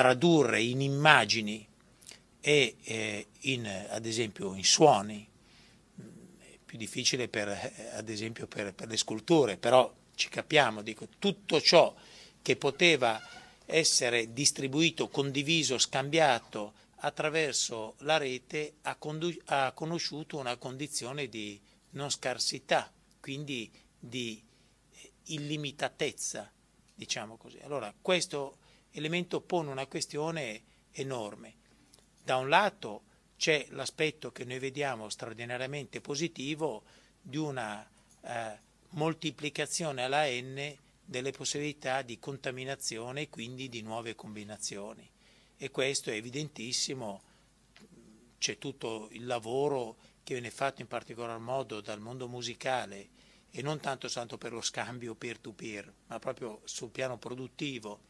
tradurre in immagini e eh, in, ad esempio in suoni, mm, è più difficile per, eh, ad esempio per, per le sculture, però ci capiamo, dico, tutto ciò che poteva essere distribuito, condiviso, scambiato attraverso la rete ha, condu- ha conosciuto una condizione di non scarsità, quindi di eh, illimitatezza, diciamo così. Allora, questo elemento pone una questione enorme. Da un lato c'è l'aspetto che noi vediamo straordinariamente positivo di una eh, moltiplicazione alla n delle possibilità di contaminazione e quindi di nuove combinazioni. E questo è evidentissimo, c'è tutto il lavoro che viene fatto in particolar modo dal mondo musicale e non tanto santo per lo scambio peer-to-peer, -peer, ma proprio sul piano produttivo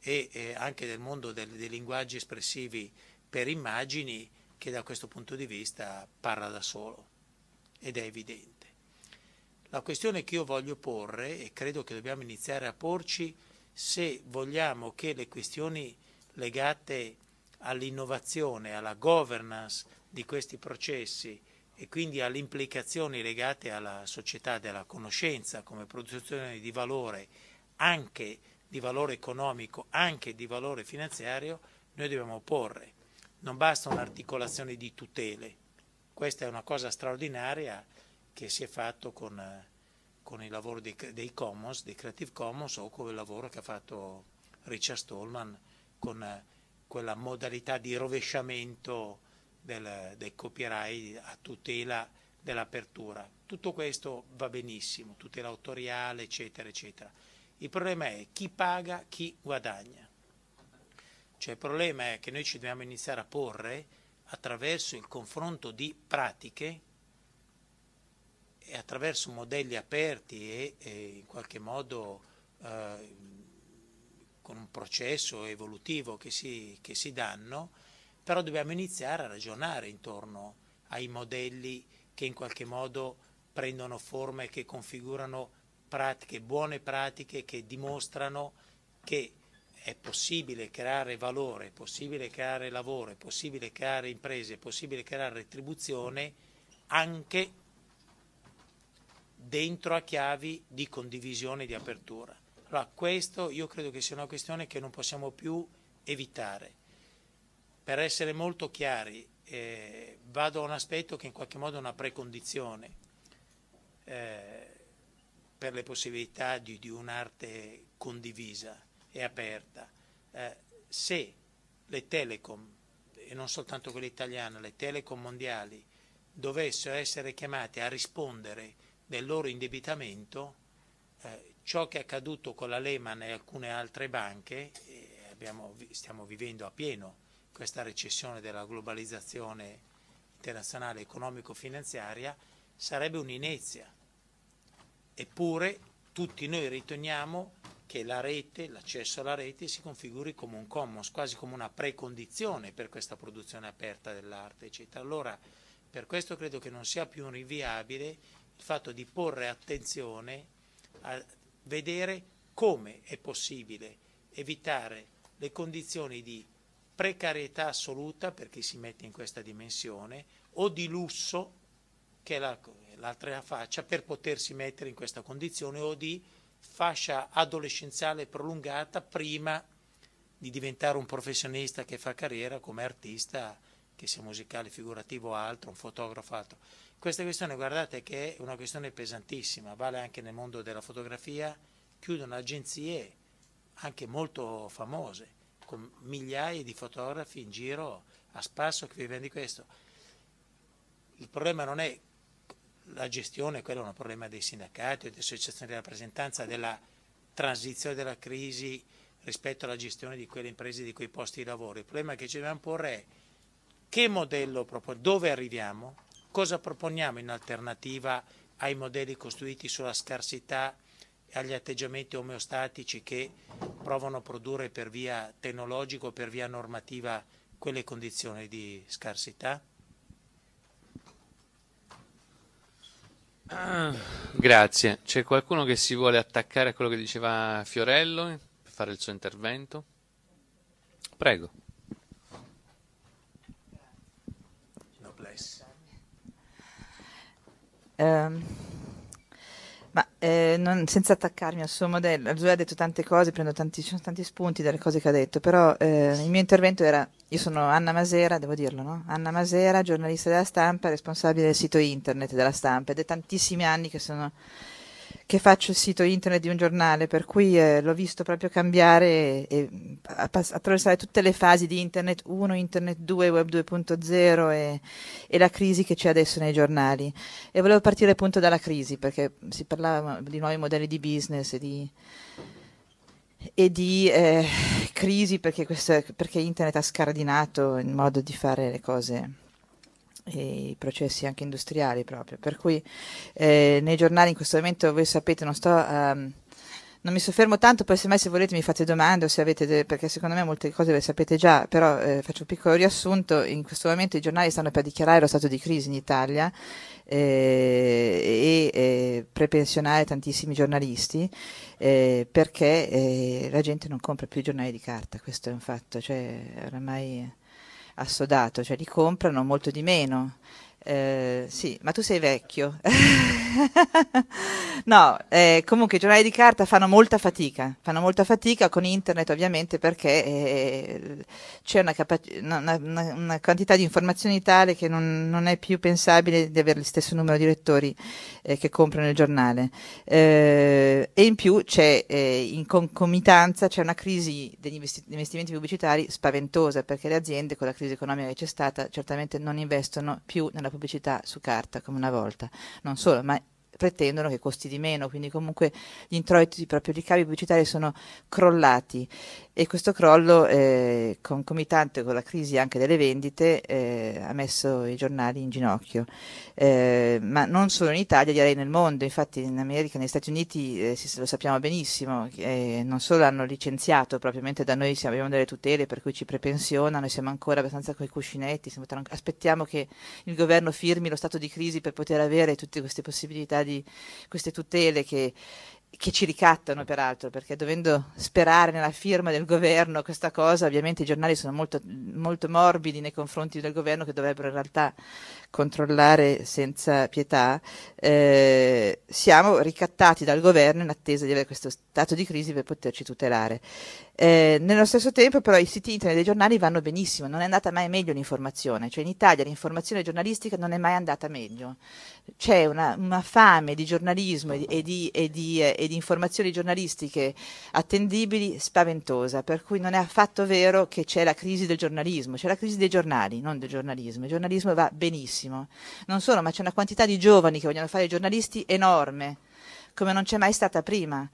e eh, anche del mondo del, dei linguaggi espressivi per immagini che da questo punto di vista parla da solo ed è evidente. La questione che io voglio porre e credo che dobbiamo iniziare a porci se vogliamo che le questioni legate all'innovazione, alla governance di questi processi e quindi alle implicazioni legate alla società della conoscenza come produzione di valore anche di valore economico, anche di valore finanziario, noi dobbiamo porre. Non basta un'articolazione di tutele, questa è una cosa straordinaria che si è fatto con, eh, con il lavoro dei, dei, Commons, dei Creative Commons o con il lavoro che ha fatto Richard Stallman con eh, quella modalità di rovesciamento del, del copyright a tutela dell'apertura. Tutto questo va benissimo, tutela autoriale, eccetera, eccetera. Il problema è chi paga, chi guadagna. Cioè il problema è che noi ci dobbiamo iniziare a porre attraverso il confronto di pratiche e attraverso modelli aperti e, e in qualche modo eh, con un processo evolutivo che si, che si danno, però dobbiamo iniziare a ragionare intorno ai modelli che in qualche modo prendono forma e che configurano pratiche, buone pratiche che dimostrano che è possibile creare valore, è possibile creare lavoro, è possibile creare imprese, è possibile creare retribuzione anche dentro a chiavi di condivisione e di apertura. Allora, questo io credo che sia una questione che non possiamo più evitare. Per essere molto chiari, eh, vado a un aspetto che in qualche modo è una precondizione. Eh, per le possibilità di, di un'arte condivisa e aperta. Eh, se le telecom, e non soltanto quelle italiane, le telecom mondiali, dovessero essere chiamate a rispondere del loro indebitamento, eh, ciò che è accaduto con la Lehman e alcune altre banche, eh, abbiamo, stiamo vivendo a pieno questa recessione della globalizzazione internazionale economico-finanziaria, sarebbe un'inezia Eppure tutti noi riteniamo che la rete, l'accesso alla rete si configuri come un commons, quasi come una precondizione per questa produzione aperta dell'arte, eccetera. Allora, per questo credo che non sia più rinviabile il fatto di porre attenzione a vedere come è possibile evitare le condizioni di precarietà assoluta per chi si mette in questa dimensione o di lusso che è la l'altra faccia, per potersi mettere in questa condizione o di fascia adolescenziale prolungata prima di diventare un professionista che fa carriera come artista, che sia musicale, figurativo o altro, un fotografo o altro. Questa questione, guardate, che è una questione pesantissima, vale anche nel mondo della fotografia, chiudono agenzie anche molto famose, con migliaia di fotografi in giro a spasso che vivono di questo. Il problema non è la gestione, quello è un problema dei sindacati e delle associazioni di rappresentanza, della transizione della crisi rispetto alla gestione di quelle imprese, di quei posti di lavoro. Il problema che ci dobbiamo porre è che modello proponiamo, dove arriviamo, cosa proponiamo in alternativa ai modelli costruiti sulla scarsità e agli atteggiamenti omeostatici che provano a produrre per via tecnologica o per via normativa quelle condizioni di scarsità? grazie. C'è qualcuno che si vuole attaccare a quello che diceva Fiorello per fare il suo intervento? Prego. Um eh, non, senza attaccarmi al suo modello, lui ha detto tante cose, prendo tanti, tanti spunti dalle cose che ha detto, però eh, il mio intervento era, io sono Anna Masera, devo dirlo, no? Anna Masera, giornalista della stampa, responsabile del sito internet della stampa ed è tantissimi anni che sono che faccio il sito internet di un giornale, per cui eh, l'ho visto proprio cambiare e, e attraversare tutte le fasi di Internet 1, Internet 2, Web 2.0 e, e, la crisi che c'è adesso nei giornali. E volevo partire appunto dalla crisi, perché si parlava di nuovi modelli di business e di, e di eh, crisi perché, questo, perché Internet ha scardinato il modo di fare le cose i processi anche industriali proprio. Per cui eh, nei giornali in questo momento voi sapete, non sto... Um, non mi soffermo tanto, poi se mai se volete mi fate domande o se avete, perché secondo me molte cose le sapete già, però eh, faccio un piccolo riassunto, in questo momento i giornali stanno per dichiarare lo stato di crisi in Italia eh, e eh, prepensionare tantissimi giornalisti eh, perché eh, la gente non compra più giornali di carta, questo è un fatto, cioè oramai assodato, cioè li comprano molto di meno eh, sì, ma tu sei vecchio. no, eh, comunque i giornali di carta fanno molta fatica, fanno molta fatica con internet ovviamente perché eh, c'è una, capac- una, una, una, quantità di informazioni tale che non, non, è più pensabile di avere lo stesso numero di lettori eh, che comprano il giornale. Eh, e in più c'è in concomitanza c'è una crisi degli investi- investimenti pubblicitari spaventosa perché le aziende con la crisi economica che c'è stata certamente non investono più nella pubblicità pubblicità su carta come una volta, non solo, ma pretendono che costi di meno, quindi comunque gli introiti proprio di cavi pubblicitari sono crollati e questo crollo eh, concomitante con la crisi anche delle vendite eh, ha messo i giornali in ginocchio, eh, ma non solo in Italia, direi nel mondo, infatti in America, negli Stati Uniti eh, si, lo sappiamo benissimo, eh, non solo hanno licenziato, propriamente da noi siamo, abbiamo delle tutele per cui ci prepensionano e siamo ancora abbastanza coi cuscinetti, aspettiamo che il governo firmi lo stato di crisi per poter avere tutte queste possibilità di queste tutele che che ci ricattano peraltro, perché dovendo sperare nella firma del governo questa cosa, ovviamente i giornali sono molto, molto morbidi nei confronti del governo che dovrebbero in realtà controllare senza pietà, eh, siamo ricattati dal governo in attesa di avere questo stato di crisi per poterci tutelare. Eh, nello stesso tempo, però, i siti internet dei giornali vanno benissimo, non è andata mai meglio l'informazione, cioè in Italia l'informazione giornalistica non è mai andata meglio. C'è una, una fame di giornalismo e di, e, di, e, di, eh, e di, informazioni giornalistiche attendibili spaventosa, per cui non è affatto vero che c'è la crisi del giornalismo, c'è la crisi dei giornali, non del giornalismo. Il giornalismo va benissimo. Non solo, ma c'è una quantità di giovani che vogliono fare giornalisti enorme, come non c'è mai stata prima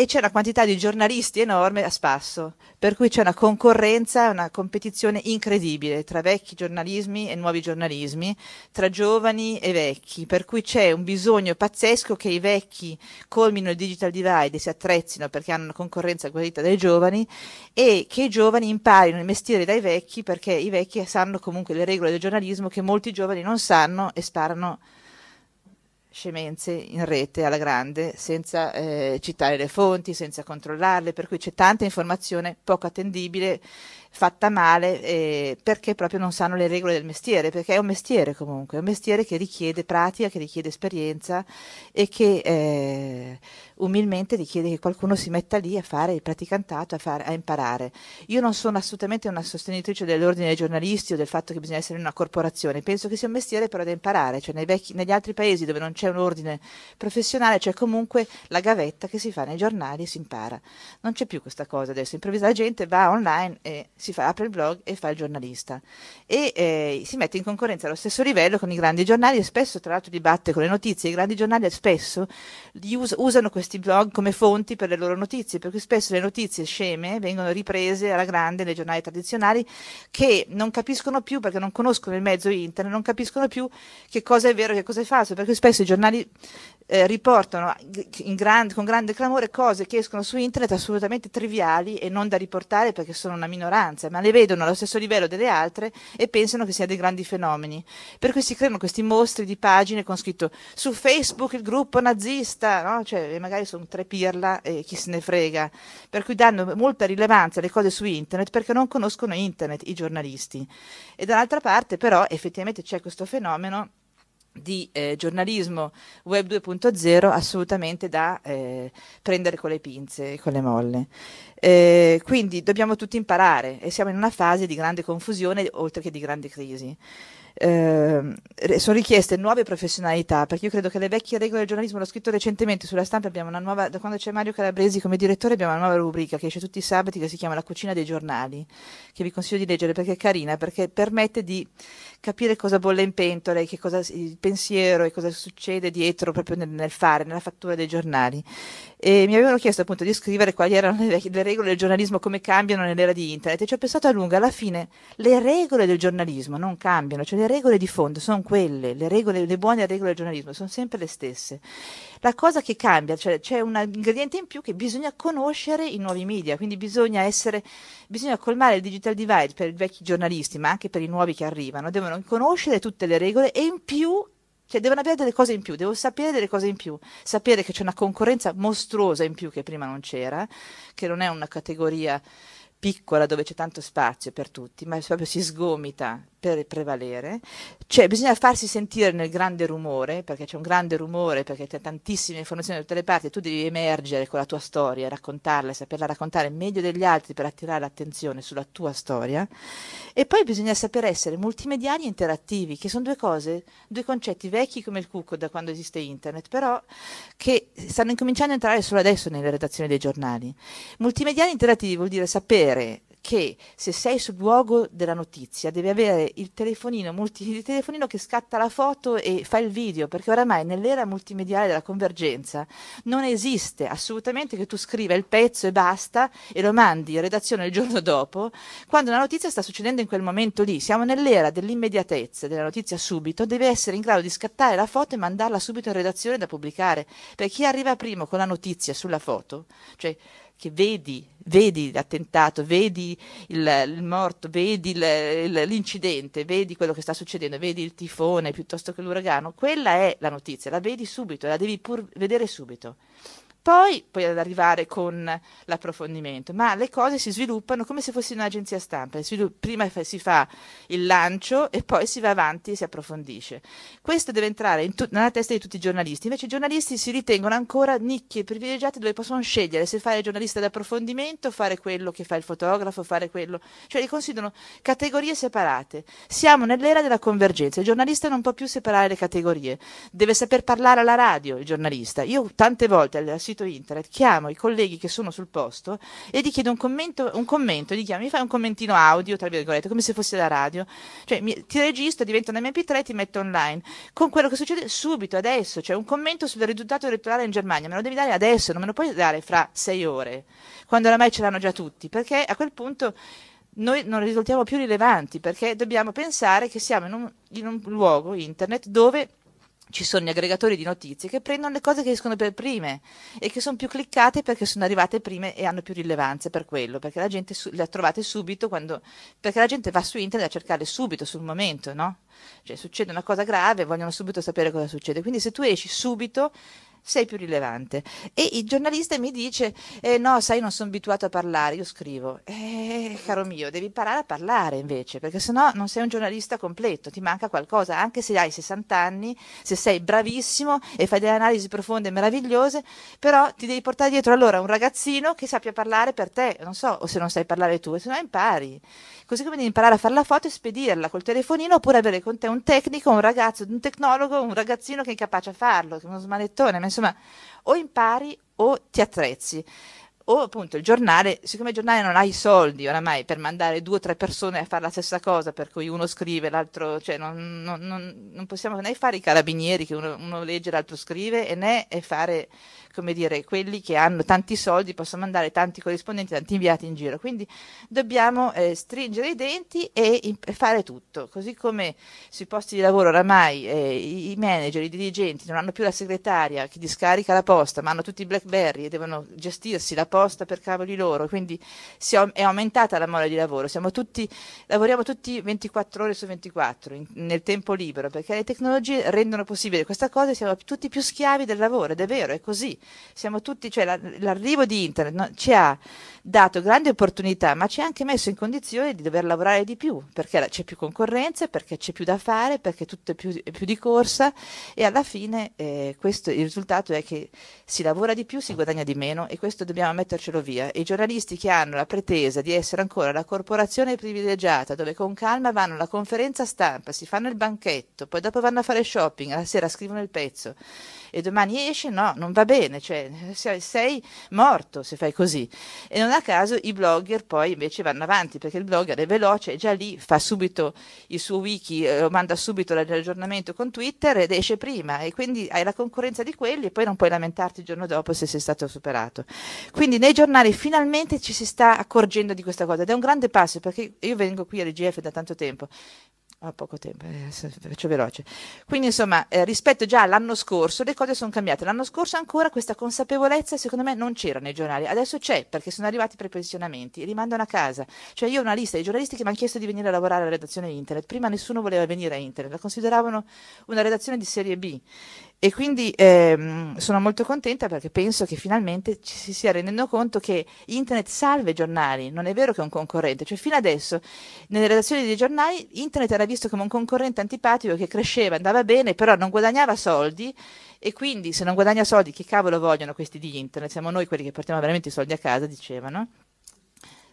e c'è una quantità di giornalisti enorme a spasso, per cui c'è una concorrenza, una competizione incredibile tra vecchi giornalismi e nuovi giornalismi, tra giovani e vecchi, per cui c'è un bisogno pazzesco che i vecchi colmino il digital divide e si attrezzino perché hanno una concorrenza guarita dai giovani e che i giovani imparino il mestiere dai vecchi perché i vecchi sanno comunque le regole del giornalismo che molti giovani non sanno e sparano scemenze in rete alla grande senza eh, citare le fonti, senza controllarle, per cui c'è tanta informazione poco attendibile fatta male eh, perché proprio non sanno le regole del mestiere, perché è un mestiere comunque, è un mestiere che richiede pratica, che richiede esperienza e che eh, umilmente richiede che qualcuno si metta lì a fare il praticantato, a, fare, a imparare. Io non sono assolutamente una sostenitrice dell'ordine dei giornalisti o del fatto che bisogna essere in una corporazione, penso che sia un mestiere però da imparare, cioè vecchi, negli altri paesi dove non c'è un ordine professionale c'è comunque la gavetta che si fa nei giornali e si impara. Non c'è più questa cosa adesso, improvvisa la gente va online e si fa, apre il blog e fa il giornalista e eh, si mette in concorrenza allo stesso livello con i grandi giornali e spesso tra l'altro dibatte con le notizie i grandi giornali eh, spesso us- usano questi blog come fonti per le loro notizie per cui spesso le notizie sceme vengono riprese alla grande nei giornali tradizionali che non capiscono più perché non conoscono il mezzo internet non capiscono più che cosa è vero e che cosa è falso per cui spesso i giornali eh, riportano gran, con grande clamore cose che escono su internet assolutamente triviali e non da riportare perché sono una minoranza, ma le vedono allo stesso livello delle altre e pensano che siano dei grandi fenomeni. Per cui si creano questi mostri di pagine con scritto su Facebook il gruppo nazista, no? cioè, magari sono tre pirla e chi se ne frega. Per cui danno molta rilevanza alle cose su internet perché non conoscono internet i giornalisti. E dall'altra parte però effettivamente c'è questo fenomeno di eh, giornalismo web 2.0 assolutamente da eh, prendere con le pinze e con le molle. Eh, quindi dobbiamo tutti imparare e siamo in una fase di grande confusione oltre che di grande crisi. Eh, sono richieste nuove professionalità perché io credo che le vecchie regole del giornalismo, l'ho scritto recentemente sulla stampa, abbiamo una nuova, da quando c'è Mario Calabresi come direttore abbiamo una nuova rubrica che esce tutti i sabati che si chiama La cucina dei giornali, che vi consiglio di leggere perché è carina, perché permette di capire cosa bolle in pentola, che cosa, il pensiero e cosa succede dietro proprio nel, nel fare, nella fattura dei giornali. E mi avevano chiesto appunto di scrivere quali erano le, le regole del giornalismo, come cambiano nell'era di internet. E ci ho pensato a lungo, alla fine le regole del giornalismo non cambiano, cioè le regole di fondo sono quelle, le, regole, le buone regole del giornalismo sono sempre le stesse la cosa che cambia, cioè c'è un ingrediente in più che bisogna conoscere i nuovi media, quindi bisogna, essere, bisogna colmare il digital divide per i vecchi giornalisti, ma anche per i nuovi che arrivano, devono conoscere tutte le regole e in più cioè devono avere delle cose in più, devo sapere delle cose in più, sapere che c'è una concorrenza mostruosa in più che prima non c'era, che non è una categoria piccola dove c'è tanto spazio per tutti, ma proprio si sgomita per prevalere, cioè, bisogna farsi sentire nel grande rumore, perché c'è un grande rumore, perché c'è tantissime informazioni da tutte le parti, tu devi emergere con la tua storia, raccontarla, saperla raccontare meglio degli altri per attirare l'attenzione sulla tua storia, e poi bisogna saper essere multimediali e interattivi, che sono due cose, due concetti vecchi come il cucco da quando esiste internet, però che stanno incominciando a entrare solo adesso nelle redazioni dei giornali. Multimediali interattivi vuol dire sapere che se sei sul luogo della notizia devi avere il telefonino, multi- il telefonino che scatta la foto e fa il video, perché oramai nell'era multimediale della convergenza non esiste assolutamente che tu scriva il pezzo e basta e lo mandi in redazione il giorno dopo, quando una notizia sta succedendo in quel momento lì. Siamo nell'era dell'immediatezza, della notizia subito, devi essere in grado di scattare la foto e mandarla subito in redazione da pubblicare, perché chi arriva primo con la notizia sulla foto, cioè che vedi, vedi l'attentato, vedi il, il morto, vedi il, l'incidente, vedi quello che sta succedendo, vedi il tifone piuttosto che l'uragano, quella è la notizia, la vedi subito, la devi pur vedere subito poi puoi arrivare con l'approfondimento, ma le cose si sviluppano come se fossi un'agenzia stampa, prima si fa il lancio e poi si va avanti e si approfondisce. Questo deve entrare tu- nella testa di tutti i giornalisti, invece i giornalisti si ritengono ancora nicchie privilegiate dove possono scegliere se fare giornalista d'approfondimento, fare quello che fa il fotografo, fare quello, cioè li considerano categorie separate. Siamo nell'era della convergenza, il giornalista non può più separare le categorie, deve saper parlare alla radio il giornalista. Io tante volte al sito sito internet, chiamo i colleghi che sono sul posto e gli chiedo un commento, un commento gli chiamo, mi fai un commentino audio, tra virgolette, come se fosse la radio. Cioè, mi, ti registro, diventa un MP3 e ti metto online. Con quello che succede subito, adesso, cioè un commento sul risultato elettorale in Germania, me lo devi dare adesso, non me lo puoi dare fra sei ore, quando oramai ce l'hanno già tutti, perché a quel punto noi non risultiamo più rilevanti perché dobbiamo pensare che siamo in un, in un, luogo internet dove ci sono gli aggregatori di notizie che prendono le cose che escono per prime e che sono più cliccate perché sono arrivate prime e hanno più rilevanza per quello, perché la gente su- le ha trovate subito quando, perché la gente va su internet a cercarle subito, sul momento, no? Cioè succede una cosa grave, vogliono subito sapere cosa succede. Quindi se tu esci subito sei più rilevante. E il giornalista mi dice, eh, no, sai, non sono abituato a parlare, io scrivo. Eh, caro mio, devi imparare a parlare invece, perché sennò non sei un giornalista completo, ti manca qualcosa, anche se hai 60 anni, se sei bravissimo e fai delle analisi profonde e meravigliose, però ti devi portare dietro allora un ragazzino che sappia parlare per te, non so, o se non sai parlare tu, se no impari. Così come devi imparare a fare la foto e spedirla col telefonino, oppure avere con te un tecnico, un ragazzo, un tecnologo, un ragazzino che è incapace a farlo, che è uno smanettone, Insomma, o impari o ti attrezzi. O appunto il giornale, siccome il giornale non ha i soldi oramai per mandare due o tre persone a fare la stessa cosa, per cui uno scrive, l'altro, cioè non, non, non, possiamo né fare i carabinieri che uno, uno legge, l'altro scrive, e né fare come dire, quelli che hanno tanti soldi possono mandare tanti corrispondenti, tanti inviati in giro. Quindi dobbiamo eh, stringere i denti e, imp- fare tutto, così come sui posti di lavoro oramai eh, i manager, i dirigenti non hanno più la segretaria che discarica la posta, ma hanno tutti i Blackberry e devono gestirsi la posta per cavoli loro, quindi è aumentata la mole di lavoro, tutti, lavoriamo tutti 24 ore su 24 in, nel tempo libero perché le tecnologie rendono possibile questa cosa e siamo tutti più schiavi del lavoro ed è vero, è così siamo tutti, cioè la, l'arrivo di internet no, ci ha dato grandi opportunità, ma ci ha anche messo in condizione di dover lavorare di più, perché c'è più concorrenza, perché c'è più da fare, perché tutto è più, è più di corsa e alla fine eh, questo, il risultato è che si lavora di più, si guadagna di meno e questo dobbiamo mettercelo via. E I giornalisti che hanno la pretesa di essere ancora la corporazione privilegiata, dove con calma vanno alla conferenza stampa, si fanno il banchetto, poi dopo vanno a fare shopping, alla sera scrivono il pezzo e domani esce, no, non va bene, cioè sei morto se fai così. E non a caso i blogger poi invece vanno avanti perché il blogger è veloce, è già lì, fa subito il suo wiki, eh, manda subito l'aggiornamento con Twitter ed esce prima e quindi hai la concorrenza di quelli e poi non puoi lamentarti il giorno dopo se sei stato superato. Quindi nei giornali finalmente ci si sta accorgendo di questa cosa ed è un grande passo perché io vengo qui all'IGF da tanto tempo, ho ah, poco tempo, eh, faccio veloce. Quindi insomma, eh, rispetto già all'anno scorso, le cose sono cambiate. L'anno scorso ancora questa consapevolezza secondo me non c'era nei giornali, adesso c'è perché sono arrivati i prepensionamenti, li mandano a casa. Cioè io ho una lista di giornalisti che mi hanno chiesto di venire a lavorare alla redazione internet, prima nessuno voleva venire a internet, la consideravano una redazione di serie B e quindi ehm, sono molto contenta perché penso che finalmente ci si stia rendendo conto che internet salve i giornali, non è vero che è un concorrente, cioè fino adesso nelle redazioni dei giornali internet era visto come un concorrente antipatico che cresceva, andava bene, però non guadagnava soldi e quindi se non guadagna soldi che cavolo vogliono questi di internet? Siamo noi quelli che portiamo veramente i soldi a casa, dicevano.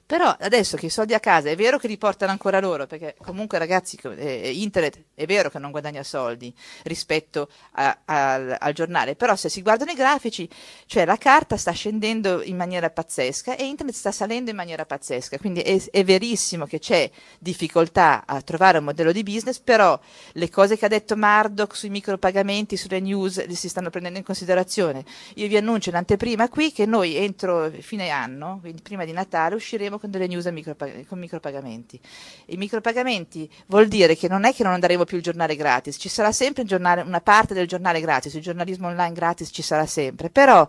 Però adesso che i soldi a casa è vero che li portano ancora loro, perché comunque ragazzi, eh, internet è vero che non guadagna soldi rispetto a, a, al, al, giornale, però se si guardano i grafici, cioè la carta sta scendendo in maniera pazzesca e internet sta salendo in maniera pazzesca, quindi è, è verissimo che c'è difficoltà a trovare un modello di business, però le cose che ha detto Mardoc sui micropagamenti, sulle news, le si stanno prendendo in considerazione. Io vi annuncio in anteprima qui che noi entro fine anno, quindi prima di Natale, usciremo andiamo con delle news micropag- con micropagamenti. I micropagamenti vuol dire che non è che non andremo più il giornale gratis, ci sarà sempre un giornale, una parte del giornale gratis, il giornalismo online gratis ci sarà sempre, però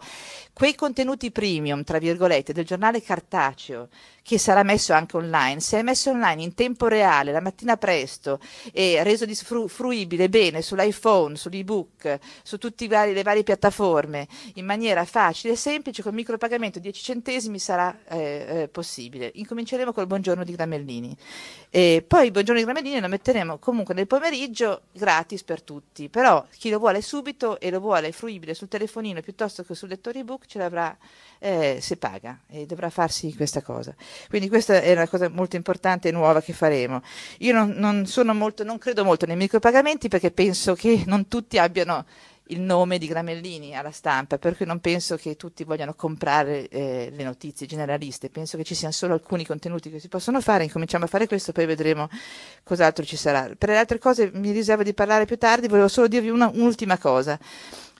quei contenuti premium, tra virgolette, del giornale cartaceo che sarà messo anche online, se è messo online in tempo reale, la mattina presto, e reso fru- fruibile bene sull'iPhone, sull'ebook, su tutte vari, le varie piattaforme, in maniera facile e semplice, con micropagamento 10 centesimi sarà eh, eh, possibile. Incominceremo col buongiorno di Gramellini. E poi il buongiorno di Gramellini lo metteremo comunque nel pomeriggio gratis per tutti, però chi lo vuole subito e lo vuole fruibile sul telefonino piuttosto che sul lettore ebook ce l'avrà eh, si paga e dovrà farsi questa cosa. Quindi questa è una cosa molto importante e nuova che faremo. Io non, non, sono molto, non credo molto nei micropagamenti perché penso che non tutti abbiano il nome di Gramellini alla stampa, per cui non penso che tutti vogliano comprare eh, le notizie generaliste, penso che ci siano solo alcuni contenuti che si possono fare, incominciamo a fare questo, poi vedremo cos'altro ci sarà. Per le altre cose mi riservo di parlare più tardi, volevo solo dirvi una, un'ultima cosa.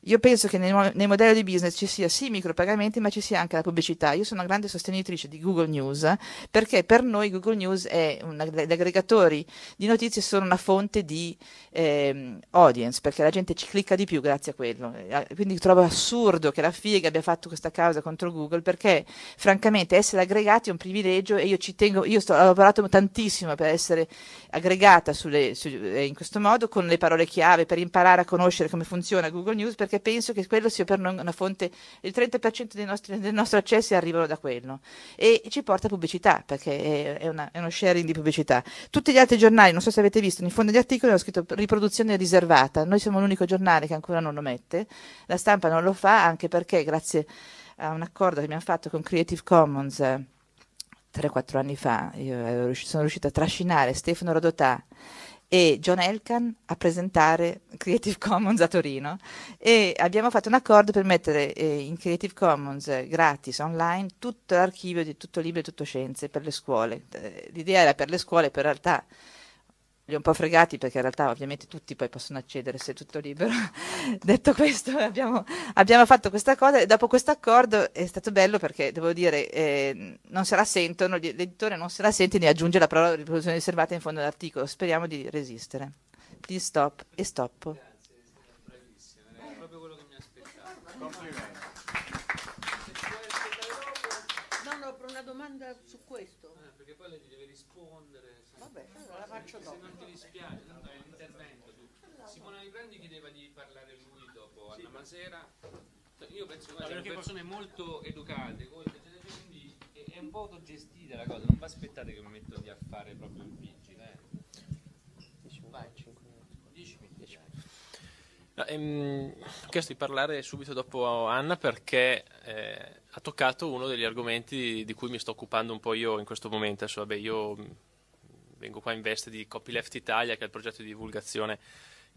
Io penso che nel, nel, modello di business ci sia sì i micropagamenti, ma ci sia anche la pubblicità. Io sono una grande sostenitrice di Google News perché per noi Google News è un aggregatore di notizie sono una fonte di eh, audience, perché la gente ci clicca di più grazie a quello. Eh, quindi trovo assurdo che la FIG abbia fatto questa causa contro Google perché francamente essere aggregati è un privilegio e io ci tengo, io sto, ho lavorato tantissimo per essere aggregata sulle, su, eh, in questo modo con le parole chiave, per imparare a conoscere come funziona Google News perché perché penso che quello sia per noi una fonte, il 30% dei nostri, dei nostri accessi arrivano da quello e ci porta pubblicità perché è, una, è, uno sharing di pubblicità. Tutti gli altri giornali, non so se avete visto, in fondo agli articoli hanno scritto riproduzione riservata, noi siamo l'unico giornale che ancora non lo mette, la stampa non lo fa anche perché grazie a un accordo che abbiamo fatto con Creative Commons. Eh, 3-4 anni fa io eh, sono riuscita a trascinare Stefano Rodotà e John Elkan a presentare Creative Commons a Torino e abbiamo fatto un accordo per mettere eh, in Creative Commons eh, gratis online tutto l'archivio di tutto libro e tutto scienze per le scuole. Eh, l'idea era per le scuole, però in realtà li ho un po' fregati perché in realtà ovviamente tutti poi possono accedere se è tutto libero. Detto questo, abbiamo, abbiamo fatto questa cosa e dopo questo accordo è stato bello perché devo dire, eh, non se la sentono, l'editore non se la sente né aggiunge la parola riproduzione riservata in fondo all'articolo. Speriamo di resistere. Please stop e stop. No, no, per una domanda su questo. Eh, perché poi lei deve rispondere vabbè, allora la faccio dopo. Se non ti dispiace, tanto è l'intervento tu. Simona Librandi chiedeva di parlare lui dopo Anna Masera. Io penso che siano persone molto educate, quindi è un po' autogestita la cosa, non vi aspettate che mi metto lì a fare proprio il vigile. Eh. Vai, 5 minuti. 10 minuti. No, ehm, ho chiesto di parlare subito dopo Anna perché eh, ha toccato uno degli argomenti di cui mi sto occupando un po' io in questo momento. Adesso, vabbè, io vengo qua in veste di Copyleft Italia, che è il progetto di divulgazione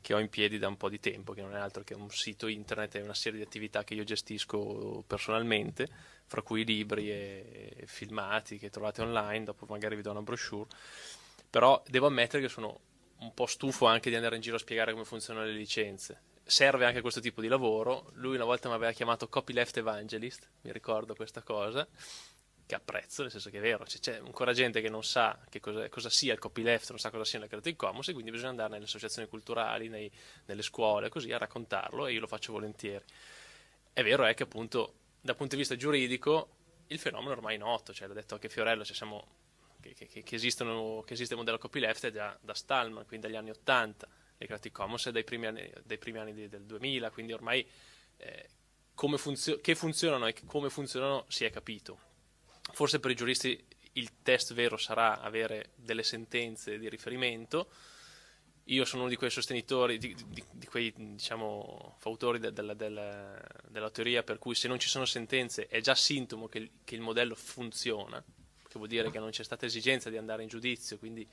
che ho in piedi da un po' di tempo, che non è altro che un sito internet e una serie di attività che io gestisco personalmente, fra cui libri e filmati che trovate online, dopo magari vi do una brochure, però devo ammettere che sono un po' stufo anche di andare in giro a spiegare come funzionano le licenze. Serve anche questo tipo di lavoro. Lui una volta mi aveva chiamato copyleft evangelist, mi ricordo questa cosa, che apprezzo, nel senso che è vero, cioè, c'è ancora gente che non sa che cosa, cosa sia il copyleft, non sa cosa sia la Creative Commons e quindi bisogna andare nelle associazioni culturali, nei, nelle scuole, così a raccontarlo e io lo faccio volentieri. È vero è che appunto dal punto di vista giuridico il fenomeno è ormai noto, cioè, l'ha detto anche Fiorello, cioè, siamo, che, che, che, esistono, che, esiste il modello copyleft è già da Stallman, quindi dagli anni 80, le Creative Commons è dai primi anni, dai primi anni di, del 2000, quindi ormai eh, funzio- che funzionano e come funzionano si è capito Forse per i giuristi il test vero sarà avere delle sentenze di riferimento. Io sono uno di quei sostenitori, di, di, di quei diciamo, fautori della, della, della, teoria per cui se non ci sono sentenze è già sintomo che, che il modello funziona, che vuol dire che non c'è stata esigenza di andare in giudizio, quindi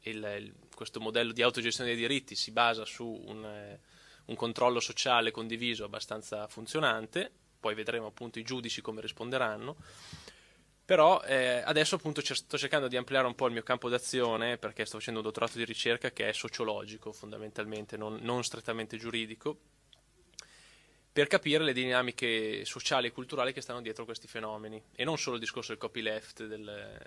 il, il, questo modello di autogestione dei diritti si basa su un, un, controllo sociale condiviso abbastanza funzionante, poi vedremo appunto i giudici come risponderanno, però eh, adesso appunto cer- sto cercando di ampliare un po' il mio campo d'azione perché sto facendo un dottorato di ricerca che è sociologico fondamentalmente, non, non strettamente giuridico, per capire le dinamiche sociali e culturali che stanno dietro questi fenomeni e non solo il discorso del copyleft, del,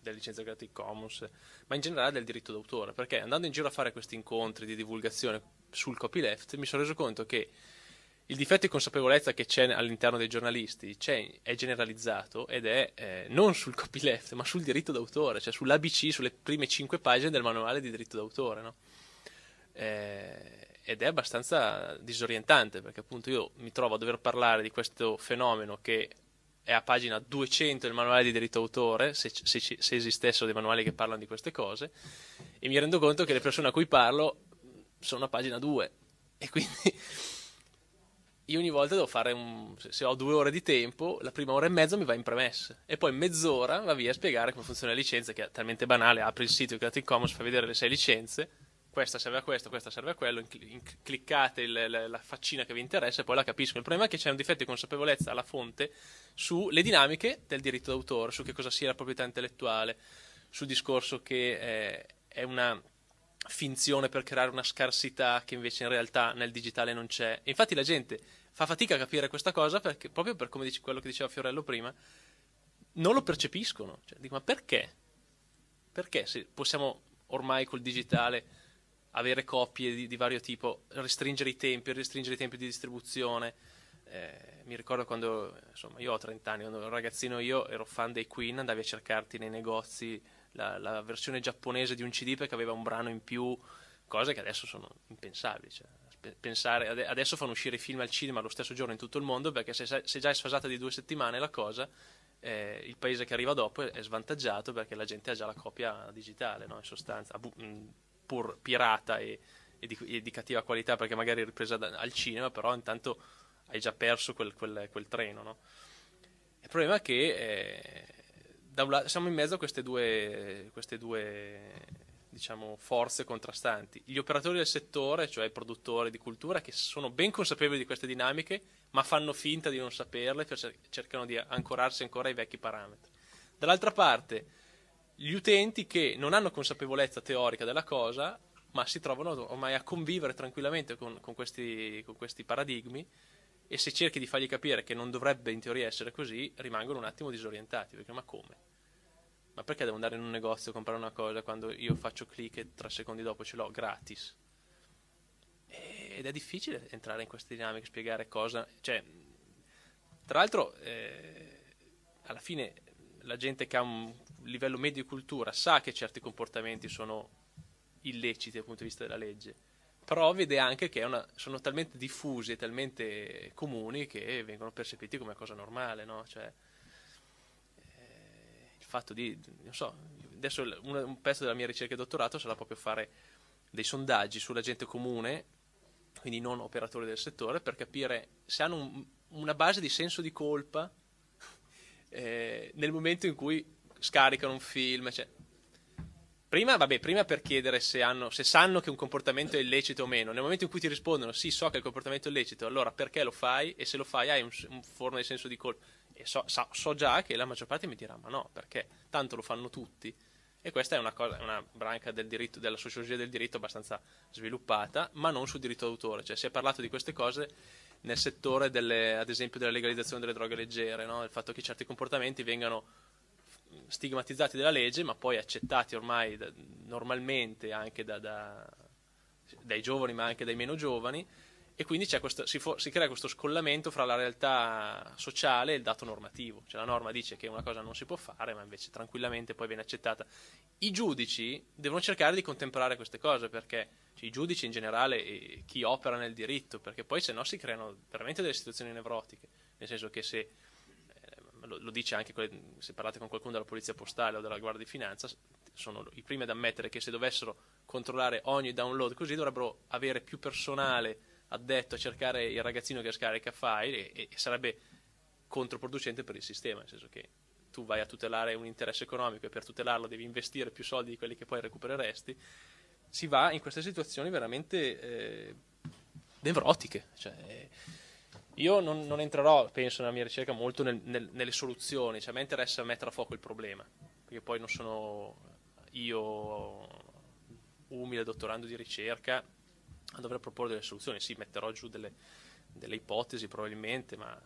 del licenza Creative Commons, ma in generale del diritto d'autore, perché andando in giro a fare questi incontri di divulgazione sul copyleft mi sono reso conto che il difetto di consapevolezza che c'è all'interno dei giornalisti è generalizzato ed è eh, non sul copyleft, ma sul diritto d'autore, cioè sull'ABC, sulle prime 5 pagine del manuale di diritto d'autore. No? Eh, ed è abbastanza disorientante perché appunto io mi trovo a dover parlare di questo fenomeno che è a pagina 200 del manuale di diritto d'autore, se, se, se esistessero dei manuali che parlano di queste cose, e mi rendo conto che le persone a cui parlo mm, sono a pagina 2 e quindi io ogni volta devo fare un. Se ho due ore di tempo, la prima ora e mezza mi va in premessa. e poi mezz'ora va via a spiegare come funziona la licenza, che è talmente banale. Apri il sito di Creative Commons, fa vedere le sei licenze. Questa serve a questo, questa serve a quello. Inc- cliccate il, la, la, faccina che vi interessa e poi la capisco. Il problema è che c'è un difetto di consapevolezza alla fonte sulle dinamiche del diritto d'autore, su che cosa sia la proprietà intellettuale, sul discorso che eh, è una finzione per creare una scarsità che invece in realtà nel digitale non c'è. E infatti la gente fa fatica a capire questa cosa perché, proprio per come dice quello che diceva Fiorello prima, non lo percepiscono. Cioè, dico, ma perché? Perché se possiamo ormai col digitale avere copie di, di vario tipo, restringere i tempi, restringere i tempi di distribuzione. Eh, mi ricordo quando, insomma, io ho 30 anni, quando ero ragazzino io ero fan dei Queen, andavi a cercarti nei negozi la, la, versione giapponese di un CD perché aveva un brano in più, cose che adesso sono impensabili. Cioè, pensare, ad, adesso fanno uscire i film al cinema lo stesso giorno in tutto il mondo perché se, se già è sfasata di due settimane la cosa, eh, il paese che arriva dopo è, è, svantaggiato perché la gente ha già la copia digitale, no? in sostanza, mm, pur pirata e, e, di, e, di, cattiva qualità perché magari è ripresa da, al cinema, però intanto hai già perso quel, quel, quel treno. No? Il problema è che eh, lato, siamo in mezzo a queste due, queste due diciamo, forze contrastanti. Gli operatori del settore, cioè i produttori di cultura, che sono ben consapevoli di queste dinamiche, ma fanno finta di non saperle, cioè cercano di ancorarsi ancora ai vecchi parametri. Dall'altra parte, gli utenti che non hanno consapevolezza teorica della cosa, ma si trovano ormai a convivere tranquillamente con, con, questi, con questi paradigmi e se cerchi di fargli capire che non dovrebbe in teoria essere così, rimangono un attimo disorientati, perché ma come? Ma perché devo andare in un negozio a comprare una cosa quando io faccio click e tre secondi dopo ce l'ho gratis? Eh, ed è difficile entrare in queste dinamiche, spiegare cosa... Cioè, tra l'altro, eh, alla fine la gente che ha un livello medio di cultura sa che certi comportamenti sono illeciti dal punto di vista della legge però vede anche che una, sono talmente diffusi e talmente comuni che vengono percepiti come cosa normale, no? Cioè, eh, il fatto di, non so, adesso un, un, pezzo della mia ricerca di dottorato sarà proprio fare dei sondaggi sulla gente comune, quindi non operatori del settore, per capire se hanno un, una base di senso di colpa eh, nel momento in cui scaricano un film, cioè, Prima, vabbè, prima per chiedere se, hanno, se, sanno che un comportamento è illecito o meno. Nel momento in cui ti rispondono sì, so che il comportamento è illecito, allora perché lo fai? E se lo fai hai un, un forno di senso di colpa. E so, so, so, già che la maggior parte mi dirà ma no, perché tanto lo fanno tutti. E questa è una, cosa, una branca del diritto, della sociologia del diritto abbastanza sviluppata, ma non sul diritto d'autore. Cioè si è parlato di queste cose nel settore, delle, ad esempio, della legalizzazione delle droghe leggere, no? il fatto che certi comportamenti vengano stigmatizzati dalla legge, ma poi accettati ormai da, normalmente anche da, da, dai giovani, ma anche dai meno giovani, e quindi questo, si, si, crea questo scollamento fra la realtà sociale e il dato normativo. Cioè la norma dice che una cosa non si può fare, ma invece tranquillamente poi viene accettata. I giudici devono cercare di contemplare queste cose, perché cioè, i giudici in generale e chi opera nel diritto, perché poi se no si creano veramente delle situazioni nevrotiche, nel senso che se lo, lo dice anche quelle, se parlate con qualcuno della polizia postale o della guardia di finanza, sono i primi ad ammettere che se dovessero controllare ogni download così dovrebbero avere più personale addetto a cercare il ragazzino che scarica file e, e sarebbe controproducente per il sistema, nel senso che tu vai a tutelare un interesse economico e per tutelarlo devi investire più soldi di quelli che poi recupereresti, si va in queste situazioni veramente eh, nevrotiche. Cioè, eh, io non, non, entrerò, penso, nella mia ricerca molto nel, nel, nelle soluzioni, cioè a me interessa mettere a fuoco il problema, perché poi non sono io, umile dottorando di ricerca, a dover proporre delle soluzioni. Sì, metterò giù delle, delle ipotesi probabilmente, ma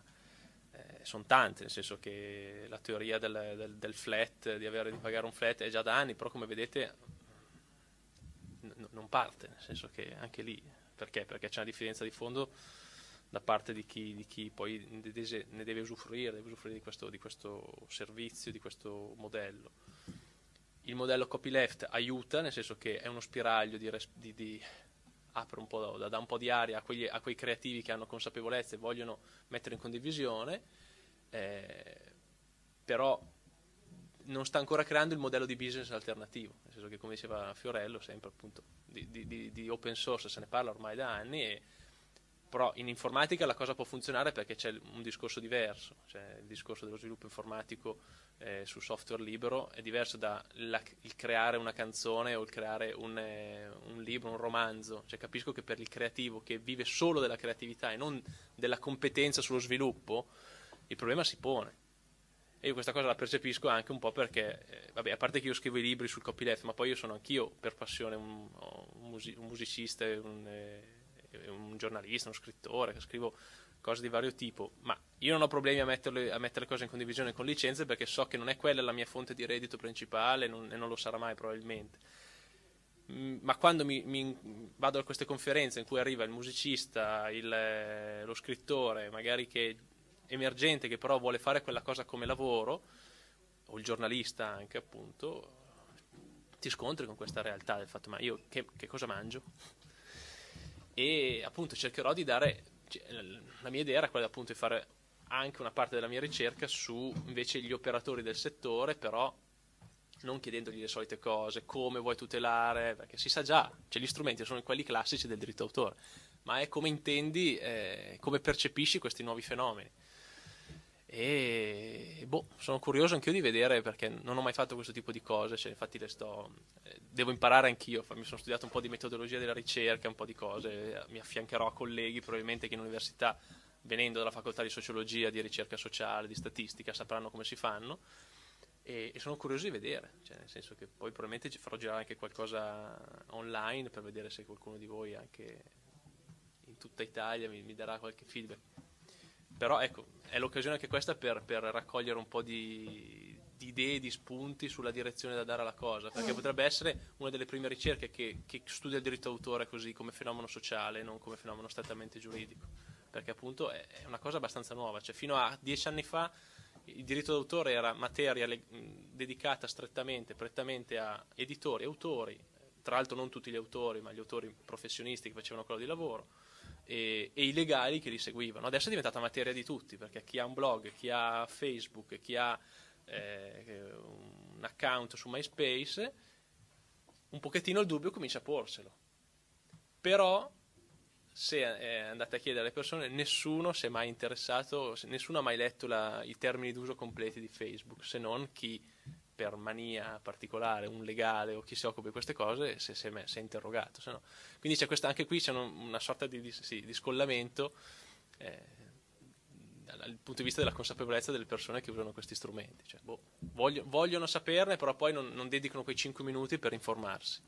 eh, sono tante, nel senso che la teoria del, del, del, flat, di avere di pagare un flat, è già da anni, però come vedete n- non parte, nel senso che anche lì, perché? Perché c'è una differenza di fondo da parte di chi, di chi poi ne, dese, ne deve usufruire, deve usufruire di questo, di questo servizio, di questo modello. Il modello copyleft aiuta, nel senso che è uno spiraglio di, di, di apre un po', da, dà un po' di aria a, quegli, a, quei creativi che hanno consapevolezza e vogliono mettere in condivisione, eh, però non sta ancora creando il modello di business alternativo, nel senso che come diceva Fiorello, sempre appunto di, di, di open source se ne parla ormai da anni e però in informatica la cosa può funzionare perché c'è un discorso diverso, cioè il discorso dello sviluppo informatico eh, su software libero è diverso dal creare una canzone o il creare un, eh, un, libro, un romanzo, cioè capisco che per il creativo che vive solo della creatività e non della competenza sullo sviluppo, il problema si pone. E io questa cosa la percepisco anche un po' perché, eh, vabbè, a parte che io scrivo i libri sul copyleft, ma poi io sono anch'io per passione un, un, music- un musicista, un eh, eh, un giornalista, uno scrittore, che scrivo cose di vario tipo, ma io non ho problemi a, metterle, a mettere le cose in condivisione con licenze perché so che non è quella la mia fonte di reddito principale non, e non lo sarà mai probabilmente. Mm, ma quando mi, mi vado a queste conferenze in cui arriva il musicista, il, eh, lo scrittore, magari che emergente che però vuole fare quella cosa come lavoro, o il giornalista anche appunto, ti scontri con questa realtà del fatto ma io che, che cosa mangio? e appunto cercherò di dare cioè, la mia idea era quella appunto di fare anche una parte della mia ricerca su invece gli operatori del settore però non chiedendogli le solite cose come vuoi tutelare perché si sa già cioè gli strumenti sono quelli classici del diritto d'autore ma è come intendi eh, come percepisci questi nuovi fenomeni e boh, sono curioso anch'io di vedere perché non ho mai fatto questo tipo di cose, cioè, infatti le sto, eh, devo imparare anch'io, mi sono studiato un po' di metodologia della ricerca, un po' di cose, mi affiancherò a colleghi probabilmente che in università, venendo dalla facoltà di sociologia, di ricerca sociale, di statistica, sapranno come si fanno e, e sono curioso di vedere, cioè, nel senso che poi probabilmente farò girare anche qualcosa online per vedere se qualcuno di voi anche in tutta Italia mi, mi darà qualche feedback. Però ecco, è l'occasione anche questa per, per raccogliere un po' di, di, idee, di spunti sulla direzione da dare alla cosa, perché mm. potrebbe essere una delle prime ricerche che, che studia il diritto d'autore così come fenomeno sociale, non come fenomeno strettamente giuridico, perché appunto è, è una cosa abbastanza nuova, cioè fino a dieci anni fa il diritto d'autore era materia le- dedicata strettamente, prettamente a editori, autori, tra l'altro non tutti gli autori, ma gli autori professionisti che facevano quello di lavoro, e, e, i legali che li seguivano. Adesso è diventata materia di tutti, perché chi ha un blog, chi ha Facebook, chi ha eh, un account su MySpace, un pochettino il dubbio comincia a porselo. Però se eh, andate a chiedere alle persone, nessuno si è mai interessato, nessuno ha mai letto la, i termini d'uso completi di Facebook, se non chi per mania particolare un legale o chi si occupa di queste cose se, se, se è interrogato. No. Quindi c'è questa, anche qui c'è una sorta di, di, sì, di scollamento eh, dal punto di vista della consapevolezza delle persone che usano questi strumenti. Cioè, boh, voglio, vogliono saperne, però poi non, non dedicano quei 5 minuti per informarsi.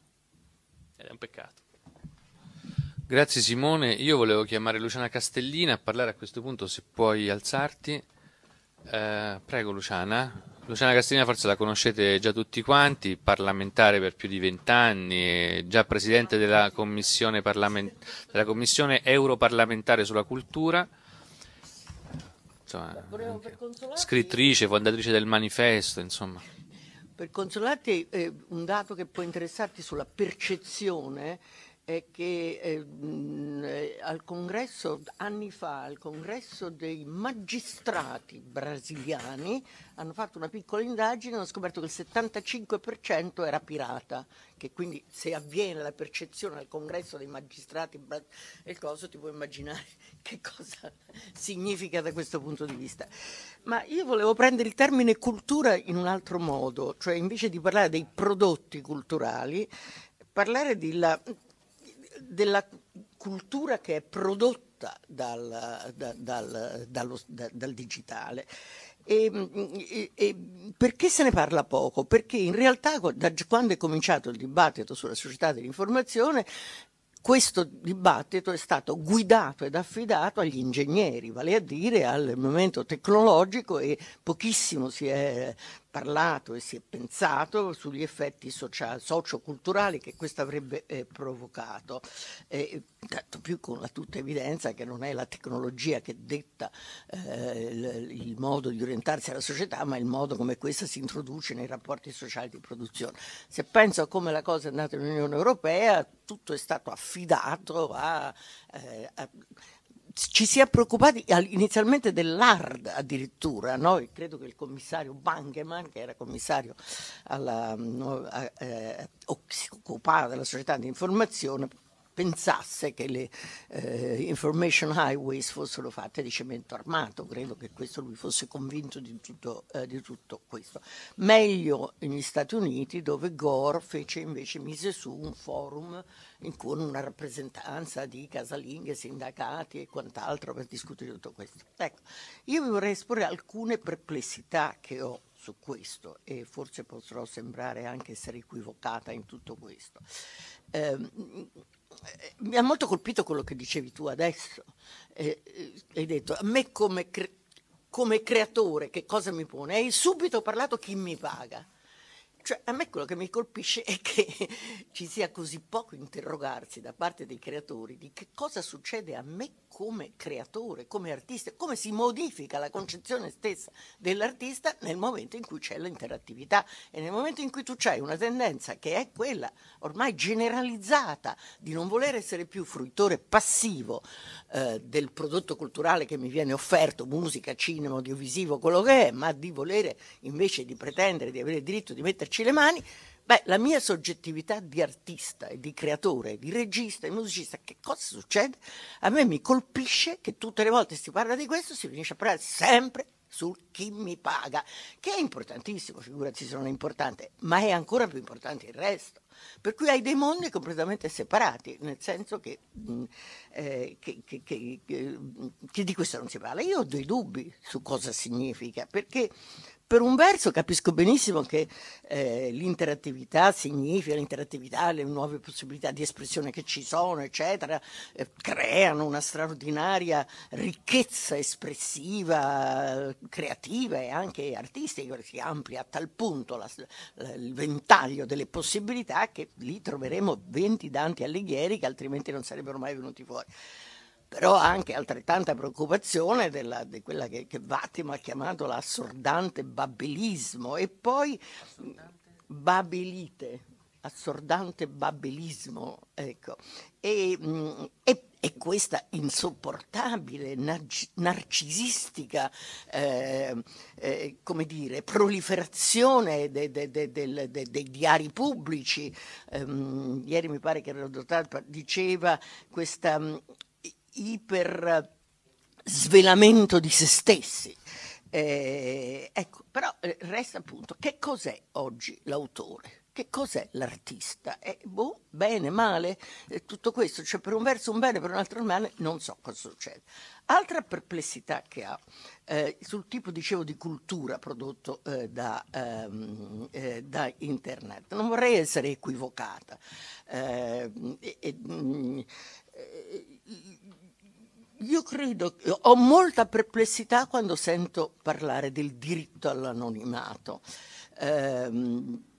Ed è un peccato. Grazie Simone, io volevo chiamare Luciana Castellina a parlare a questo punto, se puoi alzarti. Eh, prego Luciana, Luciana Castellina forse la conoscete già tutti quanti, parlamentare per più di vent'anni, già presidente della commissione, parlament- della commissione europarlamentare sulla cultura, insomma, scrittrice, fondatrice del manifesto, insomma. Per consolarti eh, un dato che può interessarti sulla percezione è che ehm, eh, al congresso, anni fa, al congresso dei magistrati brasiliani, hanno fatto una piccola indagine e hanno scoperto che il 75% era pirata, che quindi se avviene la percezione al congresso dei magistrati e il coso ti puoi immaginare che cosa significa da questo punto di vista. Ma io volevo prendere il termine cultura in un altro modo, cioè invece di parlare dei prodotti culturali, parlare della della cultura che è prodotta dal, da, dal, dallo, da, dal digitale. E, e, perché se ne parla poco? Perché in realtà da quando è cominciato il dibattito sulla società dell'informazione questo dibattito è stato guidato ed affidato agli ingegneri, vale a dire al momento tecnologico e pochissimo si è parlato e si è pensato sugli effetti social, socioculturali che questo avrebbe eh, provocato, eh, tanto più con la tutta evidenza che non è la tecnologia che detta eh, il, il, modo di orientarsi alla società, ma il modo come questa si introduce nei rapporti sociali di produzione. Se penso a come la cosa è andata nell'Unione Europea, tutto è stato affidato a, eh, a ci si è preoccupati inizialmente dell'ARD addirittura, no? credo che il commissario Bangeman, che era commissario alla, mm, eh, occupava della società di informazione, pensasse che le eh, information highways fossero fatte di cemento armato, credo che questo lui fosse convinto di tutto, eh, di tutto questo. Meglio negli Stati Uniti dove Gore fece invece, mise su un forum con una rappresentanza di casalinghe, sindacati e quant'altro per discutere di tutto questo. Ecco, io vi vorrei esporre alcune perplessità che ho su questo e forse potrò sembrare anche essere equivocata in tutto questo. Eh, eh, mi ha molto colpito quello che dicevi tu adesso. Eh, eh, hai detto, a me come, cre- come creatore che cosa mi pone? Hai subito parlato chi mi paga. Cioè, a me quello che mi colpisce è che ci sia così poco interrogarsi da parte dei creatori di che cosa succede a me come creatore, come artista, come si modifica la concezione stessa dell'artista nel momento in cui c'è l'interattività e nel momento in cui tu hai una tendenza che è quella ormai generalizzata di non voler essere più fruitore passivo eh, del prodotto culturale che mi viene offerto, musica, cinema, audiovisivo, quello che è, ma di volere invece di pretendere di avere il diritto di metterci le mani, Beh, la mia soggettività di artista, di creatore, di regista, di musicista, che cosa succede? A me mi colpisce che tutte le volte si parla di questo si finisce a parlare sempre sul chi mi paga, che è importantissimo, figurati se non è importante, ma è ancora più importante il resto. Per cui hai dei mondi completamente separati, nel senso che, mm, eh, che, che, che, di questo non si parla. Io ho dei dubbi su cosa significa, perché per un verso capisco benissimo che eh, l'interattività significa l'interattività, le nuove possibilità di espressione che ci sono, eccetera, eh, creano una straordinaria ricchezza espressiva, creativa e anche artistica, si amplia a tal punto la, la, il ventaglio delle possibilità che lì troveremo 20 Dante Alighieri che altrimenti non sarebbero mai venuti fuori però anche altrettanta preoccupazione della, di quella che, che Vatima ha chiamato l'assordante babilismo e poi assordante. babilite, assordante babilismo, ecco. E, mm, e, e questa insopportabile, narcisistica, eh, eh, come dire, proliferazione dei de, de, de, diari pubblici. Eh, ieri mi pare che Rodotard diceva questa mm, iper svelamento di se stessi. Eh, ecco, però eh, resta appunto che cos'è oggi l'autore? Che cos'è l'artista? Eh, boh, bene, male, eh, tutto questo, cioè per un verso un bene, per un altro un male, non so cosa succede. Altra perplessità che ho eh, sul tipo, dicevo, di cultura prodotto eh, da, ehm, da, internet, non vorrei essere equivocata. E, mm, io credo, ho molta perplessità quando sento parlare del diritto all'anonimato. Eh,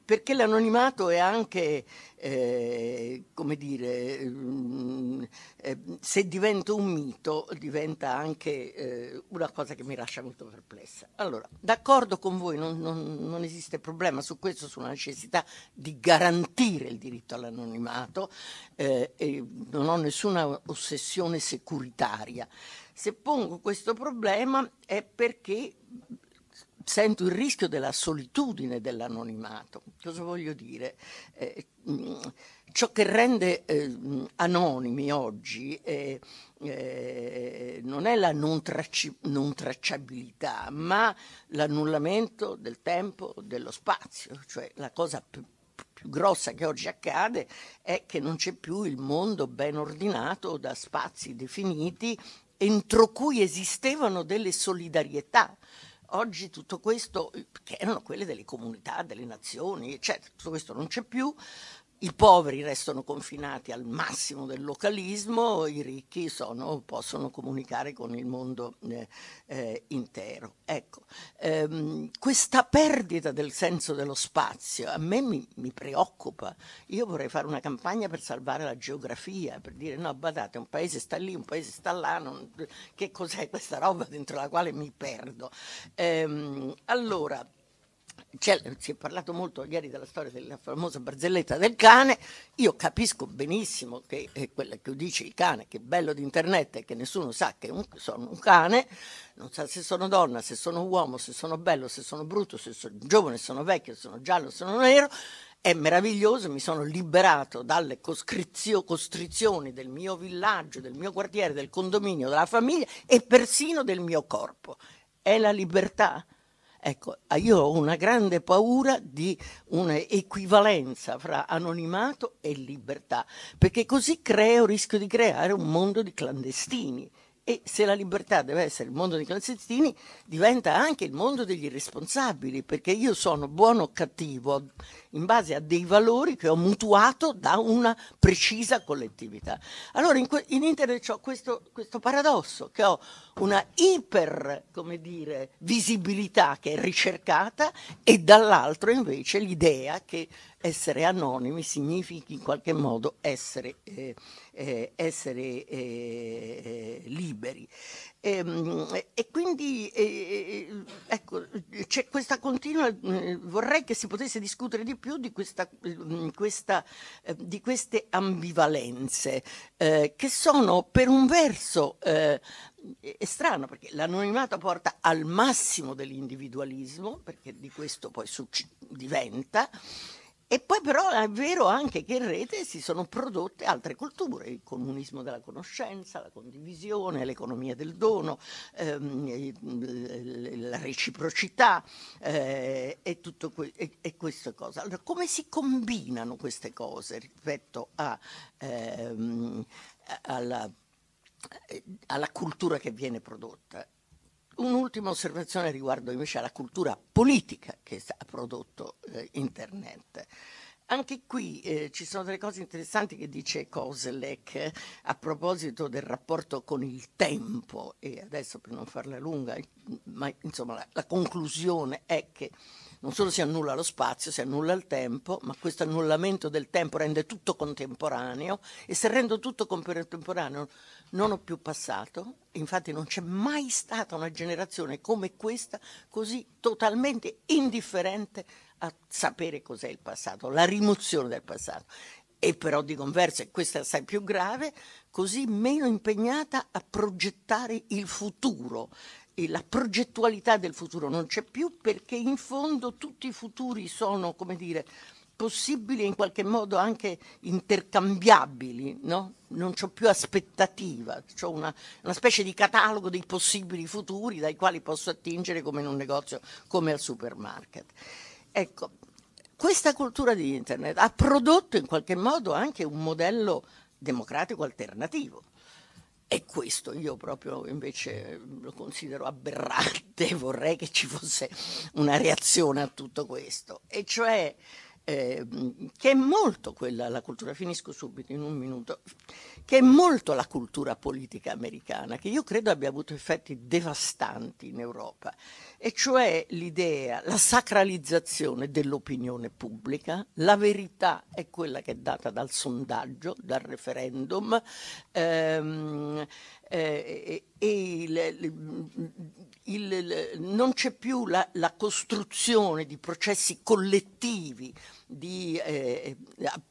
perché l'anonimato è anche, eh, come dire, mm, eh, se diventa un mito diventa anche eh, una cosa che mi lascia molto perplessa. Allora, d'accordo con voi, non, non, non, esiste problema su questo, sulla necessità di garantire il diritto all'anonimato, eh, non ho nessuna ossessione securitaria. Se pongo questo problema è perché sento il rischio della solitudine dell'anonimato. Cosa voglio dire? Eh, mm, ciò che rende eh, mm, anonimi oggi eh, non è la non, tracci- non, tracciabilità, ma l'annullamento del tempo, dello spazio, cioè la cosa più più grossa che oggi accade è che non c'è più il mondo ben ordinato da spazi definiti entro cui esistevano delle solidarietà, Oggi tutto questo, che erano quelle delle comunità, delle nazioni, eccetera, tutto questo non c'è più, i poveri restano confinati al massimo del localismo, i ricchi sono, possono comunicare con il mondo eh, eh, intero. Ecco, ehm, questa perdita del senso dello spazio a me mi, mi, preoccupa. Io vorrei fare una campagna per salvare la geografia, per dire no, badate, un paese sta lì, un paese sta là, non, che cos'è questa roba dentro la quale mi perdo? Ehm, allora, si è parlato molto ieri della storia della famosa barzelletta del cane, io capisco benissimo che è eh, quella che dice il cane, che è bello di internet è che nessuno sa che un, sono un cane, non sa se sono donna, se sono uomo, se sono bello, se sono brutto, se sono giovane, se sono vecchio, se sono giallo, se sono nero, è meraviglioso, mi sono liberato dalle costrizioni del mio villaggio, del mio quartiere, del condominio, della famiglia e persino del mio corpo. È la libertà Ecco, ah, io ho una grande paura di un'equivalenza fra anonimato e libertà, perché così creo, rischio di creare un mondo di clandestini. E se la libertà deve essere il mondo dei clandestini, diventa anche il mondo degli irresponsabili, perché io sono buono o cattivo in base a dei valori che ho mutuato da una precisa collettività. Allora in, que- in internet ho questo, questo, paradosso, che ho una iper, dire, visibilità che è ricercata e dall'altro invece l'idea che essere anonimi significhi in qualche modo essere, eh, eh, essere eh, eh liberi. E, ehm, e quindi eh, eh, ecco, c'è questa continua, vorrei che si potesse discutere di più di, questa, mm, questa, di queste ambivalenze che sono per un verso è strano perché l'anonimato porta al massimo dell'individualismo, perché di questo poi diventa, e poi però è vero anche che in rete si sono prodotte altre culture, il comunismo della conoscenza, la condivisione, l'economia del dono, ehm, la reciprocità eh, e, tutto que- e, e queste cose. Allora, come si combinano queste cose rispetto a, ehm, alla eh, alla cultura che viene prodotta. Un'ultima osservazione riguardo invece alla cultura politica che ha prodotto eh, Internet. Anche qui eh, ci sono delle cose interessanti che dice Koselec eh, a proposito del rapporto con il tempo e adesso per non farla lunga, ma insomma la, la conclusione è che non solo si annulla lo spazio, si annulla il tempo, ma questo annullamento del tempo rende tutto contemporaneo e se rendo tutto contemporaneo non ho più passato, infatti non c'è mai stata una generazione come questa così totalmente indifferente a sapere cos'è il passato, la rimozione del passato. E però di converso, e questa è assai più grave, così meno impegnata a progettare il futuro. E la progettualità del futuro non c'è più perché in fondo tutti i futuri sono, come dire, possibili e in qualche modo anche intercambiabili, no? non ho più aspettativa, ho una, una, specie di catalogo dei possibili futuri dai quali posso attingere come in un negozio, come al supermarket. Ecco, questa cultura di internet ha prodotto in qualche modo anche un modello democratico alternativo. E questo io proprio invece lo considero aberrante, vorrei che ci fosse una reazione a tutto questo. E cioè Ehm, che è molto quella la cultura, finisco subito in un minuto, che è molto la cultura politica americana, che io credo abbia avuto effetti devastanti in Europa, e cioè l'idea, la sacralizzazione dell'opinione pubblica, la verità è quella che è data dal sondaggio, dal referendum, ehm, eh, e, il... le, il, non c'è più la, la, costruzione di processi collettivi di eh,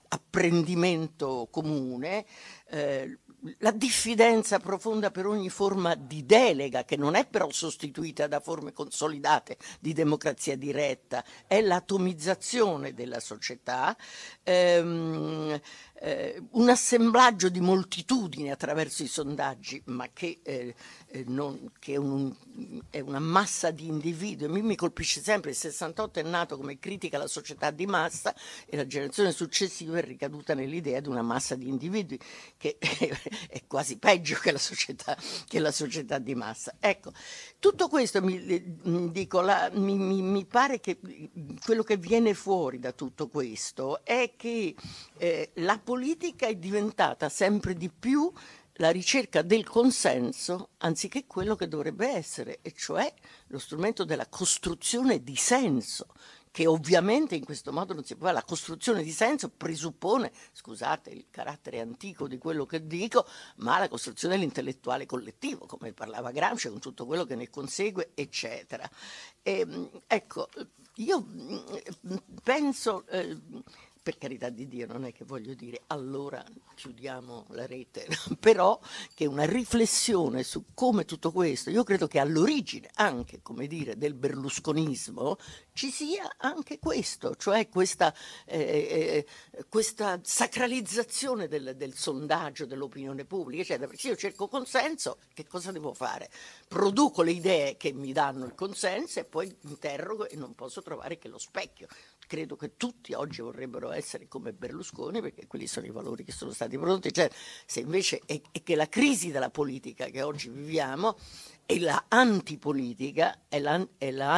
apprendimento comune, eh, la diffidenza profonda per ogni forma di delega, che non è però sostituita da forme consolidate di democrazia diretta, è l'atomizzazione della società. Ehm, eh, un assemblaggio di moltitudini attraverso i sondaggi, ma che, eh, eh non, che è, un, è, una massa di individui. A me mi colpisce sempre, il 68 è nato come critica alla società di massa e la generazione successiva è ricaduta nell'idea di una massa di individui, che è quasi peggio che la società, che la società di massa. Ecco, tutto questo mi, mm, dico, la, mi, mi, mi, pare che mm, quello che viene fuori da tutto questo è che eh, la politica è diventata sempre di più la ricerca del consenso anziché quello che dovrebbe essere, e cioè lo strumento della costruzione di senso, che ovviamente in questo modo non si può fare. La costruzione di senso presuppone, scusate il carattere antico di quello che dico, ma la costruzione dell'intellettuale collettivo, come parlava Gramsci, con tutto quello che ne consegue, eccetera. E, ehm, ecco, io mm, penso... Eh, per carità di Dio non è che voglio dire allora chiudiamo la rete, però che una riflessione su come tutto questo, io credo che all'origine anche, come dire, del berlusconismo, ci sia anche questo, cioè questa, eh, eh, eh, questa sacralizzazione del, del sondaggio dell'opinione pubblica, eccetera. Perché se io cerco consenso, che cosa devo fare? Produco le idee che mi danno il consenso e poi interrogo e non posso trovare che lo specchio. Credo che tutti oggi vorrebbero essere come Berlusconi, perché quelli sono i valori che sono stati prodotti. Cioè, se invece è, è che la crisi della politica che oggi viviamo è la antipolitica, è la, è la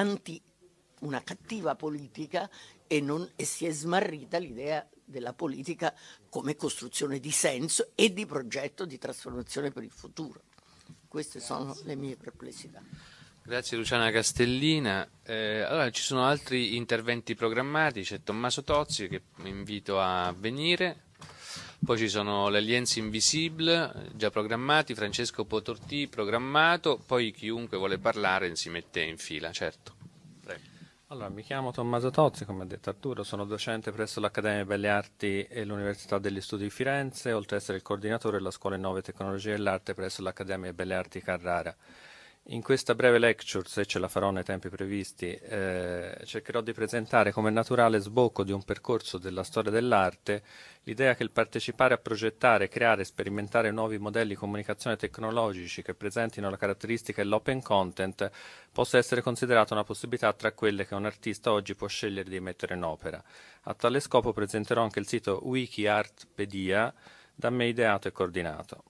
una cattiva politica e, non, e si è smarrita l'idea della politica come costruzione di senso e di progetto di trasformazione per il futuro. Queste sono le mie perplessità. Grazie Luciana Castellina. Eh, allora, ci sono altri interventi programmati, c'è Tommaso Tozzi che invito a venire, poi ci sono le l'Alliance Invisible già programmati, Francesco Potorti programmato, poi chiunque vuole parlare si mette in fila, certo. Allora, mi chiamo Tommaso Tozzi, come ha detto Arturo, sono docente presso l'Accademia Belle Arti e l'Università degli Studi di Firenze, oltre ad essere il coordinatore della Scuola Nuove Tecnologie dell'Arte presso l'Accademia Belle Arti Carrara. In questa breve lecture, se ce la farò nei tempi previsti, eh, cercherò di presentare come naturale sbocco di un percorso della storia dell'arte l'idea che il partecipare a progettare, creare e sperimentare nuovi modelli di comunicazione tecnologici che presentino la caratteristica dell'open content possa essere considerata una possibilità tra quelle che un artista oggi può scegliere di mettere in opera. A tale scopo presenterò anche il sito wikiartpedia da me ideato e coordinato.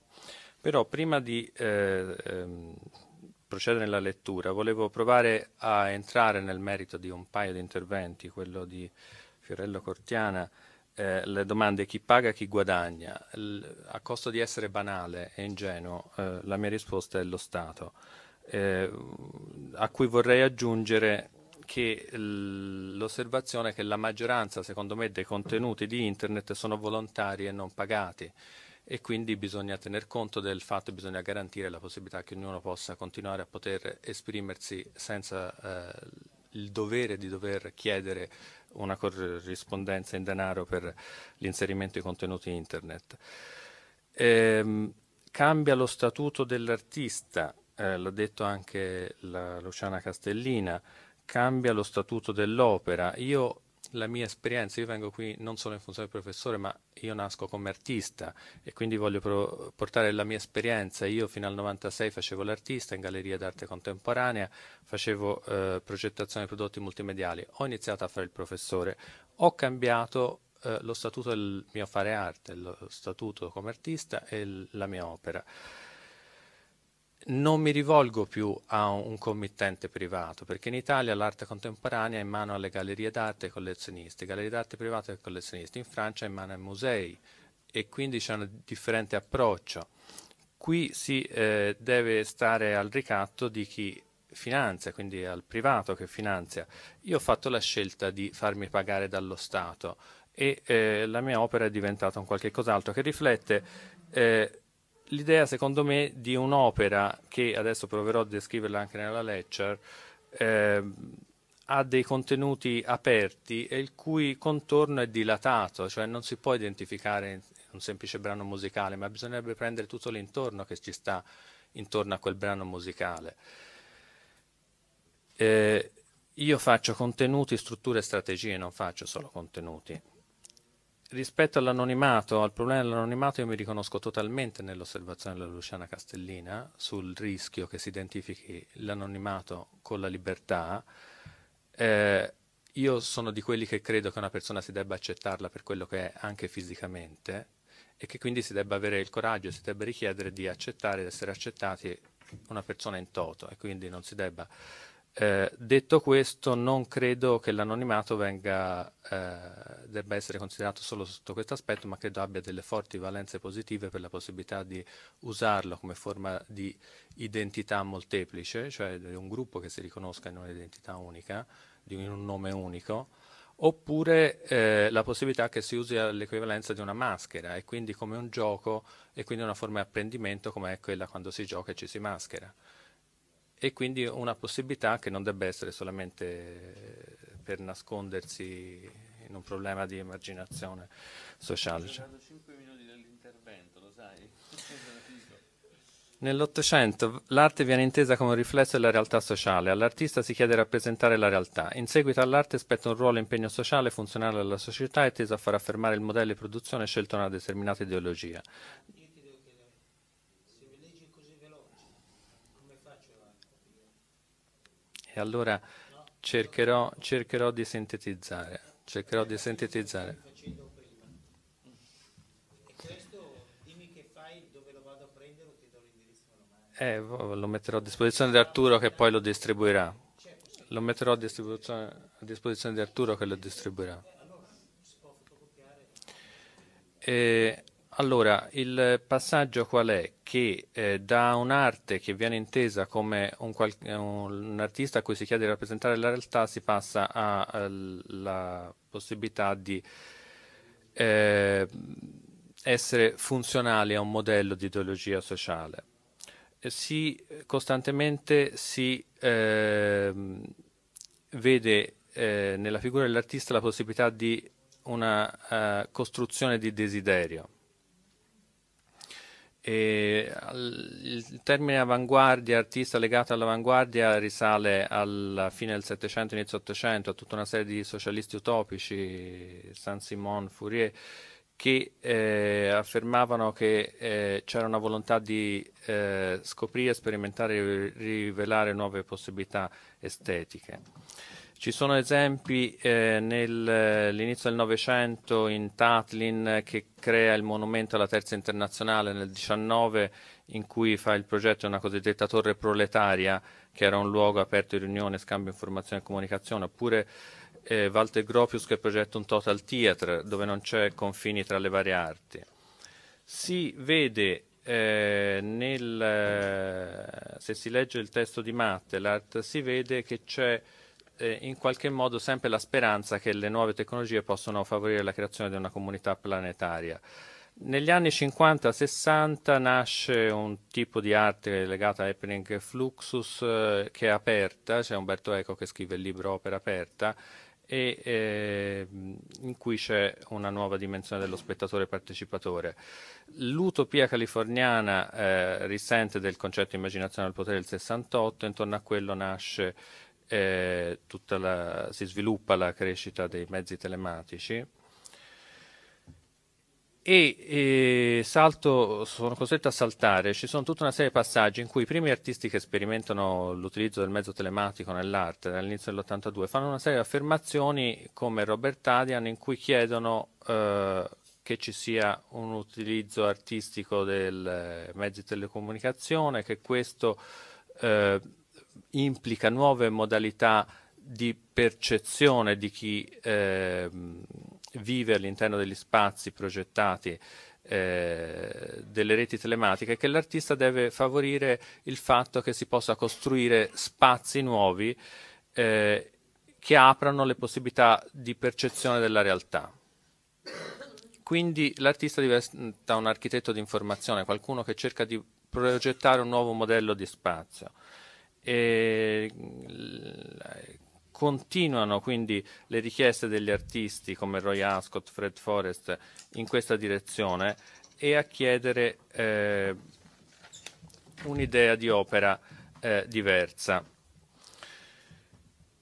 Però prima di eh, ehm, procedere nella lettura, volevo provare a entrare nel merito di un paio di interventi, quello di Fiorello Cortiana, eh, le domande chi paga, chi guadagna. L- a costo di essere banale e ingenuo, eh, la mia risposta è lo Stato, eh, a cui vorrei aggiungere che l- l'osservazione che la maggioranza, secondo me, dei contenuti di Internet sono volontari e non pagati e quindi bisogna tener conto del fatto che bisogna garantire la possibilità che ognuno possa continuare a poter esprimersi senza eh, il dovere di dover chiedere una corrispondenza in denaro per l'inserimento di contenuti internet. Ehm, cambia lo statuto dell'artista, eh, l'ha detto anche la Luciana Castellina, cambia lo statuto dell'opera. Io la mia esperienza, io vengo qui non solo in funzione di professore, ma io nasco come artista e quindi voglio pro- portare la mia esperienza. Io fino al 96 facevo l'artista in galleria d'arte contemporanea, facevo eh, progettazione di prodotti multimediali, ho iniziato a fare il professore, ho cambiato eh, lo statuto del mio fare arte, lo statuto come artista e l- la mia opera non mi rivolgo più a un committente privato, perché in Italia l'arte contemporanea è in mano alle gallerie d'arte e collezionisti, gallerie d'arte private e collezionisti, in Francia è in mano ai musei e quindi c'è un differente approccio. Qui si eh, deve stare al ricatto di chi finanzia, quindi al privato che finanzia. Io ho fatto la scelta di farmi pagare dallo Stato e eh, la mia opera è diventata un qualche cos'altro che riflette eh, l'idea secondo me di un'opera che adesso proverò a descriverla anche nella lecture eh, ha dei contenuti aperti e il cui contorno è dilatato, cioè non si può identificare un semplice brano musicale, ma bisognerebbe prendere tutto l'intorno che ci sta intorno a quel brano musicale. Eh, io faccio contenuti, strutture e strategie, non faccio solo contenuti rispetto all'anonimato, al problema dell'anonimato, io mi riconosco totalmente nell'osservazione della Luciana Castellina sul rischio che si identifichi l'anonimato con la libertà. Eh, io sono di quelli che credo che una persona si debba accettarla per quello che è anche fisicamente e che quindi si debba avere il coraggio, si debba richiedere di accettare, di essere accettati una persona in toto e quindi non si debba eh, detto questo, non credo che l'anonimato venga, eh, debba essere considerato solo sotto questo aspetto, ma credo abbia delle forti valenze positive per la possibilità di usarlo come forma di identità molteplice, cioè di un gruppo che si riconosca in un'identità unica, in un nome unico, oppure eh, la possibilità che si usi l'equivalenza di una maschera e quindi come un gioco e quindi una forma di apprendimento come è quella quando si gioca e ci si maschera e quindi una possibilità che non debba essere solamente eh, per nascondersi in un problema di emarginazione sociale. Nell'Ottocento l'arte viene intesa come un riflesso della realtà sociale, all'artista si chiede di rappresentare la realtà, in seguito all'arte spetta un ruolo impegno sociale funzionale alla società e teso a far affermare il modello di produzione scelto da una determinata ideologia. E allora cercherò, cercherò di sintetizzare. Cercherò di sintetizzare. Eh, lo metterò a disposizione di Arturo che poi lo distribuirà. Lo metterò a disposizione, a disposizione di Arturo che lo distribuirà. E allora, il passaggio qual è? Che eh, da un'arte che viene intesa come un, un, artista a cui si chiede di rappresentare la realtà si passa alla possibilità di eh, essere funzionali a un modello di ideologia sociale. Eh, si, costantemente si ehm, eh, vede nella figura dell'artista la possibilità di una eh, costruzione di desiderio e il termine avanguardia, artista legato all'avanguardia, risale alla fine del Settecento, inizio Ottocento, a tutta una serie di socialisti utopici, Saint-Simon, Fourier, che eh, affermavano che eh, c'era una volontà di eh, scoprire, sperimentare e rivelare nuove possibilità estetiche. Ci sono esempi eh, nell'inizio del Novecento in Tatlin eh, che crea il monumento alla Terza Internazionale nel 19 in cui fa il progetto una cosiddetta torre proletaria che era un luogo aperto di riunione, scambio, informazione e comunicazione, oppure eh, Walter Gropius che progetta un total theatre dove non c'è confini tra le varie arti. Si vede eh, nel, eh, se si legge il testo di Matte, l'art si vede che c'è eh, in qualche modo sempre la speranza che le nuove tecnologie possano favorire la creazione di una comunità planetaria. Negli anni 50-60 nasce un tipo di arte legata a Happening Fluxus eh, che è aperta, c'è Umberto Eco che scrive il libro Opera Aperta e eh, in cui c'è una nuova dimensione dello spettatore partecipatore. L'utopia californiana eh, risente del concetto immaginazione al potere del 68, intorno a quello nasce eh, la, si sviluppa la crescita dei mezzi telematici e eh, salto, sono costretto a saltare, ci sono tutta una serie di passaggi in cui i primi artisti che sperimentano l'utilizzo del mezzo telematico nell'arte all'inizio dell'82 fanno una serie di affermazioni come Robert Adian in cui chiedono eh, che ci sia un utilizzo artistico del eh, mezzo di telecomunicazione, che questo eh, implica nuove modalità di percezione di chi eh, vive all'interno degli spazi progettati eh, delle reti telematiche che l'artista deve favorire il fatto che si possa costruire spazi nuovi eh, che aprano le possibilità di percezione della realtà. Quindi l'artista diventa un architetto di informazione, qualcuno che cerca di progettare un nuovo modello di spazio. E continuano quindi le richieste degli artisti come Roy Ascott, Fred Forrest in questa direzione e a chiedere eh, un'idea di opera eh, diversa.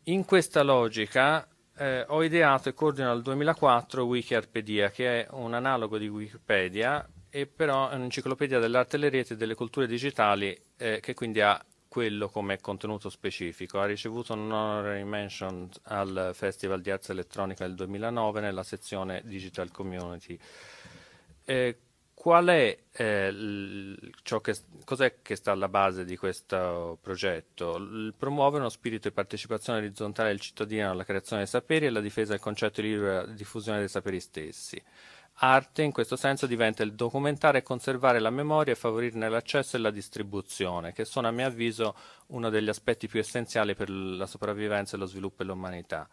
In questa logica eh, ho ideato e coordino dal 2004 Wikipedia, che è un analogo di Wikipedia, e però è un'enciclopedia dell'arte, e delle reti e delle culture digitali, eh, che quindi ha quello come contenuto specifico. Ha ricevuto un honorary mention al Festival di Arts Elettronica del 2009 nella sezione Digital Community. Eh, qual è eh, ciò che, cos'è che sta alla base di questo progetto? L, promuove uno spirito di partecipazione orizzontale del cittadino alla creazione dei saperi e la difesa del concetto di libera diffusione dei saperi stessi. Arte in questo senso diventa il documentare e conservare la memoria e favorirne l'accesso e la distribuzione, che sono a mio avviso uno degli aspetti più essenziali per la sopravvivenza e lo sviluppo dell'umanità.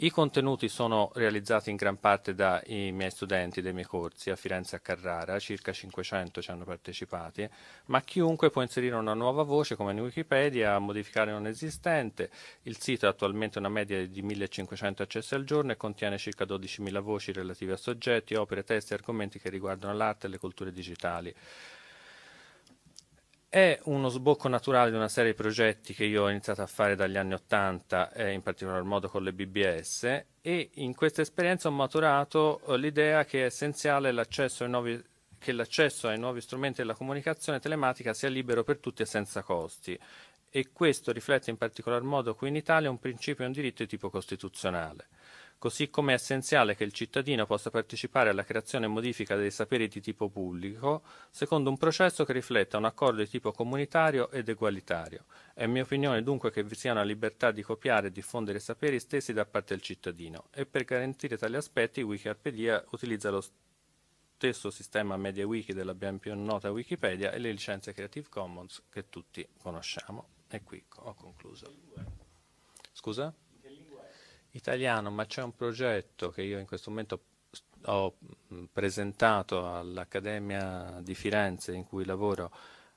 I contenuti sono realizzati in gran parte dai miei studenti dei miei corsi a Firenze e a Carrara, circa 500 ci hanno partecipati, ma chiunque può inserire una nuova voce come in Wikipedia, modificare non esistente. Il sito ha attualmente una media di 1500 accessi al giorno e contiene circa 12.000 voci relative a soggetti, opere, testi e argomenti che riguardano l'arte e le culture digitali. È uno sbocco naturale di una serie di progetti che io ho iniziato a fare dagli anni Ottanta, eh, in particolar modo con le BBS, e in questa esperienza ho maturato eh, l'idea che è essenziale nuovi, che l'accesso ai nuovi strumenti della comunicazione telematica sia libero per tutti e senza costi. E questo riflette in particolar modo qui in Italia un principio e un diritto di tipo costituzionale così come è essenziale che il cittadino possa partecipare alla creazione e modifica dei saperi di tipo pubblico, secondo un processo che rifletta un accordo di tipo comunitario ed egualitario. È mia opinione dunque che vi sia una libertà di copiare e diffondere i saperi stessi da parte del cittadino, e per garantire tali aspetti Wikipedia utilizza lo stesso sistema MediaWiki della ben più nota Wikipedia e le licenze Creative Commons che tutti conosciamo. E qui ho concluso. Scusa? italiano, ma c'è un progetto che io in questo momento ho mm, presentato all'Accademia di Firenze in cui lavoro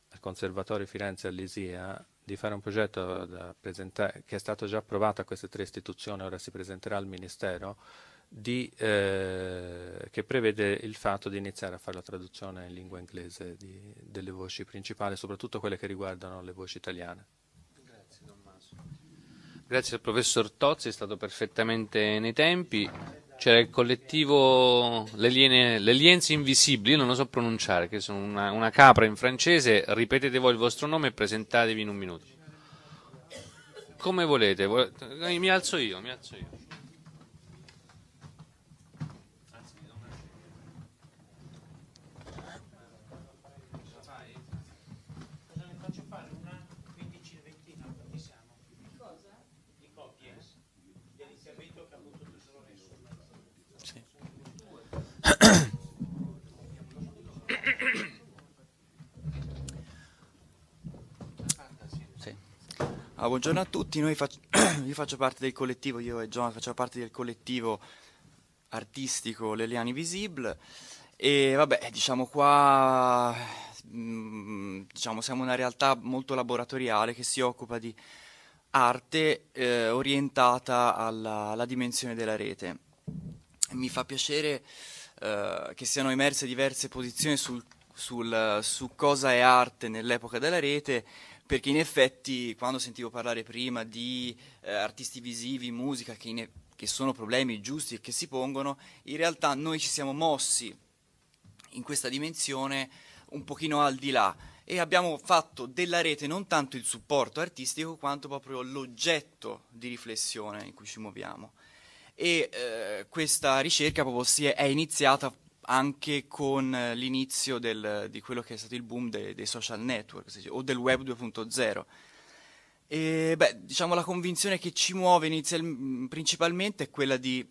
al Conservatorio Firenze all'ISIA di fare un progetto che è stato già approvato a queste tre istituzioni, ora si presenterà al Ministero, di, eh, che prevede il fatto di iniziare a fare la traduzione in lingua inglese di, delle voci principali, soprattutto quelle che riguardano le voci italiane. Grazie al professor Tozzi, è stato perfettamente nei tempi. C'era il collettivo Le Lienze Invisibili, non lo so pronunciare, che sono una, una capra in francese. Ripetete voi il vostro nome e presentatevi in un minuto. Come volete, mi alzo io, mi alzo io. Ah, buongiorno a tutti, fac io faccio parte del collettivo, io e John facciamo parte del collettivo artistico Leliani Visible e vabbè, diciamo qua, mm, diciamo siamo una realtà molto laboratoriale che si occupa di arte eh, orientata alla, alla, dimensione della rete. Mi fa piacere eh, che siano emerse diverse posizioni sul, sul, su cosa è arte nell'epoca della rete perché in effetti quando sentivo parlare prima di eh, artisti visivi, musica, che, in, che, sono problemi giusti e che si pongono, in realtà noi ci siamo mossi in questa dimensione un pochino al di là e abbiamo fatto della rete non tanto il supporto artistico quanto proprio l'oggetto di riflessione in cui ci muoviamo. E eh, questa ricerca proprio è iniziata anche con eh, l'inizio di quello che è stato il boom dei, dei social network o del web 2.0. E, beh, diciamo la convinzione che ci muove mm, principalmente è quella di,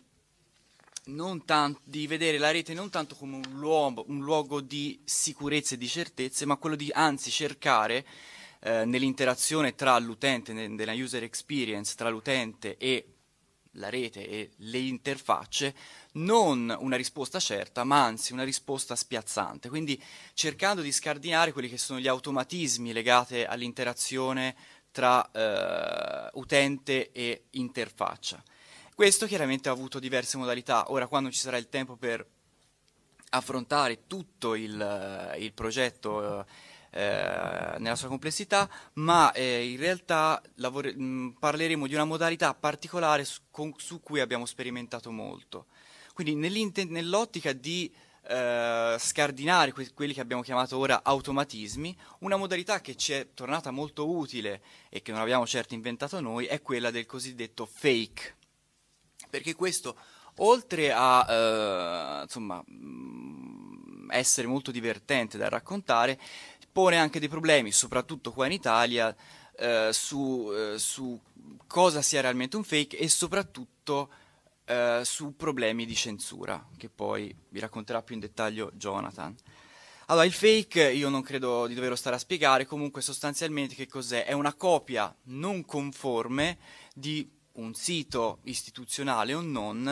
tanto, di, vedere la rete non tanto come un luogo, un luogo, di sicurezza e di certezze, ma quello di anzi cercare eh, nell'interazione tra l'utente, nella user experience tra l'utente e la rete e le interfacce, non una risposta certa, ma anzi una risposta spiazzante. Quindi cercando di scardinare quelli che sono gli automatismi legati all'interazione tra eh, utente e interfaccia. Questo chiaramente ha avuto diverse modalità. Ora, quando ci sarà il tempo per affrontare tutto il, eh, il progetto eh, eh, nella sua complessità, ma eh, in realtà lavore- mh, parleremo di una modalità particolare su, con, su cui abbiamo sperimentato molto. Quindi nell'ottica di eh, scardinare que- quelli che abbiamo chiamato ora automatismi, una modalità che ci è tornata molto utile e che non abbiamo certo inventato noi è quella del cosiddetto fake. Perché questo, oltre a eh, insomma, essere molto divertente da raccontare, pone anche dei problemi, soprattutto qua in Italia, eh, su, eh, su, cosa sia realmente un fake e soprattutto eh, su problemi di censura, che poi vi racconterà più in dettaglio Jonathan. Allora, il fake io non credo di doverlo stare a spiegare, comunque sostanzialmente che cos'è? È una copia non conforme di un sito istituzionale o non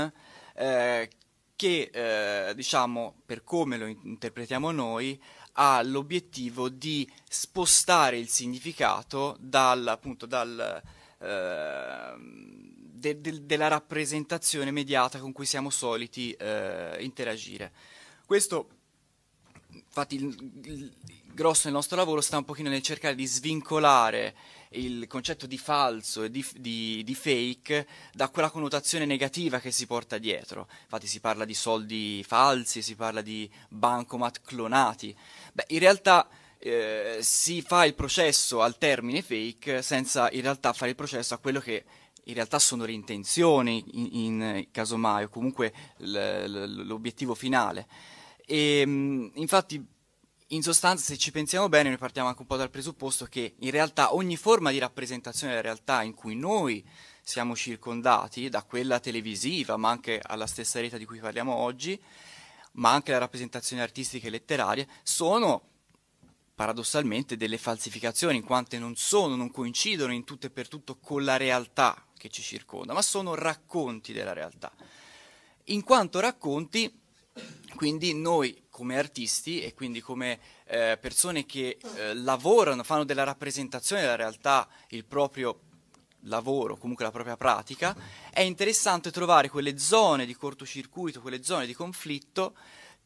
eh, che eh, diciamo per come lo interpretiamo noi ha l'obiettivo di spostare il significato dal, appunto, dal, eh, de, de, della rappresentazione mediata con cui siamo soliti eh, interagire. Questo, infatti, il, il, grosso del nostro lavoro sta un pochino nel cercare di svincolare il concetto di falso e di, di, di, fake da quella connotazione negativa che si porta dietro. Infatti si parla di soldi falsi, si parla di bancomat clonati. Beh, in realtà eh, si fa il processo al termine fake senza in realtà fare il processo a quello che in realtà sono le intenzioni in, in casomai o comunque l'obiettivo finale. E, ehm, infatti, in sostanza, se ci pensiamo bene, noi partiamo anche un po' dal presupposto che in realtà ogni forma di rappresentazione della realtà in cui noi siamo circondati, da quella televisiva ma anche alla stessa rete di cui parliamo oggi, ma anche le rappresentazioni artistiche e letterarie, sono paradossalmente delle falsificazioni, in quanto non sono, non coincidono in tutto e per tutto con la realtà che ci circonda, ma sono racconti della realtà. In quanto racconti, quindi noi come artisti e quindi come eh, persone che eh, lavorano, fanno della rappresentazione della realtà il proprio lavoro, comunque la propria pratica, è interessante trovare quelle zone di cortocircuito, quelle zone di conflitto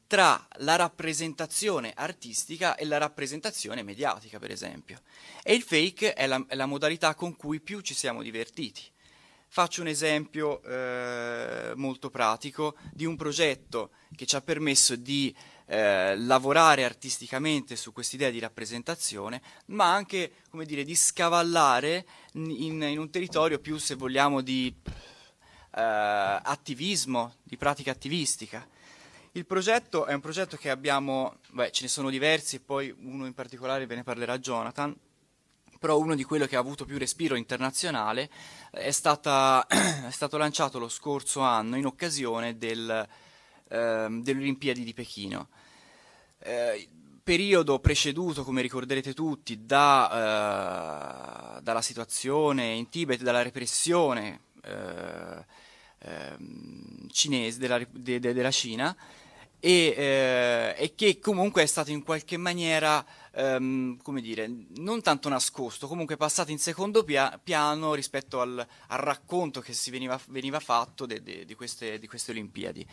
tra la rappresentazione artistica e la rappresentazione mediatica, per esempio. E il fake è la, è la modalità con cui più ci siamo divertiti. Faccio un esempio eh, molto pratico di un progetto che ci ha permesso di eh, lavorare artisticamente su quest'idea di rappresentazione, ma anche come dire, di scavallare in, in un territorio più, se vogliamo, di eh, attivismo, di pratica attivistica. Il progetto è un progetto che abbiamo, beh, ce ne sono diversi, e poi uno in particolare ve ne parlerà Jonathan, però uno di quelli che ha avuto più respiro internazionale è, stata, è stato lanciato lo scorso anno in occasione del Ehm, delle Olimpiadi di Pechino. Eh, periodo preceduto, come ricorderete tutti, da, eh, dalla situazione in Tibet, dalla repressione eh, ehm, cinese della, de, de, della Cina, e, eh, e che comunque è stato in qualche maniera Um, come dire, non tanto nascosto, comunque passato in secondo pia- piano rispetto al, al, racconto che si veniva, veniva fatto de, de, di, queste, di, queste, Olimpiadi.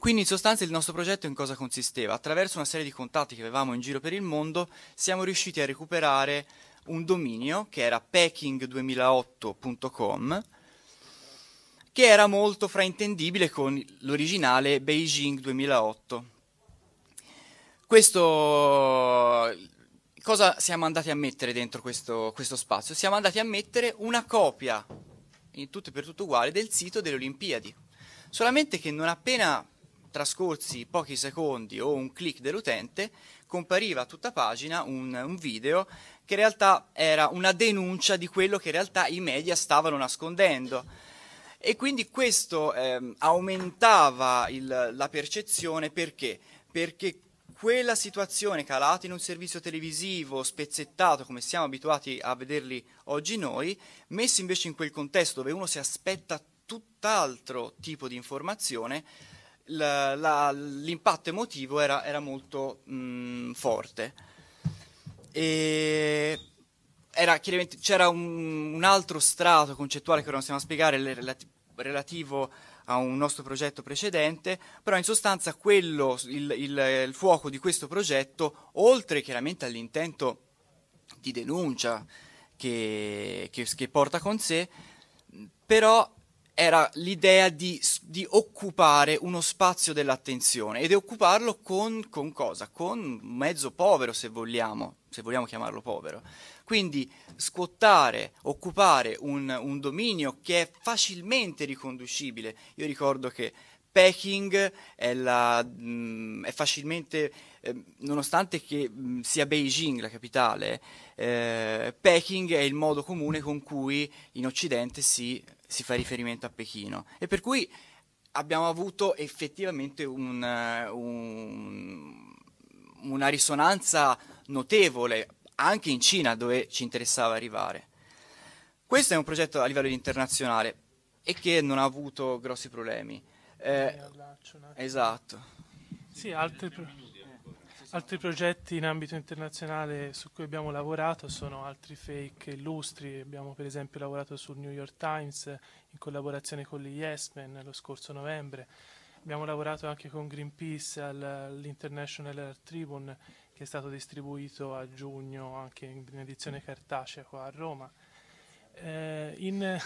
Quindi in sostanza il nostro progetto in cosa consisteva? Attraverso una serie di contatti che avevamo in giro per il mondo siamo riusciti a recuperare un dominio che era peking2008.com che era molto fraintendibile con l'originale Beijing 2008. Questo, cosa siamo andati a mettere dentro questo, questo spazio? Siamo andati a mettere una copia, in tutto e per tutto uguale, del sito delle Olimpiadi. Solamente che non appena trascorsi pochi secondi o un clic dell'utente, compariva a tutta pagina un, un, video che in realtà era una denuncia di quello che in realtà i media stavano nascondendo. E quindi questo ehm, aumentava il, la percezione perché? Perché quella situazione calata in un servizio televisivo spezzettato come siamo abituati a vederli oggi noi, messo invece in quel contesto dove uno si aspetta tutt'altro tipo di informazione, la, la, l'impatto emotivo era, era molto mh, mhmm, forte. E era, c'era un, un, altro strato concettuale che ora non stiamo a spiegare, le, relativo a un nostro progetto precedente, però in sostanza quello, il, il, il fuoco di questo progetto, oltre chiaramente all'intento di denuncia che, che, che porta con sé, però era l'idea di, di, occupare uno spazio dell'attenzione ed occuparlo con, con cosa? Con un mezzo povero, se vogliamo, se vogliamo chiamarlo povero. Quindi squattare, occupare un, un dominio che è facilmente riconducibile. Io ricordo che Peking è, la, mh, mm, è facilmente, eh, nonostante che mh, mm, sia Beijing la capitale, eh, Peking è il modo comune con cui in Occidente si, si, fa riferimento a Pechino. E per cui abbiamo avuto effettivamente un, un, una risonanza notevole anche in Cina dove ci interessava arrivare. Questo è un progetto a livello internazionale e che non ha avuto grossi problemi. Eh, esatto. Sì, altri, pro- altri, progetti in ambito internazionale su cui abbiamo lavorato sono altri fake illustri. Abbiamo per esempio lavorato sul New York Times in collaborazione con gli Yes Men lo scorso novembre. Abbiamo lavorato anche con Greenpeace all'International Tribune che è stato distribuito a giugno anche in edizione cartacea qua a Roma. Eh, in,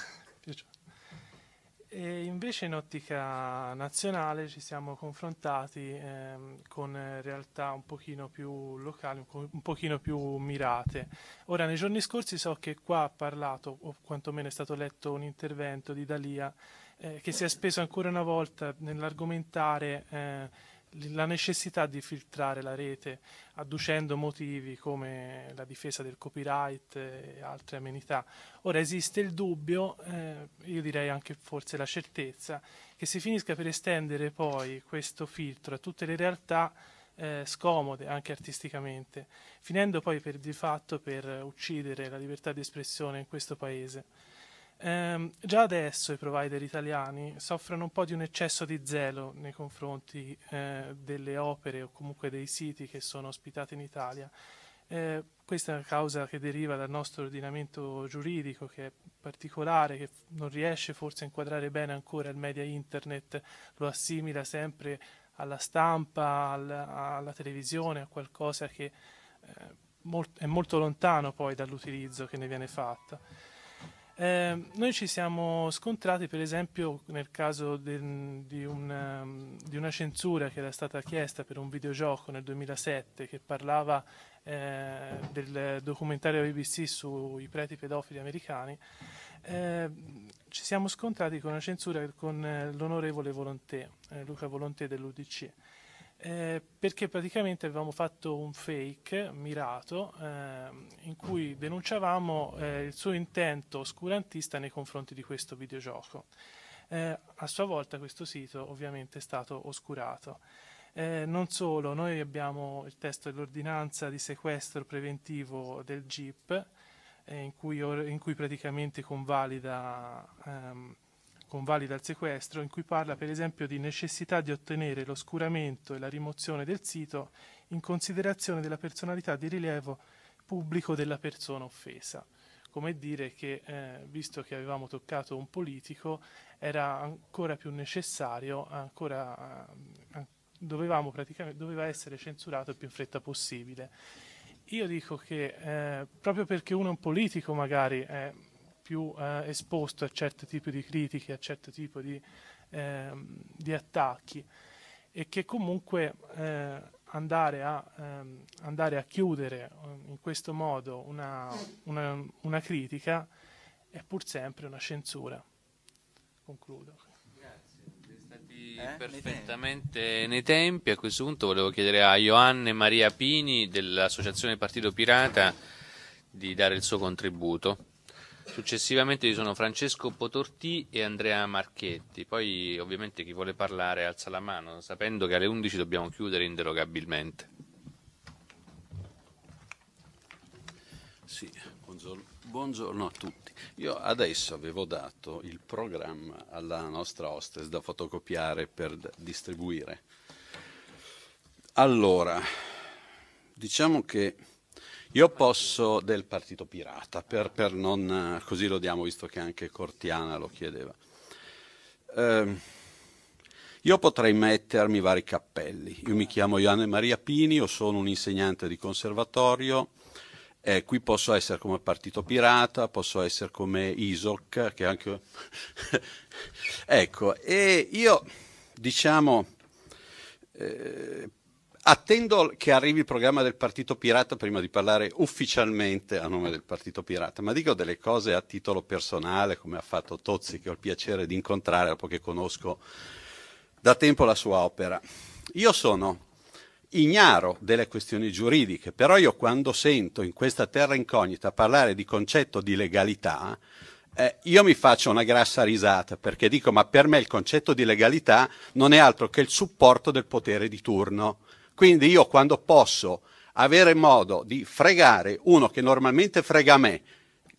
invece in ottica nazionale ci siamo confrontati eh, con realtà un pochino più locali, un pochino più mirate. Ora, nei giorni scorsi so che qua ha parlato, o quantomeno è stato letto un intervento di Dalia, eh, che si è speso ancora una volta nell'argomentare eh, la necessità di filtrare la rete adducendo motivi come la difesa del copyright e altre amenità. Ora esiste il dubbio, eh, io direi anche forse la certezza, che si finisca per estendere poi questo filtro a tutte le realtà eh, scomode anche artisticamente, finendo poi per, di fatto per uccidere la libertà di espressione in questo paese. Ehm, già adesso i provider italiani soffrono un po' di un eccesso di zelo nei confronti eh, delle opere o comunque dei siti che sono ospitati in Italia. Eh, questa è una causa che deriva dal nostro ordinamento giuridico che è particolare, che non riesce forse a inquadrare bene ancora il media internet, lo assimila sempre alla stampa, alla, alla televisione, a qualcosa che eh, molt- è molto lontano poi dall'utilizzo che ne viene fatto. Ehm, noi ci siamo scontrati per esempio nel caso de, di, una, ehm, di, una censura che era stata chiesta per un videogioco nel 2007 che parlava eh, del documentario BBC sui preti pedofili americani. Eh, ci siamo scontrati con una censura con eh, l'onorevole Volontè, eh, Luca Volonté dell'UDC. Eh, perché praticamente avevamo fatto un fake mirato eh, in cui denunciavamo eh, il suo intento oscurantista nei confronti di questo videogioco. Eh, a sua volta questo sito ovviamente è stato oscurato. Eh, non solo, noi abbiamo il testo dell'ordinanza di sequestro preventivo del GIP eh, in cui, in, cui, praticamente convalida ehm, convalida il sequestro, in cui parla per esempio di necessità di ottenere l'oscuramento e la rimozione del sito in considerazione della personalità di rilievo pubblico della persona offesa. Come dire che, eh, visto che avevamo toccato un politico, era ancora più necessario, ancora, eh, doveva essere censurato il più in fretta possibile. Io dico che eh, proprio perché uno è un politico magari più eh, esposto a certi tipi di critiche, a certi tipi di, eh, di, attacchi e che comunque eh, andare, a, ehm, andare, a, chiudere eh, in questo modo una, una, una critica è pur sempre una censura. Concludo eh, perfettamente nei tempi. A questo punto volevo chiedere a Ioanne Maria Pini dell'Associazione Partito Pirata di dare il suo contributo. Successivamente ci sono Francesco Potorti e Andrea Marchetti. Poi ovviamente chi vuole parlare alza la mano, sapendo che alle 11 dobbiamo chiudere inderogabilmente. Sì, buongiorno, buongiorno a tutti. Io adesso avevo dato il programma alla nostra hostess da fotocopiare per distribuire. Allora, diciamo che io posso del Partito Pirata, per, per non, eh, così lo diamo visto che anche Cortiana lo chiedeva. Eh, io potrei mettermi vari cappelli. Io mi chiamo Ioanne Maria Pini, io sono un insegnante di conservatorio. Eh, qui posso essere come Partito Pirata, posso essere come ISOC, che anche... ecco, e io diciamo eh, Attendo che arrivi il programma del Partito Pirata prima di parlare ufficialmente a nome del Partito Pirata, ma dico delle cose a titolo personale, come ha fatto Tozzi, che ho il piacere di incontrare dopo che conosco da tempo la sua opera. Io sono ignaro delle questioni giuridiche, però io quando sento in questa terra incognita parlare di concetto di legalità, eh, io mi faccio una grassa risata perché dico ma per me il concetto di legalità non è altro che il supporto del potere di turno quindi io quando posso avere modo di fregare uno che normalmente frega me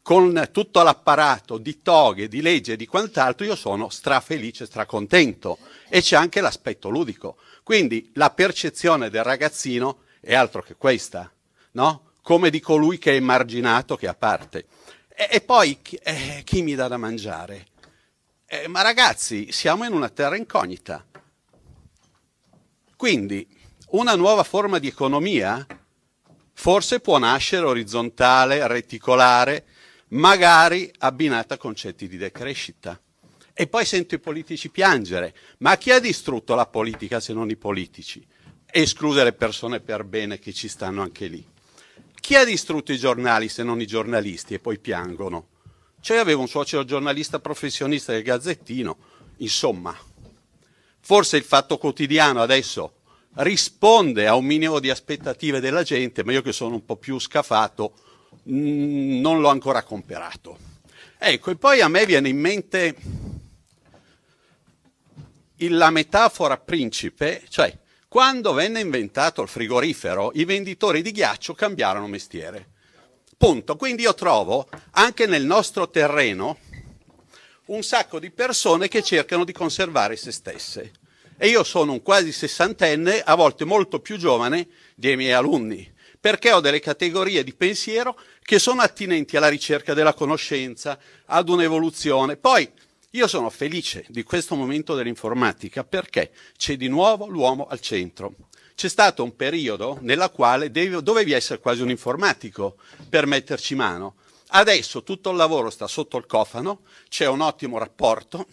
con tutto l'apparato di toghe, di legge e di quant'altro, io sono strafelice, stracontento. E c'è anche l'aspetto ludico. Quindi la percezione del ragazzino è altro che questa, no? Come di colui che è emarginato, che è a parte. E, e poi chi, eh, chi mi dà da mangiare? Eh, ma ragazzi, siamo in una terra incognita. Quindi una nuova forma di economia forse può nascere orizzontale, reticolare, magari abbinata a concetti di decrescita. E poi sento i politici piangere. Ma chi ha distrutto la politica se non i politici? Escluse le persone per bene che ci stanno anche lì. Chi ha distrutto i giornali se non i giornalisti e poi piangono? Cioè avevo un suocero giornalista professionista del Gazzettino. Insomma, forse il fatto quotidiano adesso risponde a un minimo di aspettative della gente, ma io che sono un po' più scafato mh, mm, non l'ho ancora comperato. Ecco, e poi a me viene in mente la metafora principe, cioè quando venne inventato il frigorifero, i venditori di ghiaccio cambiarono mestiere. Punto. Quindi io trovo anche nel nostro terreno un sacco di persone che cercano di conservare se stesse. E io sono un quasi sessantenne, a volte molto più giovane dei miei alunni, perché ho delle categorie di pensiero che sono attinenti alla ricerca della conoscenza, ad un'evoluzione. Poi io sono felice di questo momento dell'informatica perché c'è di nuovo l'uomo al centro. C'è stato un periodo nella quale devi, dovevi essere quasi un informatico per metterci mano. Adesso tutto il lavoro sta sotto il cofano, c'è un ottimo rapporto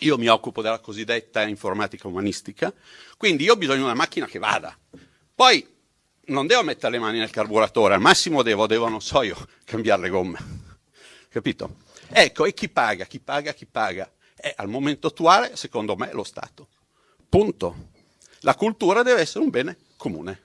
io mi occupo della cosiddetta informatica umanistica, quindi io ho bisogno di una macchina che vada. Poi non devo mettere le mani nel carburatore, al massimo devo, devo non so io, cambiare le gomme. Capito? Ecco, e chi paga? Chi paga? Chi paga? È eh, al momento attuale, secondo me, lo Stato. Punto. La cultura deve essere un bene comune.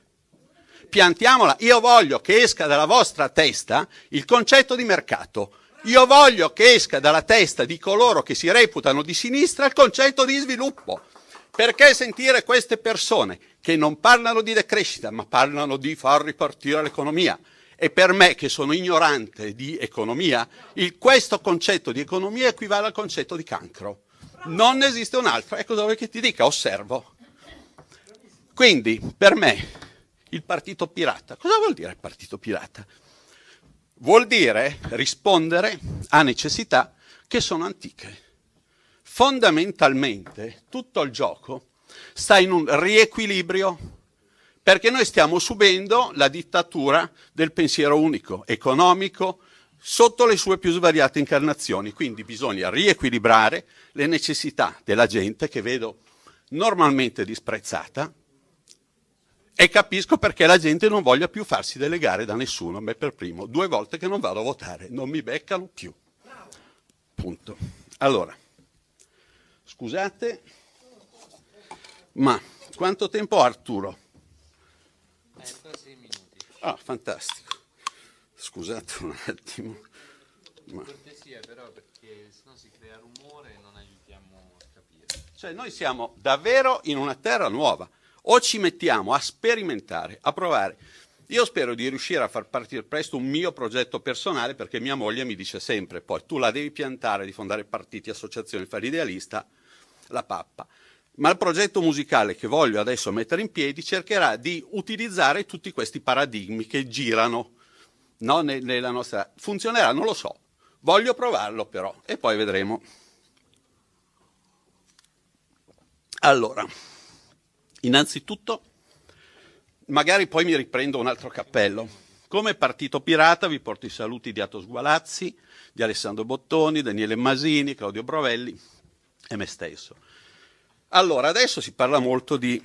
Piantiamola. Io voglio che esca dalla vostra testa il concetto di mercato io voglio che esca dalla testa di coloro che si reputano di sinistra il concetto di sviluppo. Perché sentire queste persone che non parlano di decrescita, ma parlano di far ripartire l'economia? E per me, che sono ignorante di economia, il, questo concetto di economia equivale al concetto di cancro. Non esiste un altro. E cosa vuoi che ti dica? Osservo. Quindi, per me, il partito pirata. Cosa vuol dire il partito pirata? Vuol dire rispondere a necessità che sono antiche. Fondamentalmente tutto il gioco sta in un riequilibrio, perché noi stiamo subendo la dittatura del pensiero unico, economico, sotto le sue più svariate incarnazioni. Quindi bisogna riequilibrare le necessità della gente che vedo normalmente disprezzata e capisco perché la gente non voglia più farsi delegare da nessuno, me per primo, due volte che non vado a votare, non mi beccano più. Punto. Allora, scusate, ma quanto tempo ha Arturo? Ah, fantastico. Scusate un attimo. Ma... Cortesia però perché sennò si crea rumore e non aiutiamo a capire. Cioè noi siamo davvero in una terra nuova o ci mettiamo a sperimentare, a provare. Io spero di riuscire a far partire presto un mio progetto personale perché mia moglie mi dice sempre poi tu la devi piantare di fondare partiti, associazioni, fare idealista, la pappa. Ma il progetto musicale che voglio adesso mettere in piedi cercherà di utilizzare tutti questi paradigmi che girano no, nella nostra... Funzionerà? Non lo so. Voglio provarlo però e poi vedremo. Allora. Innanzitutto, magari poi mi riprendo un altro cappello. Come Partito Pirata vi porto i saluti di Atos Gualazzi, di Alessandro Bottoni, Daniele Masini, Claudio Brovelli e me stesso. Allora, adesso si parla molto di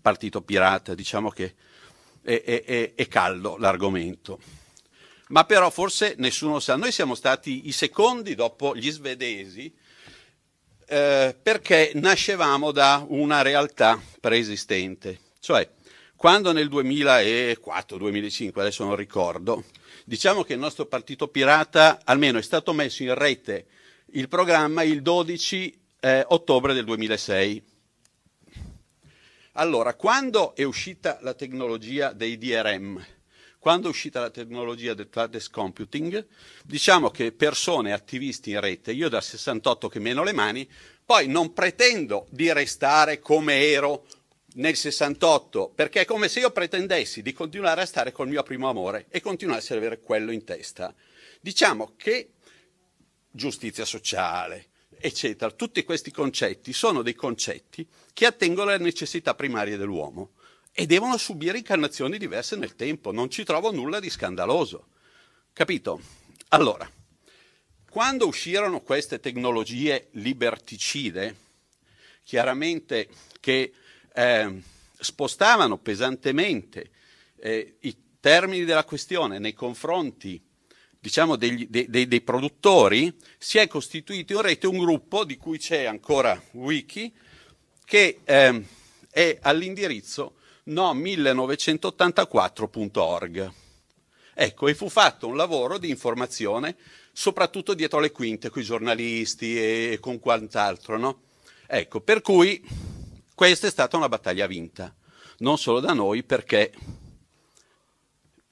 Partito Pirata, diciamo che è, è, è caldo l'argomento. Ma però forse nessuno sa, noi siamo stati i secondi dopo gli svedesi eh, perché nascevamo da una realtà preesistente. Cioè, quando nel 2004-2005, adesso non ricordo, diciamo che il nostro partito pirata almeno è stato messo in rete il programma il 12 eh, ottobre del 2006. Allora, quando è uscita la tecnologia dei DRM? Quando è uscita la tecnologia del cloud computing, diciamo che persone, attivisti in rete, io dal 68 che meno le mani, poi non pretendo di restare come ero nel 68, perché è come se io pretendessi di continuare a stare col mio primo amore e continuassi ad avere quello in testa. Diciamo che giustizia sociale, eccetera, tutti questi concetti sono dei concetti che attengono alle necessità primarie dell'uomo e devono subire incarnazioni diverse nel tempo. Non ci trovo nulla di scandaloso. Capito? Allora, quando uscirono queste tecnologie liberticide, chiaramente che eh, spostavano pesantemente eh, i termini della questione nei confronti diciamo, degli, de, de, dei produttori, si è costituito in rete un gruppo di cui c'è ancora Wiki, che eh, è all'indirizzo no1984.org. Ecco, e fu fatto un lavoro di informazione, soprattutto dietro le quinte, con i giornalisti e con quant'altro, no? Ecco, per cui questa è stata una battaglia vinta, non solo da noi, perché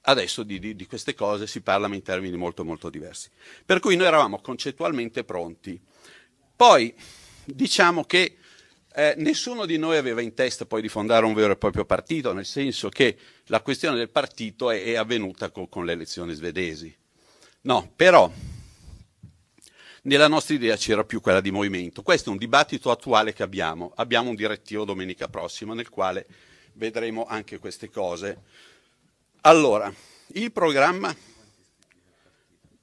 adesso di, di, di queste cose si parlano in termini molto, molto diversi. Per cui noi eravamo concettualmente pronti. Poi, diciamo che eh, nessuno di noi aveva in testa poi di fondare un vero e proprio partito, nel senso che la questione del partito è, è avvenuta co- con le elezioni svedesi. No, però nella nostra idea c'era più quella di movimento. Questo è un dibattito attuale che abbiamo. Abbiamo un direttivo domenica prossima nel quale vedremo anche queste cose. Allora, il programma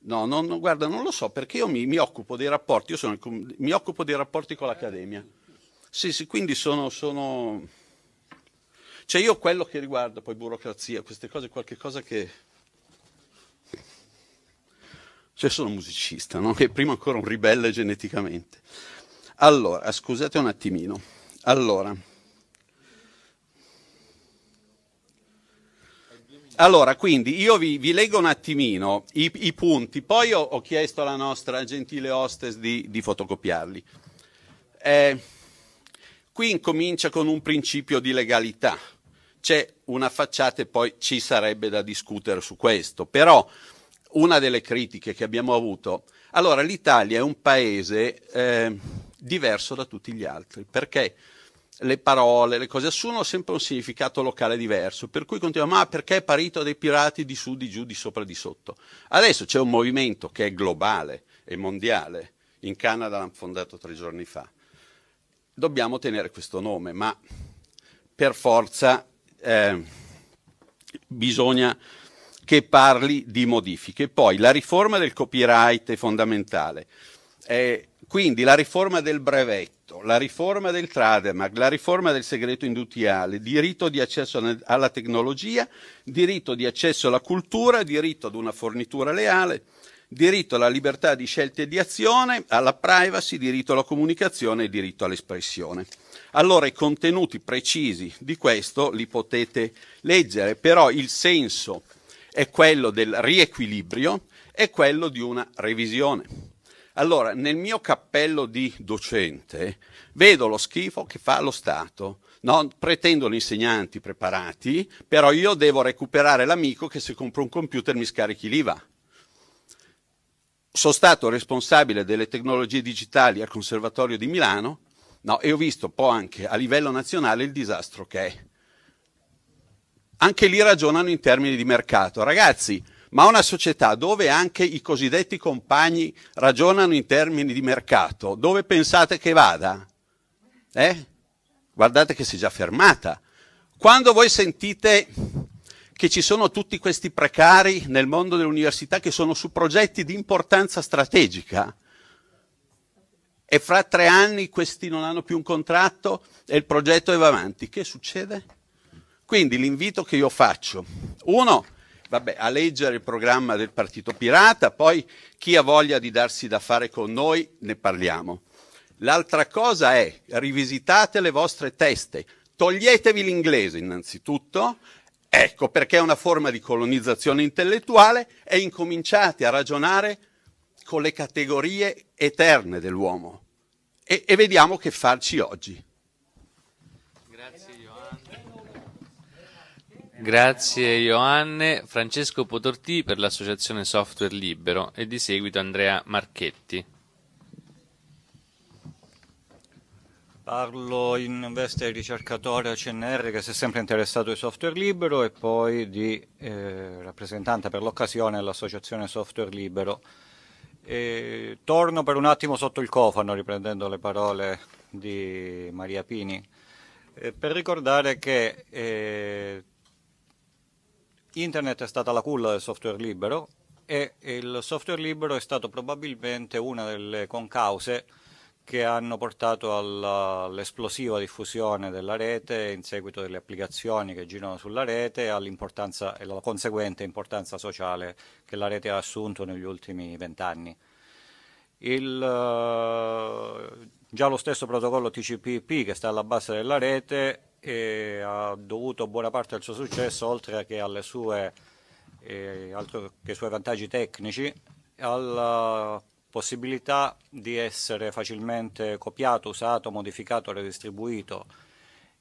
No, non, guarda, non lo so perché io mi, mi, occupo, dei rapporti, io sono, mi occupo dei rapporti con l'accademia. Sì, sì, quindi sono, sono... Cioè io quello che riguarda poi burocrazia, queste cose, qualche cosa che... Cioè sono musicista, no? Che prima ancora un ribelle geneticamente. Allora, scusate un attimino. Allora... Allora, quindi io vi, vi leggo un attimino i, i punti, poi ho, ho, chiesto alla nostra gentile hostess di, di fotocopiarli. Eh, Qui incomincia con un principio di legalità. C'è una facciata e poi ci sarebbe da discutere su questo. Però una delle critiche che abbiamo avuto, allora l'Italia è un paese eh, diverso da tutti gli altri, perché le parole, le cose assumono sempre un significato locale diverso, per cui continuiamo, ma perché è parito dei pirati di su, di giù, di sopra, di sotto? Adesso c'è un movimento che è globale e mondiale, in Canada l'hanno fondato tre giorni fa, dobbiamo tenere questo nome, ma per forza eh, bisogna che parli di modifiche. Poi la riforma del copyright è fondamentale, eh, quindi la riforma del brevetto, la riforma del trademark, la riforma del segreto industriale, diritto di accesso alla tecnologia, diritto di accesso alla cultura, diritto ad una fornitura leale, diritto alla libertà di scelta e di azione, alla privacy, diritto alla comunicazione e diritto all'espressione. Allora i contenuti precisi di questo li potete leggere, però il senso è quello del riequilibrio, è quello di una revisione. Allora, nel mio cappello di docente vedo lo schifo che fa lo Stato. No, pretendono insegnanti preparati, però io devo recuperare l'amico che se compro un computer mi scarichi l'IVA sono stato responsabile delle tecnologie digitali al Conservatorio di Milano no, e ho visto poi anche a livello nazionale il disastro che è. Anche lì ragionano in termini di mercato. Ragazzi, ma una società dove anche i cosiddetti compagni ragionano in termini di mercato, dove pensate che vada? Eh? Guardate che si è già fermata. Quando voi sentite che ci sono tutti questi precari nel mondo dell'università che sono su progetti di importanza strategica e fra tre anni questi non hanno più un contratto e il progetto va avanti. Che succede? Quindi l'invito che io faccio, uno, vabbè, a leggere il programma del Partito Pirata, poi chi ha voglia di darsi da fare con noi ne parliamo. L'altra cosa è rivisitate le vostre teste, toglietevi l'inglese innanzitutto Ecco perché è una forma di colonizzazione intellettuale e incominciate a ragionare con le categorie eterne dell'uomo. E, e vediamo che farci oggi. Grazie Ioanne. Francesco Potorti per l'Associazione Software Libero e di seguito Andrea Marchetti. Parlo in veste di ricercatore a CNR che si è sempre interessato ai software libero e poi di eh, rappresentante per l'occasione dell'associazione Software Libero. E torno per un attimo sotto il cofano, riprendendo le parole di Maria Pini, eh, per ricordare che eh, Internet è stata la culla del software libero e il software libero è stato probabilmente una delle concause che hanno portato all'esplosiva diffusione della rete in seguito delle applicazioni che girano sulla rete e all'importanza e alla conseguente importanza sociale che la rete ha assunto negli ultimi vent'anni. Eh, già lo stesso protocollo TCP/IP che sta alla base della rete eh, ha dovuto buona parte del suo successo oltre che alle sue, eh, che ai suoi vantaggi tecnici al possibilità di essere facilmente copiato, usato, modificato, redistribuito.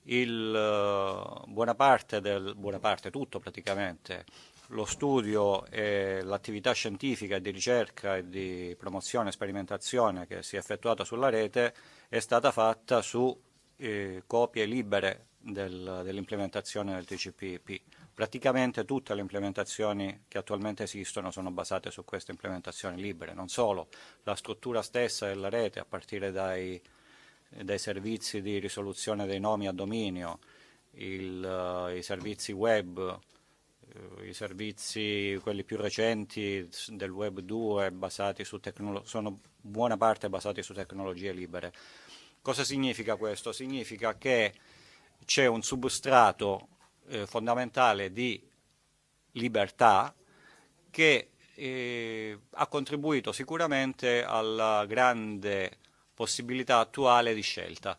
Il, eh, buona parte del, buona parte, tutto praticamente, lo studio e l'attività scientifica di ricerca e di promozione e sperimentazione che si è effettuata sulla rete è stata fatta su eh, copie libere del, dell'implementazione del TCP/IP Praticamente tutte le implementazioni che attualmente esistono sono basate su queste implementazioni libere, non solo, la struttura stessa della rete a partire dai, dai servizi di risoluzione dei nomi a dominio, il, uh, i servizi web, uh, i servizi quelli più recenti del web 2 tecnolo- sono buona parte basati su tecnologie libere. Cosa significa questo? Significa che c'è un substrato eh, fondamentale di libertà che eh, ha contribuito sicuramente alla grande possibilità attuale di scelta,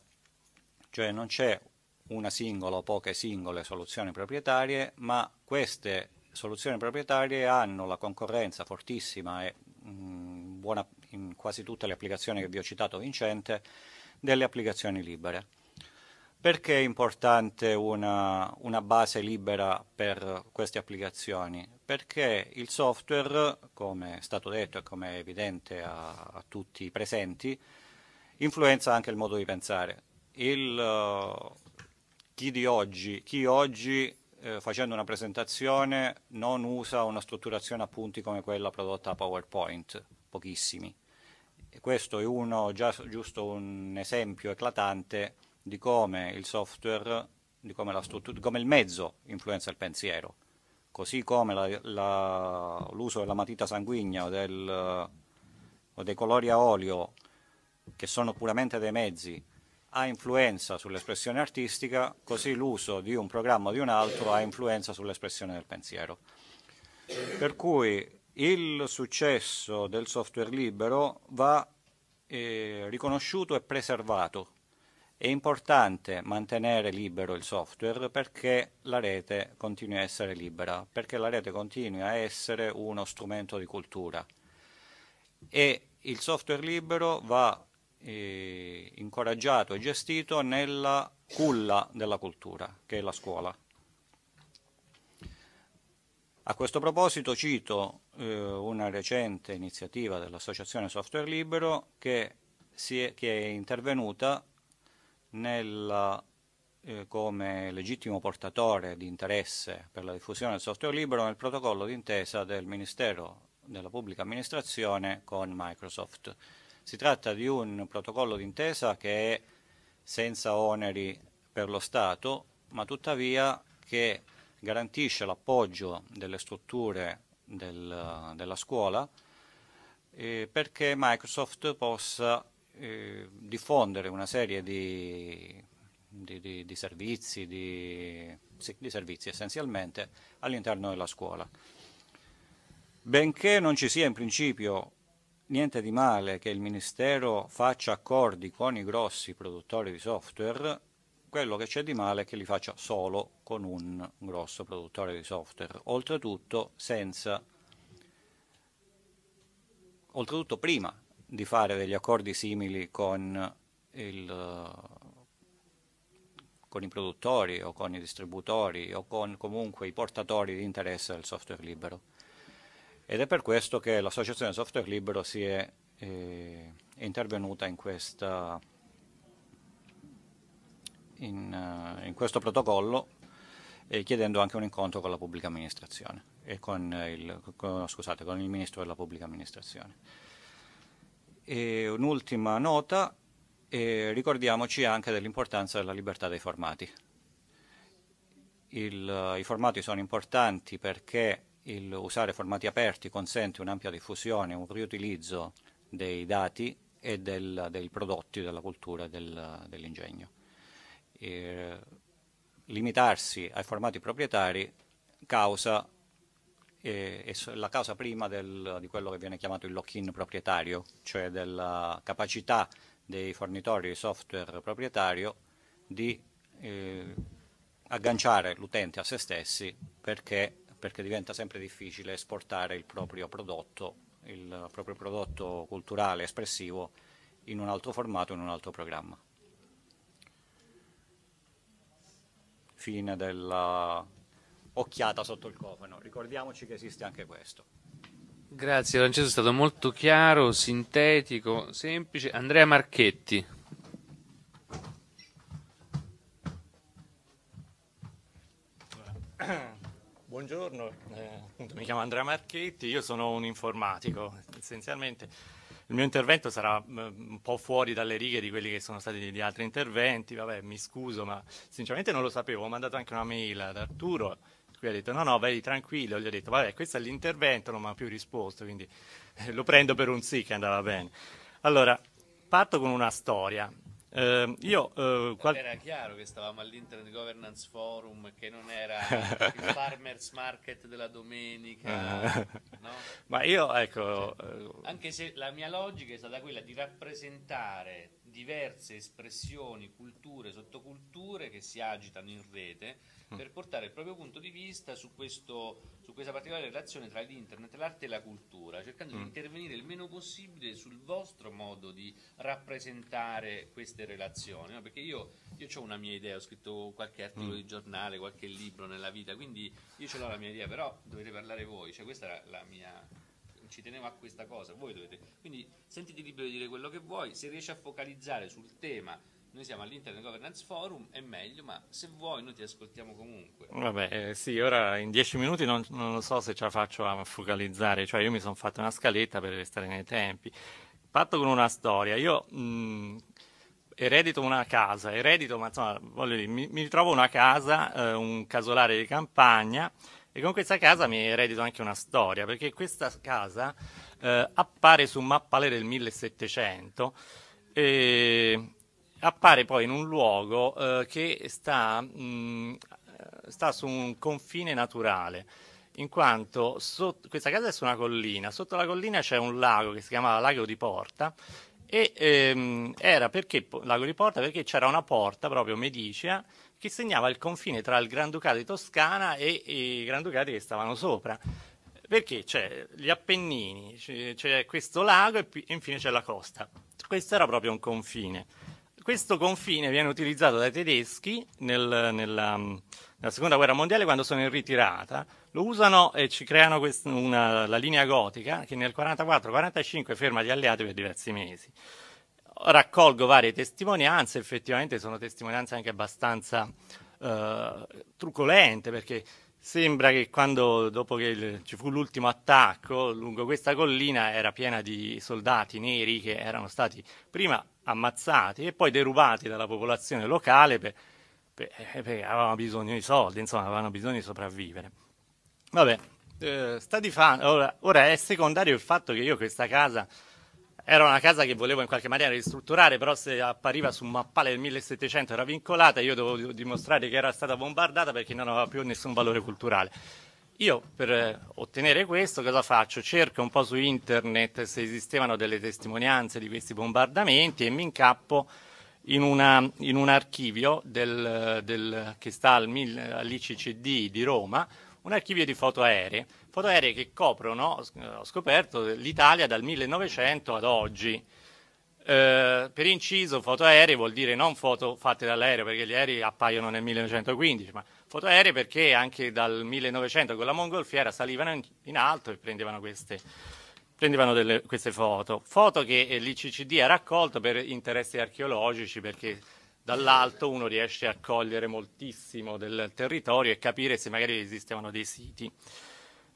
cioè non c'è una singola o poche singole soluzioni proprietarie, ma queste soluzioni proprietarie hanno la concorrenza fortissima e mh, mm, buona in quasi tutte le applicazioni che vi ho citato Vincente, delle applicazioni libere. Perché è importante una, una, base libera per queste applicazioni? Perché il software, come è stato detto e come è evidente a, a tutti i presenti, influenza anche il modo di pensare. Il, uh, chi, di oggi, chi oggi eh, facendo una presentazione non usa una strutturazione a punti come quella prodotta a PowerPoint, pochissimi. E questo è uno, già, giusto un esempio eclatante di come il software, di come, di come il mezzo influenza il pensiero, così come l'uso della matita sanguigna o, del, o dei colori a olio, che sono puramente dei mezzi, ha influenza sull'espressione artistica, così l'uso di un programma o di un altro ha influenza sull'espressione del pensiero. Per cui il successo del software libero va eh, riconosciuto e preservato è importante mantenere libero il software perché la rete continui a essere libera, perché la rete continui a essere uno strumento di cultura e il software libero va eh, incoraggiato e gestito nella culla della cultura, che è la scuola. A questo proposito cito eh, una recente iniziativa dell'Associazione Software Libero che, è, che è intervenuta nel, eh, come legittimo portatore di interesse per la diffusione del software libero nel protocollo d'intesa del Ministero della Pubblica Amministrazione con Microsoft. Si tratta di un protocollo d'intesa che è senza oneri per lo Stato, ma tuttavia che garantisce l'appoggio delle strutture del, della scuola eh, perché Microsoft possa eh, diffondere una serie di, di, di, di servizi, sì, servizi essenzialmente all'interno della scuola. Benché non ci sia in principio niente di male che il Ministero faccia accordi con i grossi produttori di software, quello che c'è di male è che li faccia solo con un grosso produttore di software, oltretutto, senza, oltretutto prima di fare degli accordi simili con, il, con i produttori o con i distributori o con comunque i portatori di interesse del software libero. Ed è per questo che l'associazione software libero si è, eh, intervenuta in, questa, in, eh, in questo protocollo eh, chiedendo anche un incontro con la pubblica amministrazione e con il, con, scusate, con il ministro della pubblica amministrazione. E un'ultima nota, eh, ricordiamoci anche dell'importanza della libertà dei formati. Il, I formati sono importanti perché il usare formati aperti consente un'ampia diffusione, un riutilizzo dei dati e del, dei prodotti della cultura e del, dell'ingegno. E limitarsi ai formati proprietari causa è, è la causa prima del, di quello che viene chiamato il lock-in proprietario, cioè della capacità dei fornitori di software proprietario di eh, agganciare l'utente a se stessi perché, perché, diventa sempre difficile esportare il proprio prodotto, il proprio prodotto culturale, espressivo, in un altro formato, in un altro programma. Fine della occhiata sotto il cofano. Ricordiamoci che esiste anche questo. Grazie Francesco, è stato molto chiaro, sintetico, semplice. Andrea Marchetti. Buongiorno, eh, mi chiamo Andrea Marchetti, io sono un informatico. Essenzialmente il mio intervento sarà eh, un po' fuori dalle righe di quelli che sono stati gli altri interventi. Vabbè, mi scuso, ma sinceramente non lo sapevo. Ho mandato anche una mail ad Arturo cui ha detto no, no, vai tranquillo, gli ho detto vabbè, questo è l'intervento, non mi ha più risposto, quindi eh, lo prendo per un sì che andava bene. Allora, parto con una storia. Eh, io, eh, qual... Era chiaro che stavamo all'Internet Governance Forum, che non era il Farmers Market della domenica. Ah. no? Ma io, ecco... Cioè, eh, anche se la mia logica è stata quella di rappresentare diverse espressioni, culture, sottoculture che si agitano in rete mm. per portare il proprio punto di vista su, questo, su questa particolare relazione tra l'internet, l'arte e la cultura, cercando mm. di intervenire il meno possibile sul vostro modo di rappresentare queste relazioni, no? perché io, io ho una mia idea, ho scritto qualche articolo mm. di giornale, qualche libro nella vita, quindi io ce l'ho la mia idea, però dovete parlare voi, cioè questa era la mia ci teneva a questa cosa, voi dovete, quindi sentiti libero di dire quello che vuoi, se riesci a focalizzare sul tema, noi siamo all'Internet Governance Forum, è meglio, ma se vuoi noi ti ascoltiamo comunque. Vabbè, eh, sì, ora in dieci minuti non, non, lo so se ce la faccio a focalizzare, cioè io mi sono fatto una scaletta per restare nei tempi. Parto con una storia, io... Mh, eredito una casa, eredito, ma insomma, voglio dire, mi, mi ritrovo una casa, eh, un casolare di campagna, e con questa casa mi eredito anche una storia, perché questa casa eh, appare su un mappale del 1700 e appare poi in un luogo eh, che sta, mh, mm, sta, su un confine naturale, in quanto sotto, questa casa è su una collina, sotto la collina c'è un lago che si chiamava Lago di Porta e ehm, era perché, Lago di Porta perché c'era una porta proprio medicea che segnava il confine tra il Granducato di Toscana e, i Granducati che stavano sopra. Perché c'è gli Appennini, c'è questo lago e, infine c'è la costa. Questo era proprio un confine. Questo confine viene utilizzato dai tedeschi nel, nella, nella seconda guerra mondiale quando sono in ritirata, lo usano e ci creano quest- una, la linea gotica che nel 1944-1945 ferma gli alleati per diversi mesi raccolgo varie testimonianze, effettivamente sono testimonianze anche abbastanza eh, truculente perché sembra che quando, dopo che il, ci fu l'ultimo attacco lungo questa collina era piena di soldati neri che erano stati prima ammazzati e poi derubati dalla popolazione locale per, per, eh, perché avevano bisogno di soldi, insomma avevano bisogno di sopravvivere. Vabbè, eh, sta di fatto, ora, ora è secondario il fatto che io questa casa era una casa che volevo in qualche maniera ristrutturare, però se appariva su un mappale del 1700 era vincolata, io dovevo dimostrare che era stata bombardata perché non aveva più nessun valore culturale. Io per eh, ottenere questo cosa faccio? Cerco un po' su internet se esistevano delle testimonianze di questi bombardamenti e mi incappo in, una, in un archivio del, del, che sta al, all'ICCD di Roma, un archivio di foto aeree foto aeree che coprono, eh, ho scoperto, l'Italia dal 1900 ad oggi. Eh, per inciso, foto aeree vuol dire non foto fatte dall'aereo, perché gli aerei appaiono nel 1915, ma foto aeree perché anche dal 1900 con la mongolfiera salivano in, alto e prendevano queste, prendevano delle, queste foto. Foto che eh, l'ICCD ha raccolto per interessi archeologici, perché dall'alto uno riesce a cogliere moltissimo del territorio e capire se magari esistevano dei siti.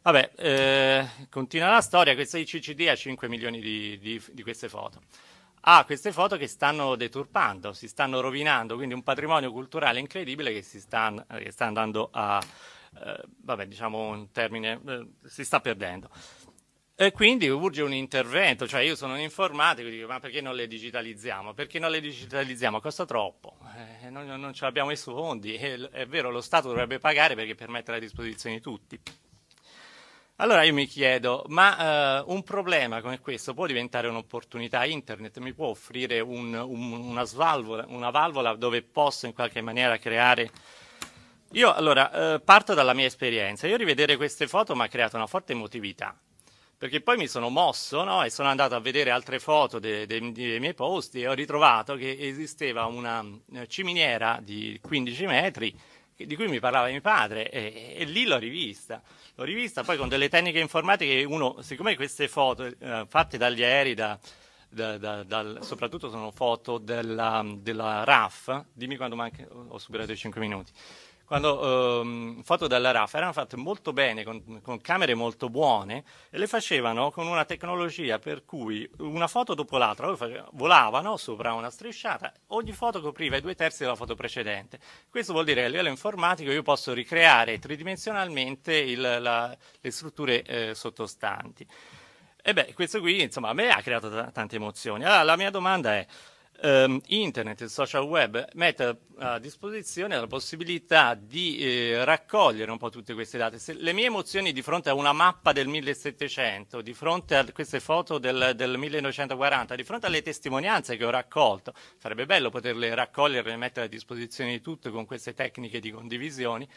Vabbè, eh, continua la storia, questo ICCD ha 5 milioni di, di, di queste foto. Ha ah, queste foto che stanno deturpando, si stanno rovinando, quindi un patrimonio culturale incredibile che, sta, che sta, andando a, eh, vabbè, diciamo un termine, eh, si sta perdendo. E quindi urge un intervento, cioè io sono un informatico, dico ma perché non le digitalizziamo? Perché non le digitalizziamo? Costa troppo, eh, non, non abbiamo i fondi, è, è vero lo Stato dovrebbe pagare perché per mettere a disposizione di tutti. Allora io mi chiedo, ma eh, un problema come questo può diventare un'opportunità internet? Mi può offrire un, un, una, svalvola, una valvola dove posso in qualche maniera creare... Io allora eh, parto dalla mia esperienza, io rivedere queste foto mi ha creato una forte emotività, perché poi mi sono mosso no? e sono andato a vedere altre foto dei, dei, dei miei posti e ho ritrovato che esisteva una eh, ciminiera di 15 metri di cui mi parlava mio padre e, e lì l'ho rivista. L'ho rivista poi con delle tecniche informatiche uno, siccome queste foto eh, fatte dagli aerei, da, da, da, dal, soprattutto sono foto della, della RAF, dimmi quando manca, ho superato i 5 minuti quando ehm, foto dalla RAF erano fatte molto bene, con, con, camere molto buone, e le facevano con una tecnologia per cui una foto dopo l'altra volavano sopra una strisciata, ogni foto copriva i due terzi della foto precedente. Questo vuol dire che a livello informatico io posso ricreare tridimensionalmente il, la, le strutture eh, sottostanti. E beh, questo qui, insomma, a me ha creato t- tante emozioni. Allora, la mia domanda è eh, internet, il social web, mette a disposizione la possibilità di eh, raccogliere un po' tutte queste date. Se le mie emozioni di fronte a una mappa del 1700, di fronte a queste foto del, del 1940, di fronte alle testimonianze che ho raccolto, sarebbe bello poterle raccogliere e mettere a disposizione di tutte con queste tecniche di condivisioni,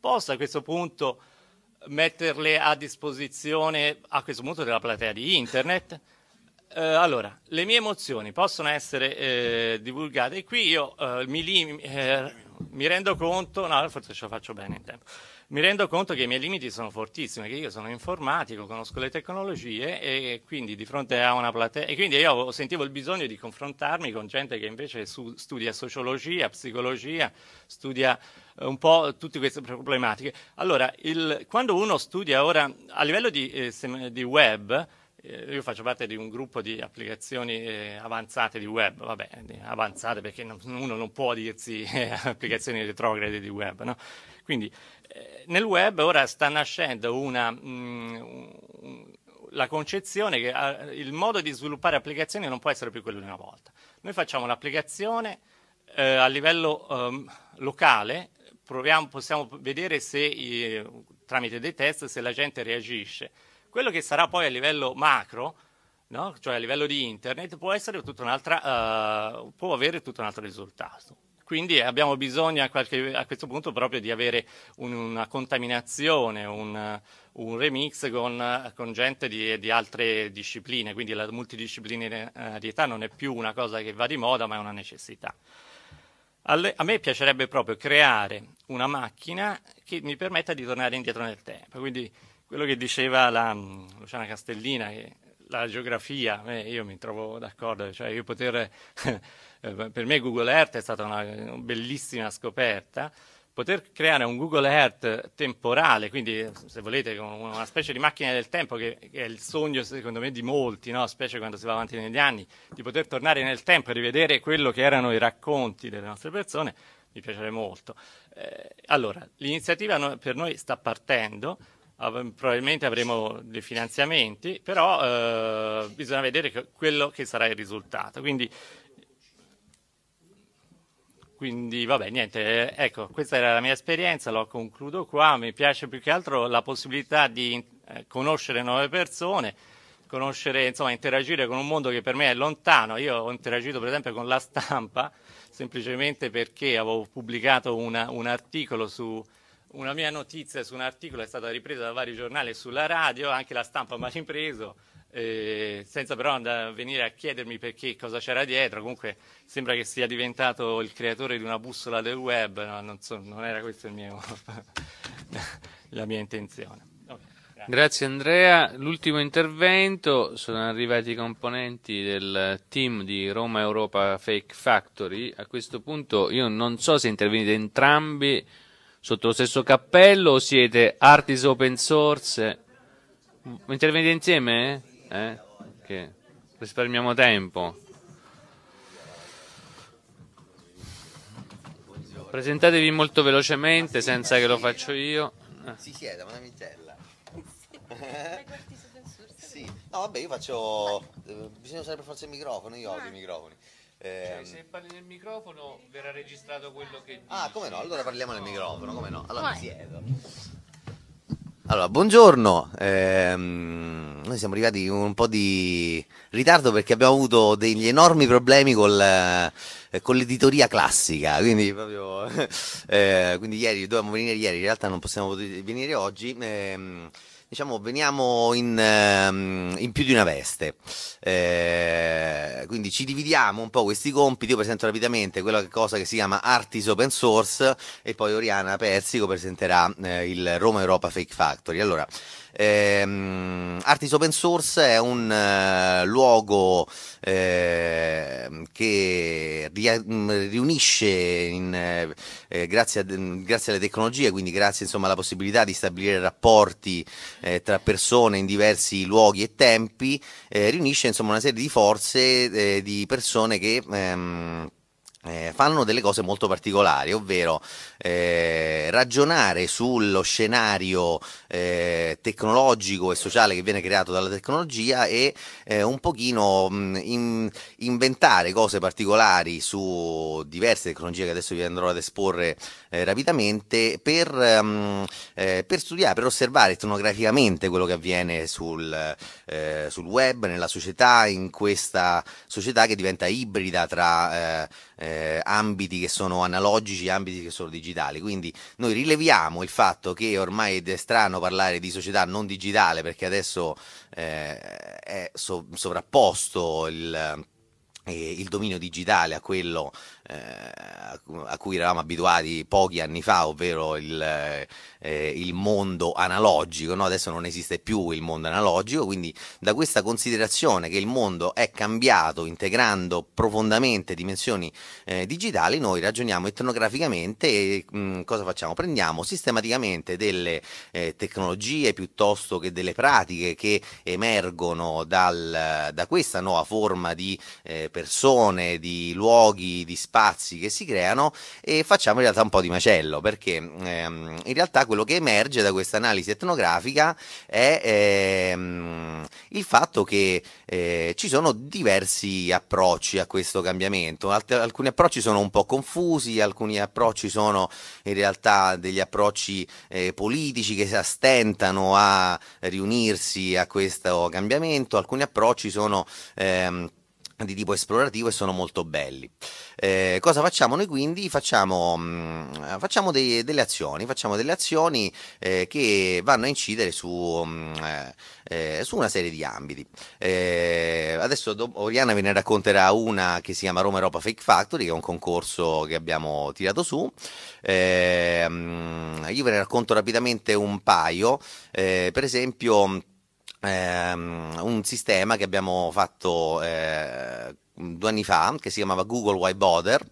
posso a questo punto metterle a disposizione a questo punto della platea di internet eh, allora, le mie emozioni possono essere eh, divulgate. Qui io eh, mi, lim- eh, mi, rendo conto, no, forse ce la faccio bene in tempo. Mi rendo conto che i miei limiti sono fortissimi, che io sono informatico, conosco le tecnologie e quindi di fronte a una platea. E quindi io sentivo il bisogno di confrontarmi con gente che invece studia sociologia, psicologia, studia eh, un po' tutte queste problematiche. Allora, il, quando uno studia ora a livello di, eh, di web eh, io faccio parte di un gruppo di applicazioni eh, avanzate di web, vabbè, avanzate perché uno non può dirsi eh, applicazioni retrograde di web, no? Quindi nel web ora sta nascendo una, mm, la concezione che ah, il modo di sviluppare applicazioni non può essere più quello di una volta. Noi facciamo un'applicazione a livello ehm, locale, proviamo, possiamo vedere se tramite dei test se la gente reagisce quello che sarà poi a livello macro, no? cioè a livello di internet, può, uh, può avere tutto un altro risultato. Quindi abbiamo bisogno a, qualche, a, questo punto proprio di avere un, una contaminazione, un, un remix con, con gente di, di, altre discipline, quindi la multidisciplinarietà non è più una cosa che va di moda ma è una necessità. Alle, a me piacerebbe proprio creare una macchina che mi permetta di tornare indietro nel tempo, quindi quello che diceva la, mm, Luciana Castellina, che la geografia, eh, io mi trovo d'accordo, cioè io poter, eh, per me Google Earth è stata una, una bellissima scoperta, poter creare un Google Earth temporale, quindi eh, se volete una specie di macchina del tempo che, è il sogno secondo me di molti, no? specie quando si va avanti negli anni, di poter tornare nel tempo e rivedere quello che erano i racconti delle nostre persone, mi piacerebbe molto. Eh, allora, l'iniziativa per noi sta partendo, av- probabilmente avremo dei finanziamenti, però eh, bisogna vedere che quello che sarà il risultato. Quindi, quindi vabbè, niente, eh, ecco, questa era la mia esperienza, lo concludo qua, mi piace più che altro la possibilità di eh, conoscere nuove persone, conoscere, insomma, interagire con un mondo che per me è lontano. Io ho interagito per esempio con la stampa semplicemente perché avevo pubblicato una, un articolo su una mia notizia su un articolo è stata ripresa da vari giornali sulla radio, anche la stampa mi ha ripreso, eh, senza però andare, venire a chiedermi perché cosa c'era dietro. Comunque sembra che sia diventato il creatore di una bussola del web, no, non, so, non, era questa la mia intenzione. grazie Andrea. L'ultimo intervento, sono arrivati i componenti del team di Roma Europa Fake Factory. A questo punto io non so se intervenite entrambi sotto lo stesso cappello o siete artist open source? Intervenite insieme? Eh? eh? risparmiamo tempo. Presentatevi molto velocemente senza che lo faccio io. Eh. Si sieda, una mitella. Sì. No, vabbè, io faccio. Eh, bisogna usare per forza il microfono, io odio i microfoni. Ehm, cioè, se parli nel microfono verrà registrato quello che ah, dici. Ah, come no? Allora parliamo nel microfono, come no? Allora mi siedo. Allora, buongiorno. Ehm, noi siamo arrivati con un po' di ritardo perché abbiamo avuto degli enormi problemi col, eh, con l'editoria classica. Quindi, proprio, eh, quindi ieri dovevamo venire ieri, in realtà non possiamo venire oggi. Ehm, diciamo, veniamo in, ehm, in, più di una veste. Eh, quindi ci dividiamo un po' questi compiti. Io presento rapidamente quella cosa che si chiama Artis Open Source e poi Oriana Persico presenterà eh, il Roma Europa Fake Factory. Allora, eh, Artis Open Source è un eh, luogo eh, che ri- mm, riunisce, in, eh, eh, grazie, a, mm, grazie, alle tecnologie, quindi grazie insomma, alla possibilità di stabilire rapporti eh, tra persone in diversi luoghi e tempi, riunisce insomma, una serie di forze di persone che... Ehm, eh, fanno delle cose molto particolari, ovvero eh, ragionare sullo scenario eh, tecnologico e sociale che viene creato dalla tecnologia e eh, un pochino mh, in, inventare cose particolari su diverse tecnologie che adesso vi andrò ad esporre eh, rapidamente per, um, eh, per, studiare, per osservare etnograficamente quello che avviene sul, eh, sul, web, nella società, in questa società che diventa ibrida tra eh, eh, ambiti che sono analogici e ambiti che sono digitali. Quindi noi rileviamo il fatto che ormai è strano parlare di società non digitale perché adesso è so- sovrapposto il il dominio digitale a quello eh, a cui eravamo abituati pochi anni fa, ovvero il, eh, il mondo analogico, no? adesso non esiste più il mondo analogico, quindi da questa considerazione che il mondo è cambiato integrando profondamente dimensioni eh, digitali, noi ragioniamo etnograficamente e mh, mm, cosa facciamo? Prendiamo sistematicamente delle eh, tecnologie piuttosto che delle pratiche che emergono dal, da questa nuova forma di eh, persone, di luoghi, di spazi, spazi che si creano e facciamo in realtà un po' di macello, perché ehm, in realtà quello che emerge da questa analisi etnografica è ehm, il fatto che eh, ci sono diversi approcci a questo cambiamento, Alt- alcuni approcci sono un po' confusi, alcuni approcci sono in realtà degli approcci eh, politici che si astentano a riunirsi a questo cambiamento, alcuni approcci sono... Ehm, di tipo esplorativo e sono molto belli. Eh, cosa facciamo noi quindi? Facciamo, mh, mm, facciamo dei, delle azioni, facciamo delle azioni eh, che vanno a incidere su, mh, mm, eh, eh, su una serie di ambiti. Eh, adesso do, Oriana ve ne racconterà una che si chiama Roma Europa Fake Factory, che è un concorso che abbiamo tirato su. Mh, eh, mm, io ve ne racconto rapidamente un paio, per esempio ehm, un sistema che abbiamo fatto eh, due anni fa che si chiamava Google Why Bother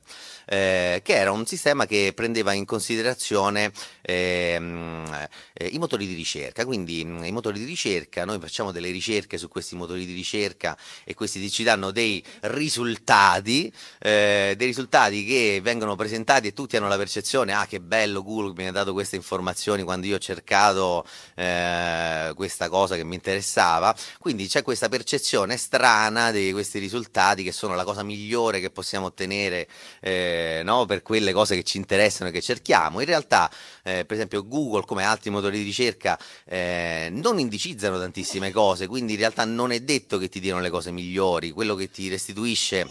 eh, che era un sistema che prendeva in considerazione ehm, eh, i motori di ricerca. Quindi mm, i motori di ricerca, noi facciamo delle ricerche su questi motori di ricerca e questi ci danno dei risultati, eh, dei risultati che vengono presentati e tutti hanno la percezione, ah che bello Google mi ha dato queste informazioni quando io ho cercato eh, questa cosa che mi interessava. Quindi c'è questa percezione strana di questi risultati che sono la cosa migliore che possiamo ottenere eh, eh, no? per quelle cose che ci interessano e che cerchiamo. In realtà, eh, per esempio, Google, come altri motori di ricerca, eh, non indicizzano tantissime cose, quindi in realtà non è detto che ti diano le cose migliori, quello che ti restituisce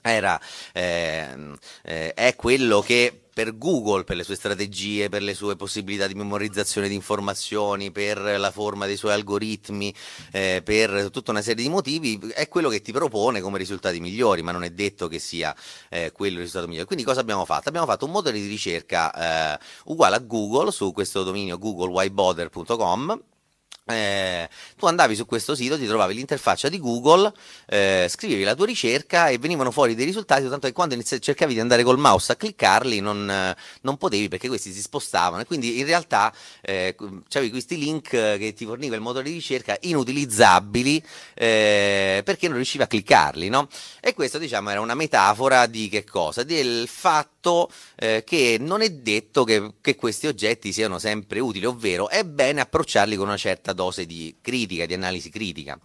era, eh, eh, è quello che per Google, per le sue strategie, per le sue possibilità di memorizzazione di informazioni, per la forma dei suoi algoritmi, eh, per tutta una serie di motivi, è quello che ti propone come risultati migliori, ma non è detto che sia eh, quello il risultato migliore. Quindi cosa abbiamo fatto? Abbiamo fatto un modulo di ricerca eh, uguale a Google su questo dominio googlewhybother.com eh, tu andavi su questo sito, ti trovavi l'interfaccia di Google, eh, scrivevi la tua ricerca e venivano fuori dei risultati, tanto che quando inizi- cercavi di andare col mouse a cliccarli non, eh, non, potevi perché questi si spostavano e quindi in realtà eh, avevi questi link eh, che ti forniva il motore di ricerca inutilizzabili eh, perché non riuscivi a cliccarli, no? E questa diciamo era una metafora di che cosa? Del fatto eh, che non è detto che, che questi oggetti siano sempre utili, ovvero è bene approcciarli con una certa dose di critica, di analisi critica.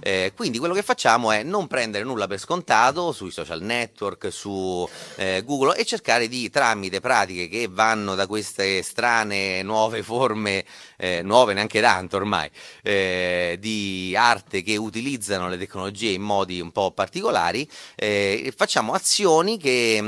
Eh, quindi quello che facciamo è non prendere nulla per scontato sui social network, su eh, Google e cercare di tramite pratiche che vanno da queste strane nuove forme, eh, nuove neanche tanto ormai, eh, di arte che utilizzano le tecnologie in modi un po' particolari, eh, facciamo azioni che mh,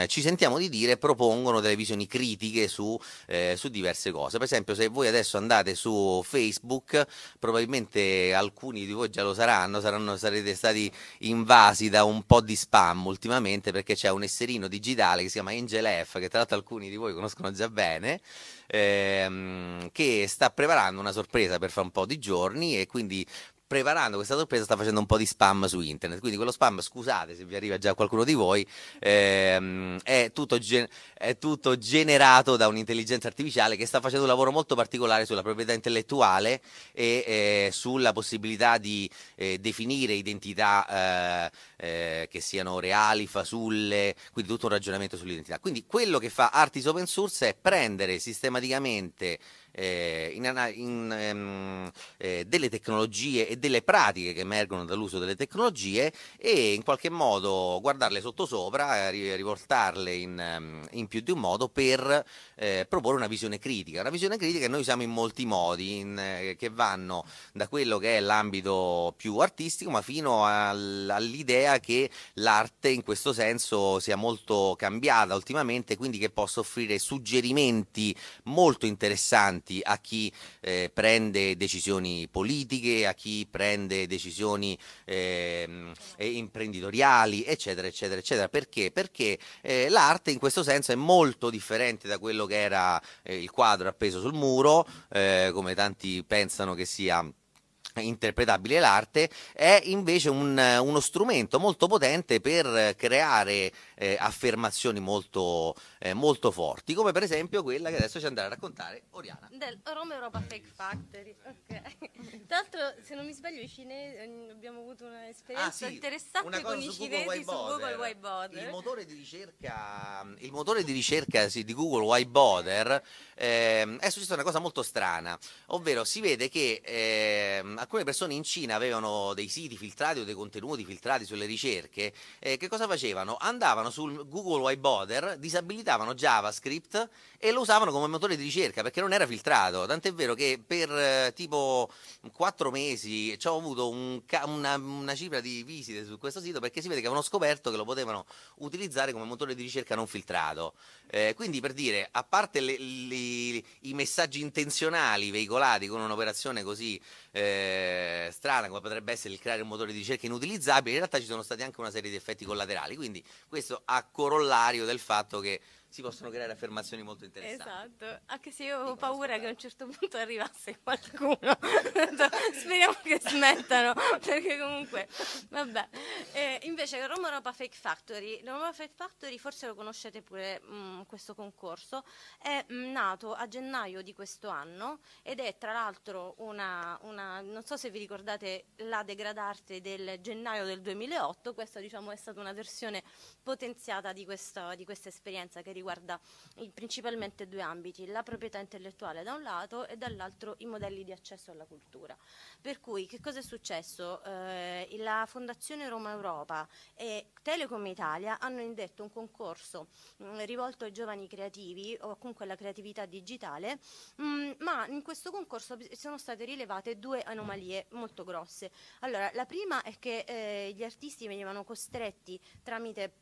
mm, ci sentiamo di dire propongono delle visioni critiche su, eh, su diverse cose. Per esempio se voi adesso andate su Facebook probabilmente alcuni di voi già giustizia lo saranno, saranno, sarete stati invasi da un po' di spam ultimamente perché c'è un esserino digitale che si chiama Angel F, che tra l'altro alcuni di voi conoscono già bene, ehm, che sta preparando una sorpresa per fra un po' di giorni e quindi preparando questa sorpresa sta facendo un po' di spam su internet. Quindi quello spam, scusate se vi arriva già qualcuno di voi, ehm, è, tutto gen- è, tutto generato da un'intelligenza artificiale che sta facendo un lavoro molto particolare sulla proprietà intellettuale e eh, sulla possibilità di eh, definire identità eh, eh che siano reali, fasulle, quindi tutto un ragionamento sull'identità. Quindi quello che fa Artis Open Source è prendere sistematicamente eh, in, in, ehm, eh, delle tecnologie e delle pratiche che emergono dall'uso delle tecnologie e in qualche modo guardarle sottosopra, eh, rivoltarle in, ehm, in, più di un modo per eh, proporre una visione critica. Una visione critica che noi usiamo in molti modi, eh, che vanno da quello che è l'ambito più artistico ma fino al, all'idea che l'arte in questo senso sia molto cambiata ultimamente, quindi che possa offrire suggerimenti molto interessanti avanti a chi eh, prende decisioni politiche, a chi prende decisioni eh, imprenditoriali, eccetera, eccetera, eccetera. Perché? Perché eh, l'arte in questo senso è molto differente da quello che era eh, il quadro appeso sul muro, eh, come tanti pensano che sia interpretabile l'arte, è invece un, uno strumento molto potente per creare eh, affermazioni molto, eh, molto, forti, come per esempio quella che adesso ci andrà a raccontare Oriana. Del Roma Europa Fake Factory, ok. Tra l'altro, se non mi sbaglio, i cinesi, eh, abbiamo avuto un'esperienza ah, sì, interessante una con i cinesi su Google Why Bother. Il motore di ricerca, motore di, ricerca sì, di, Google Why Bother eh, è successa una cosa molto strana, ovvero si vede che ehm, alcune persone in Cina avevano dei siti filtrati o dei contenuti filtrati sulle ricerche, eh, che cosa facevano? Andavano sul Google Why Bother, disabilitavano JavaScript e lo usavano come motore di ricerca perché non era filtrato, tant'è vero che per eh, tipo quattro mesi ho avuto un ca- una, una cifra di visite su questo sito perché si vede che avevano scoperto che lo potevano utilizzare come motore di ricerca non filtrato. Eh, quindi per dire, a parte le, le, i messaggi intenzionali veicolati con un'operazione così eh, strana come potrebbe essere il creare un motore di ricerca inutilizzabile, in realtà ci sono stati anche una serie di effetti collaterali, quindi questo a corollario del fatto che si possono creare affermazioni molto interessanti. Esatto, anche se io avevo paura che a un certo punto arrivasse qualcuno, speriamo che smettano, perché comunque, vabbè. Eh, invece Roma Europa Fake Factory, Roma Fake Factory forse lo conoscete pure mh, mm, questo concorso, è mm, nato a gennaio di questo anno ed è tra l'altro una, una, non so se vi ricordate la degradarte del gennaio del 2008, questa diciamo è stata una versione potenziata di, questo, di questa esperienza che riguarda principalmente due ambiti, la proprietà intellettuale da un lato e dall'altro i modelli di accesso alla cultura. Per cui che cosa è successo? Eh, la Fondazione Roma Europa e Telecom Italia hanno indetto un concorso mh, mm, rivolto ai giovani creativi o comunque alla creatività digitale, mh, mm, ma in questo concorso sono state rilevate due anomalie molto grosse. Allora, la prima è che eh, gli artisti venivano costretti tramite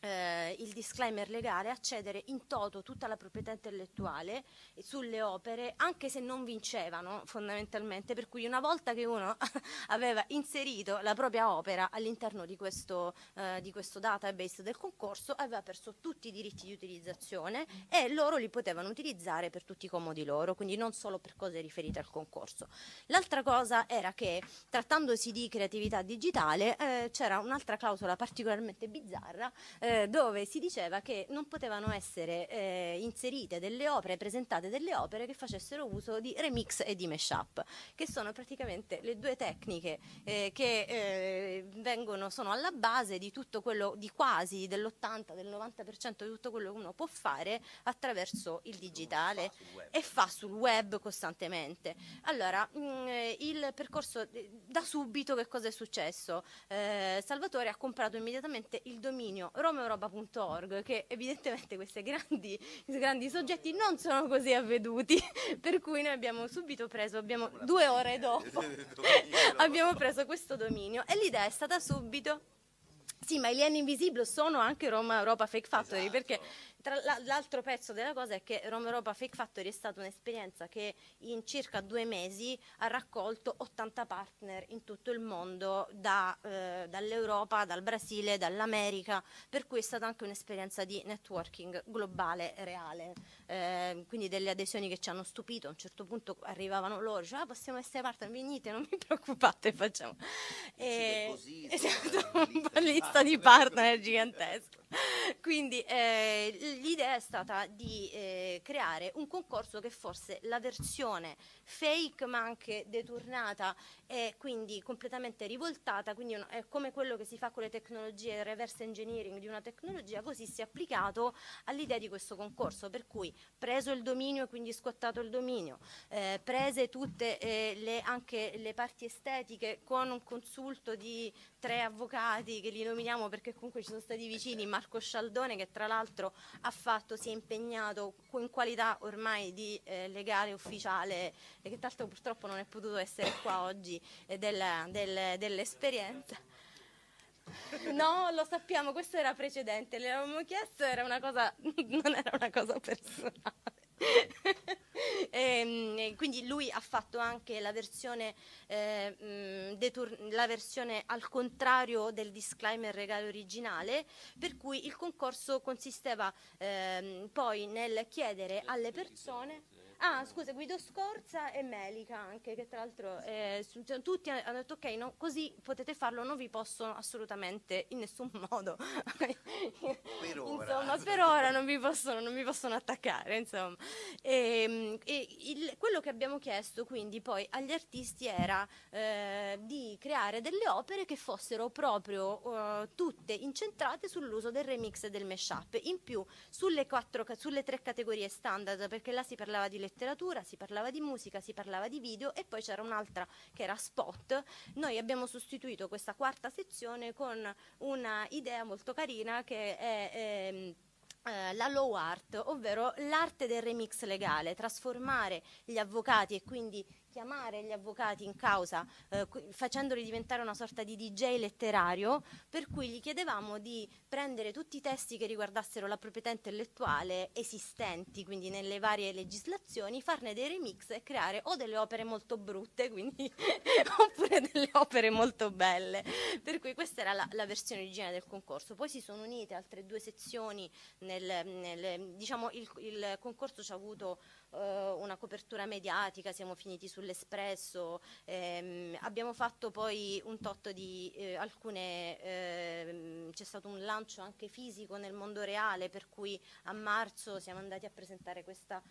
eh, il disclaimer legale, accedere in toto tutta la proprietà intellettuale sulle opere, anche se non vincevano fondamentalmente, per cui una volta che uno aveva inserito la propria opera all'interno di questo, eh, di questo database del concorso, aveva perso tutti i diritti di utilizzazione e loro li potevano utilizzare per tutti i comodi loro, quindi non solo per cose riferite al concorso. L'altra cosa era che trattandosi di creatività digitale eh, c'era un'altra clausola particolarmente bizzarra eh, eh, dove si diceva che non potevano essere eh, inserite delle opere, presentate delle opere che facessero uso di remix e di mashup, che sono praticamente le due tecniche eh, che eh, vengono, sono alla base di tutto quello, di quasi dell'80, del 90% di tutto quello che uno può fare attraverso il digitale fa e fa sul web costantemente. Allora, mh, mm, eh, il percorso da subito che cosa è successo? Salvatore ha comprato immediatamente il dominio Roma Europa.org, che evidentemente questi grandi, questi grandi, soggetti non sono così avveduti, per cui noi abbiamo subito preso, abbiamo, due ore dopo, abbiamo preso questo dominio e l'idea è stata subito sì, ma i alieni invisibili sono anche Roma Europa Fake Factory esatto. perché tra l'altro pezzo della cosa è che Rome Europa Fake Factory è stata un'esperienza che in circa due mesi ha raccolto 80 partner in tutto il mondo, da, eh, dall'Europa, dal Brasile, dall'America, per cui è stata anche un'esperienza di networking globale reale. Eh, quindi delle adesioni che ci hanno stupito, a un certo punto arrivavano loro, dicevano ah, possiamo essere partner, venite, non vi preoccupate, facciamo. E, e così, esatto, una lista di partner gigantesca. Quindi eh, l'idea è stata di eh, creare un concorso che fosse la versione fake ma anche deturnata e quindi completamente rivoltata, quindi un, è come quello che si fa con le tecnologie, il reverse engineering di una tecnologia, così si è applicato all'idea di questo concorso, per cui preso il dominio e quindi scottato il dominio, eh, prese tutte eh, le, anche le parti estetiche con un consulto di tre avvocati che li nominiamo perché comunque ci sono stati vicini, ma Marco Scialdone che tra l'altro ha fatto, si è impegnato in qualità ormai di eh, legale ufficiale, e che tanto purtroppo non è potuto essere qua oggi, eh, della, del, dell'esperienza. No, lo sappiamo, questo era precedente, le avevamo chiesto, era cosa, non era una cosa personale. Ehm, e, quindi lui ha fatto anche la versione, eh, mh, la versione al contrario del disclaimer regalo originale, per cui il concorso consisteva eh, poi nel chiedere alle persone... Ah, scusa, Guido Scorza e Melica anche, che tra l'altro eh, cioè, tutti hanno detto ok, no, così potete farlo, non vi posso assolutamente in nessun modo. per ora. Insomma, per ora non vi possono, non vi possono attaccare, insomma. E, ehm, e il, quello che abbiamo chiesto quindi poi agli artisti era eh, di creare delle opere che fossero proprio eh, tutte incentrate sull'uso del remix e del mashup, in più sulle, quattro, sulle tre categorie standard, perché là si parlava di le letteratura, si parlava di musica, si parlava di video e poi c'era un'altra che era spot. Noi abbiamo sostituito questa quarta sezione con una idea molto carina che è... è ehm, eh, la low art, ovvero l'arte del remix legale, trasformare gli avvocati e quindi chiamare gli avvocati in causa eh, facendoli diventare una sorta di DJ letterario, per cui gli chiedevamo di prendere tutti i testi che riguardassero la proprietà intellettuale esistenti, quindi nelle varie legislazioni, farne dei remix e creare o delle opere molto brutte, quindi, oppure delle opere molto belle. Per cui questa era la, la versione originale del concorso. Poi si sono unite altre due sezioni, nel, nel, diciamo il, il concorso ci ha avuto eh, una copertura mediatica, siamo finiti sulle all'Espresso, ehm, abbiamo fatto poi un tot di eh, alcune, ehm, c'è stato un lancio anche fisico nel mondo reale per cui a marzo siamo andati a presentare questa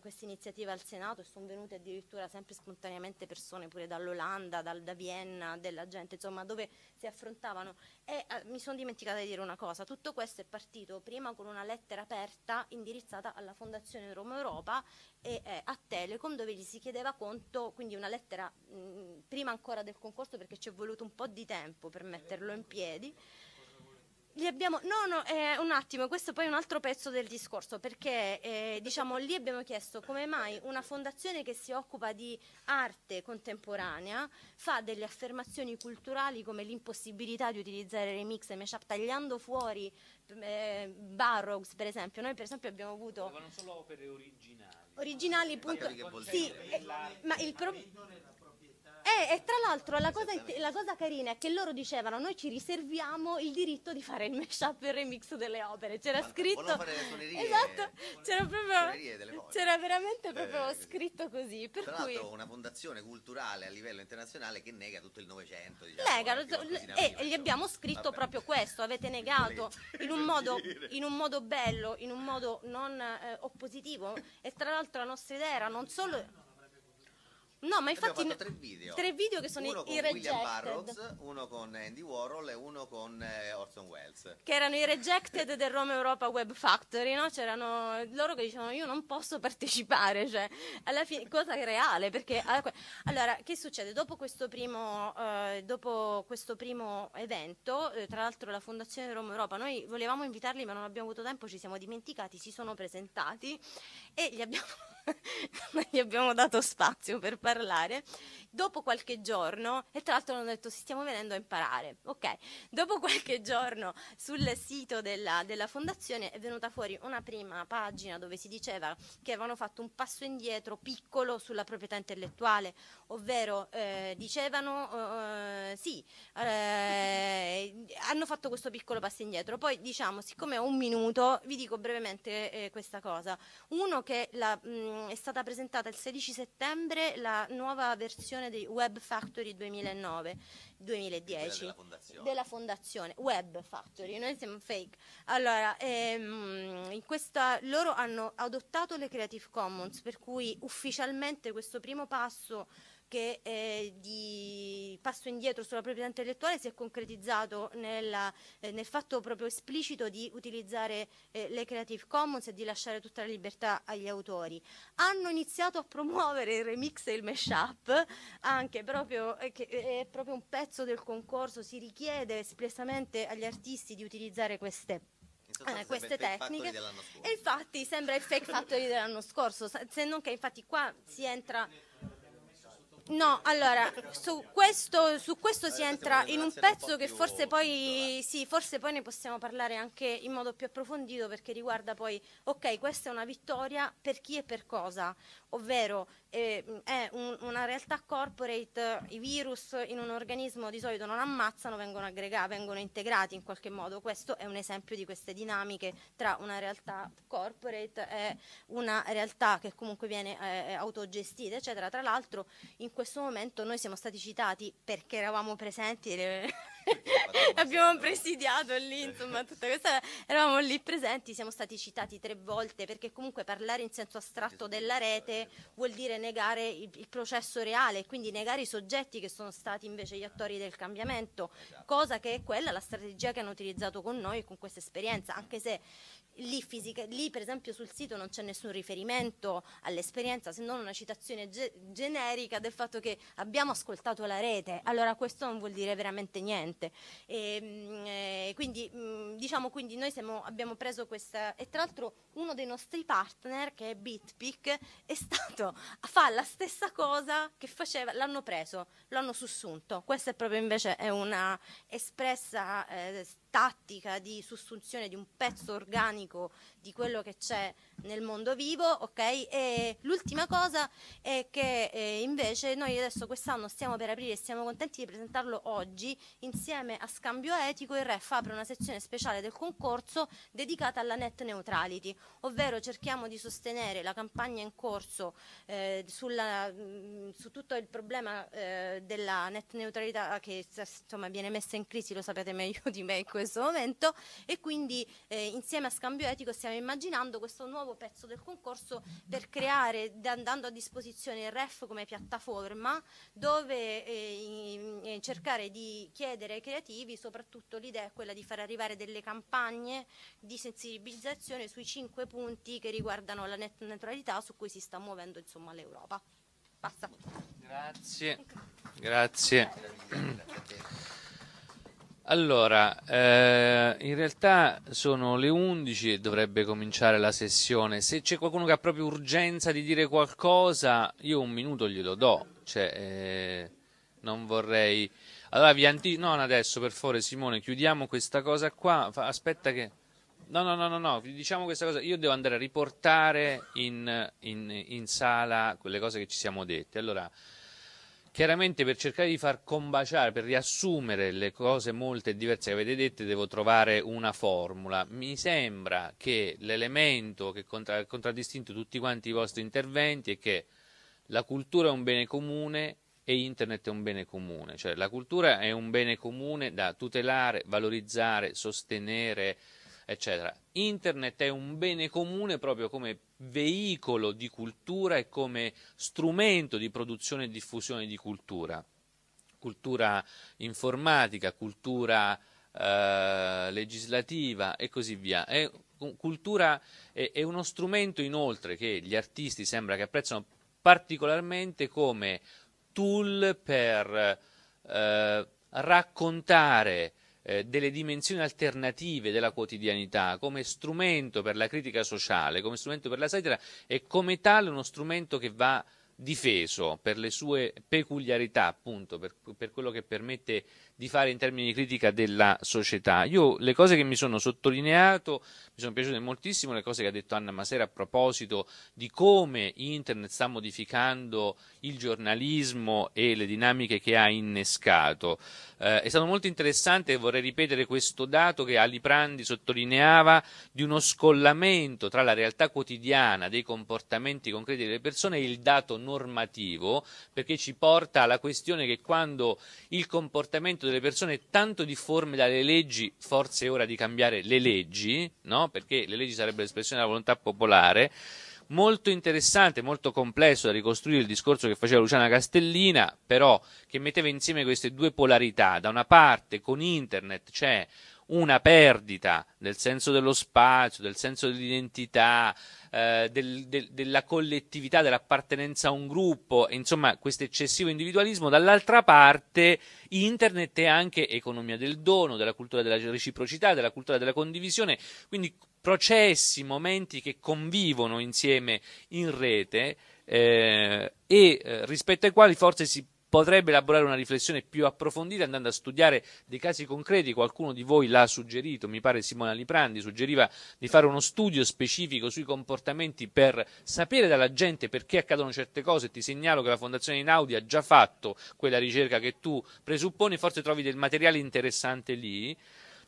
questa iniziativa al Senato e sono venute addirittura sempre spontaneamente persone pure dall'Olanda, dal, da Vienna, della gente, insomma, dove si affrontavano. E eh, mi sono dimenticata di dire una cosa, tutto questo è partito prima con una lettera aperta indirizzata alla Fondazione Roma Europa e eh, a Telecom dove gli si chiedeva conto, quindi una lettera mh, prima ancora del concorso perché ci è voluto un po' di tempo per metterlo in piedi. Li abbiamo, no, no, eh, un attimo, questo poi è un altro pezzo del discorso, perché eh, diciamo, lì abbiamo chiesto come mai una fondazione che si occupa di arte contemporanea fa delle affermazioni culturali come l'impossibilità di utilizzare remix e mashup tagliando fuori eh, Barrows, per esempio. Noi per esempio abbiamo avuto... Ma non solo opere originali. Originali, punto... Sì, eh, ma il problema eh, e tra l'altro la, la, cosa carina è che loro dicevano noi ci riserviamo il diritto di fare il mashup e il remix delle opere. C'era scritto... Esatto, eh, c'era proprio... C'era veramente proprio eh, scritto così. Per tra cui... l'altro una fondazione culturale a livello internazionale che nega tutto il Novecento. Diciamo, nega, so, e eh, gli abbiamo scritto Vabbè. proprio questo, avete negato in un, modo, in un modo bello, in un modo non eh, oppositivo. E tra l'altro la nostra idea era non solo No, ma infatti abbiamo fatto tre video. Tre video che sono uno i, con William Burroughs, uno con Andy Warhol e uno con eh, Orson Welles. Che erano i rejected del Roma Europa Web Factory, no? C'erano loro che dicevano "Io non posso partecipare", cioè alla fine cosa reale, perché ah, allora che succede dopo questo primo, eh, dopo questo primo evento, eh, tra l'altro la Fondazione Roma Europa, noi volevamo invitarli, ma non abbiamo avuto tempo, ci siamo dimenticati, si sono presentati e gli abbiamo non gli abbiamo dato spazio per parlare. Dopo qualche giorno, e tra l'altro hanno detto stiamo venendo a imparare, ok, dopo qualche giorno sul sito della, della fondazione è venuta fuori una prima pagina dove si diceva che avevano fatto un passo indietro piccolo sulla proprietà intellettuale, ovvero eh, dicevano eh, eh sì, eh, hanno fatto questo piccolo passo indietro. Poi diciamo, siccome ho un minuto, vi dico brevemente eh, questa cosa. Uno che la... Mh, Ehm, è stata presentata il 16 settembre la nuova versione di Web Factory 2009, 2010 della fondazione. della fondazione. Web Factory, noi siamo fake. Allora, ehm, in questa, loro hanno adottato le Creative Commons, per cui ufficialmente questo primo passo che eh, di passo indietro sulla proprietà intellettuale si è concretizzato nella, eh, nel fatto proprio esplicito di utilizzare eh, le Creative Commons e di lasciare tutta la libertà agli autori. Hanno iniziato a promuovere il remix e il mashup, anche proprio, eh, che eh, è proprio un pezzo del concorso, si richiede espressamente agli artisti di utilizzare queste eh, queste tecniche e infatti sembra il fake factory dell'anno scorso se non che infatti qua si entra No, allora, su questo, su questo si entra in un pezzo che forse poi, sì, forse poi ne possiamo parlare anche in modo più approfondito perché riguarda poi, ok, questa è una vittoria per chi e per cosa ovvero eh, è un, una realtà corporate, i virus in un organismo di solito non ammazzano, vengono aggregati, vengono integrati in qualche modo. Questo è un esempio di queste dinamiche tra una realtà corporate e una realtà che comunque viene eh, eh autogestita, eccetera. Tra l'altro in questo momento noi siamo stati citati perché eravamo presenti. Le eh, abbiamo presidiato lì, insomma, tutta questa... eravamo lì presenti, siamo stati citati tre volte perché comunque parlare in senso astratto esatto, della rete vuol dire negare il, il processo reale, quindi negare i soggetti che sono stati invece gli certo. attori del cambiamento, certo. cosa che è quella la strategia che hanno utilizzato con noi e con questa esperienza, anche se Lì, fisica, lì, per esempio sul sito non c'è nessun riferimento all'esperienza se non una citazione ge generica del fatto che abbiamo ascoltato la rete, allora questo non vuol dire veramente niente. E, ehm, e eh, quindi mm, diciamo quindi noi siamo, abbiamo preso questa e tra l'altro uno dei nostri partner che è Bitpic è stato, fa la stessa cosa che faceva, l'hanno preso, l'hanno sussunto, questa è proprio invece è una espressa eh, tattica di sussunzione di un pezzo organico di quello che c'è nel mondo vivo, ok? E l'ultima cosa è che eh, invece noi adesso quest'anno stiamo per aprire e siamo contenti di presentarlo oggi insieme a Scambio Etico il REF apre una sezione speciale del concorso dedicata alla net neutrality, ovvero cerchiamo di sostenere la campagna in corso eh, sulla, mh, mm, su tutto il problema eh, della net neutralità che insomma, viene messa in crisi, lo sapete meglio di me in questo momento e quindi eh, insieme a Scambio Etico stiamo immaginando questo nuovo nuovo pezzo del concorso per creare, andando a disposizione il REF come piattaforma, dove eh, eh, cercare di chiedere ai creativi, soprattutto l'idea è quella di far arrivare delle campagne di sensibilizzazione sui cinque punti che riguardano la net neutralità su cui si sta muovendo insomma, l'Europa. Basta. Ecco. Grazie. Grazie. Allora, eh, in realtà sono le 11 e dovrebbe cominciare la sessione. Se c'è qualcuno che ha proprio urgenza di dire qualcosa, io un minuto glielo do. Cioè, eh, non vorrei. Allora, vi anticipo. Non adesso, per favore, Simone, chiudiamo questa cosa qua. Fa- aspetta che. No, no, no, no, no, diciamo questa cosa. Io devo andare a riportare in, in, in sala quelle cose che ci siamo dette. Allora chiaramente per cercare di far combaciare, per riassumere le cose molte e diverse che avete detto, devo trovare una formula. Mi sembra che l'elemento che ha contraddistinto tutti quanti i vostri interventi è che la cultura è un bene comune e internet è un bene comune, cioè la cultura è un bene comune da tutelare, valorizzare, sostenere, eccetera. Internet è un bene comune proprio come veicolo di cultura e come strumento di produzione e diffusione di cultura, cultura informatica, cultura eh, legislativa e così via. È, cultura è, è uno strumento inoltre che gli artisti sembra che apprezzano particolarmente come tool per eh, raccontare eh, delle dimensioni alternative della quotidianità come strumento per la critica sociale, come strumento per la satira e come tale uno strumento che va difeso per le sue peculiarità, appunto, per, per quello che permette di fare in termini di critica della società. Io le cose che mi sono sottolineato mi sono piaciute moltissimo, le cose che ha detto Anna Masera a proposito di come Internet sta modificando il giornalismo e le dinamiche che ha innescato. Eh, è stato molto interessante e vorrei ripetere questo dato che Ali Prandi sottolineava di uno scollamento tra la realtà quotidiana dei comportamenti concreti delle persone e il dato normativo perché ci porta alla questione che quando il comportamento comportamento delle persone tanto difforme dalle leggi, forse è ora di cambiare le leggi, no? perché le leggi sarebbero l'espressione della volontà popolare, molto interessante, molto complesso da ricostruire il discorso che faceva Luciana Castellina, però che metteva insieme queste due polarità, da una parte con internet c'è una perdita del senso dello spazio, del senso dell'identità, eh, del, del, della collettività, dell'appartenenza a un gruppo, insomma questo eccessivo individualismo, dall'altra parte internet è anche economia del dono, della cultura della reciprocità, della cultura della condivisione, quindi processi, momenti che convivono insieme in rete eh, e eh, rispetto ai quali forse si potrebbe elaborare una riflessione più approfondita andando a studiare dei casi concreti, qualcuno di voi l'ha suggerito, mi pare Simona Liprandi suggeriva di fare uno studio specifico sui comportamenti per sapere dalla gente perché accadono certe cose, ti segnalo che la Fondazione Inaudi ha già fatto quella ricerca che tu presupponi, forse trovi del materiale interessante lì.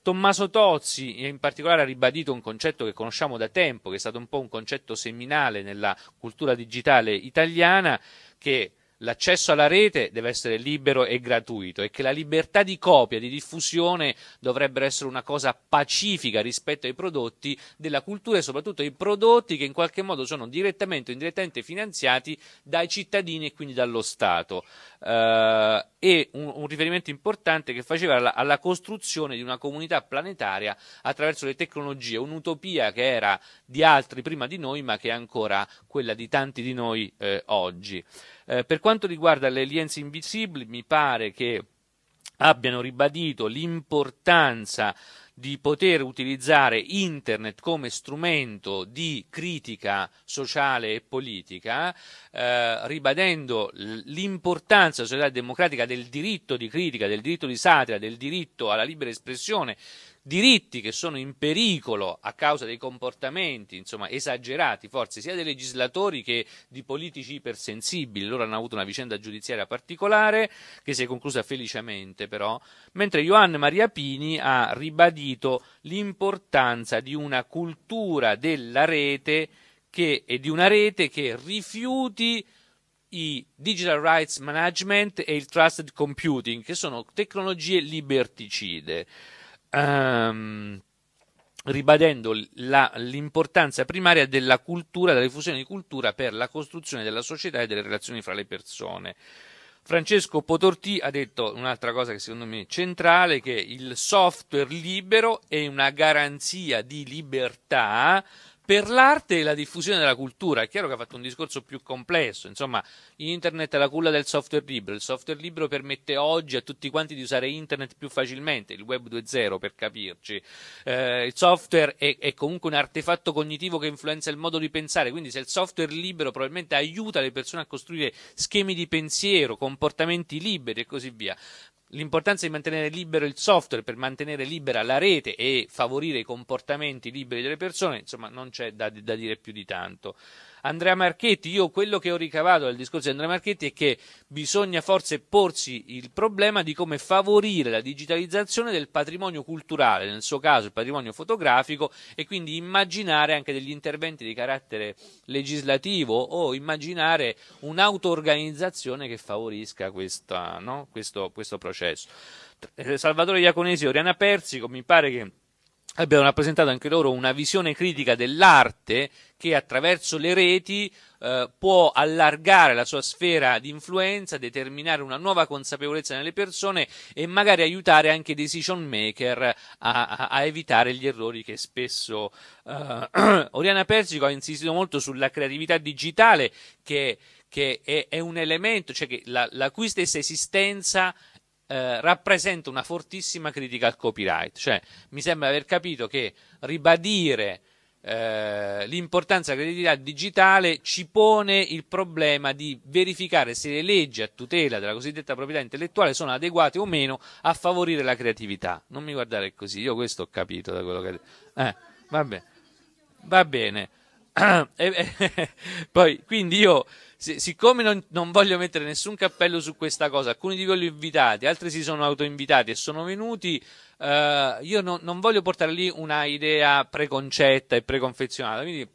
Tommaso Tozzi in particolare ha ribadito un concetto che conosciamo da tempo, che è stato un po' un concetto seminale nella cultura digitale italiana, che l'accesso alla rete deve essere libero e gratuito e che la libertà di copia, di diffusione dovrebbe essere una cosa pacifica rispetto ai prodotti della cultura e soprattutto ai prodotti che in qualche modo sono direttamente o indirettamente finanziati dai cittadini e quindi dallo Stato. Eh, e un, un, riferimento importante che faceva alla, alla costruzione di una comunità planetaria attraverso le tecnologie, un'utopia che era di altri prima di noi ma che è ancora quella di tanti di noi eh, oggi. Eh, per quanto riguarda le alianze invisibili, mi pare che abbiano ribadito l'importanza di poter utilizzare internet come strumento di critica sociale e politica, eh, ribadendo l'importanza della società democratica del diritto di critica, del diritto di satira, del diritto alla libera espressione diritti che sono in pericolo a causa dei comportamenti insomma, esagerati forse sia dei legislatori che di politici ipersensibili. Loro hanno avuto una vicenda giudiziaria particolare che si è conclusa felicemente però, mentre Ioann Maria Pini ha ribadito l'importanza di una cultura della rete che, e di una rete che rifiuti i Digital Rights Management e il Trusted Computing, che sono tecnologie liberticide ehm, ribadendo la, l'importanza primaria della cultura, della diffusione di cultura per la costruzione della società e delle relazioni fra le persone. Francesco Potorti ha detto un'altra cosa che secondo me è centrale, che il software libero è una garanzia di libertà per l'arte e la diffusione della cultura. È chiaro che ha fatto un discorso più complesso, insomma, internet è la culla del software libero, il software libero permette oggi a tutti quanti di usare internet più facilmente, il web 2.0 per capirci. Eh, il software è, è, comunque un artefatto cognitivo che influenza il modo di pensare, quindi se il software libero probabilmente aiuta le persone a costruire schemi di pensiero, comportamenti liberi e così via l'importanza di mantenere libero il software per mantenere libera la rete e favorire i comportamenti liberi delle persone, insomma non c'è da, da dire più di tanto. Andrea Marchetti, io quello che ho ricavato dal discorso di Andrea Marchetti è che bisogna forse porsi il problema di come favorire la digitalizzazione del patrimonio culturale, nel suo caso il patrimonio fotografico, e quindi immaginare anche degli interventi di carattere legislativo o immaginare un'auto-organizzazione che favorisca questa, no? questo, questo processo. Salvatore Iaconesi Oriana Persico mi pare che abbiano rappresentato anche loro una visione critica dell'arte che attraverso le reti eh, può allargare la sua sfera di influenza, determinare una nuova consapevolezza nelle persone e magari aiutare anche i decision maker a, a, evitare gli errori che spesso eh, Oriana Persico ha insistito molto sulla creatività digitale che, che è, è, un elemento, cioè la, la cui stessa esistenza eh, rappresenta una fortissima critica al copyright. Cioè, mi sembra aver capito che ribadire eh, l'importanza della credibilità digitale ci pone il problema di verificare se le leggi a tutela della cosiddetta proprietà intellettuale sono adeguate o meno a favorire la creatività. Non mi guardare così, io questo ho capito da quello che... Eh, va bene. e, e, poi, quindi io se, siccome non, non, voglio mettere nessun cappello su questa cosa, alcuni di voi li ho invitati, altri si sono autoinvitati e sono venuti, eh, io no, non voglio portare lì una idea preconcetta e preconfezionata, quindi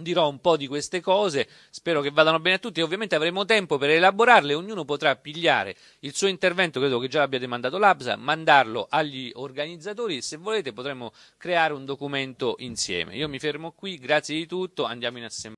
dirò un po' di queste cose, spero che vadano bene a tutti e ovviamente avremo tempo per elaborarle, ognuno potrà pigliare il suo intervento, credo che già abbiate mandato l'ABSA, mandarlo agli organizzatori e se volete potremo creare un documento insieme. Io mi fermo qui, grazie di tutto, andiamo in assemblea.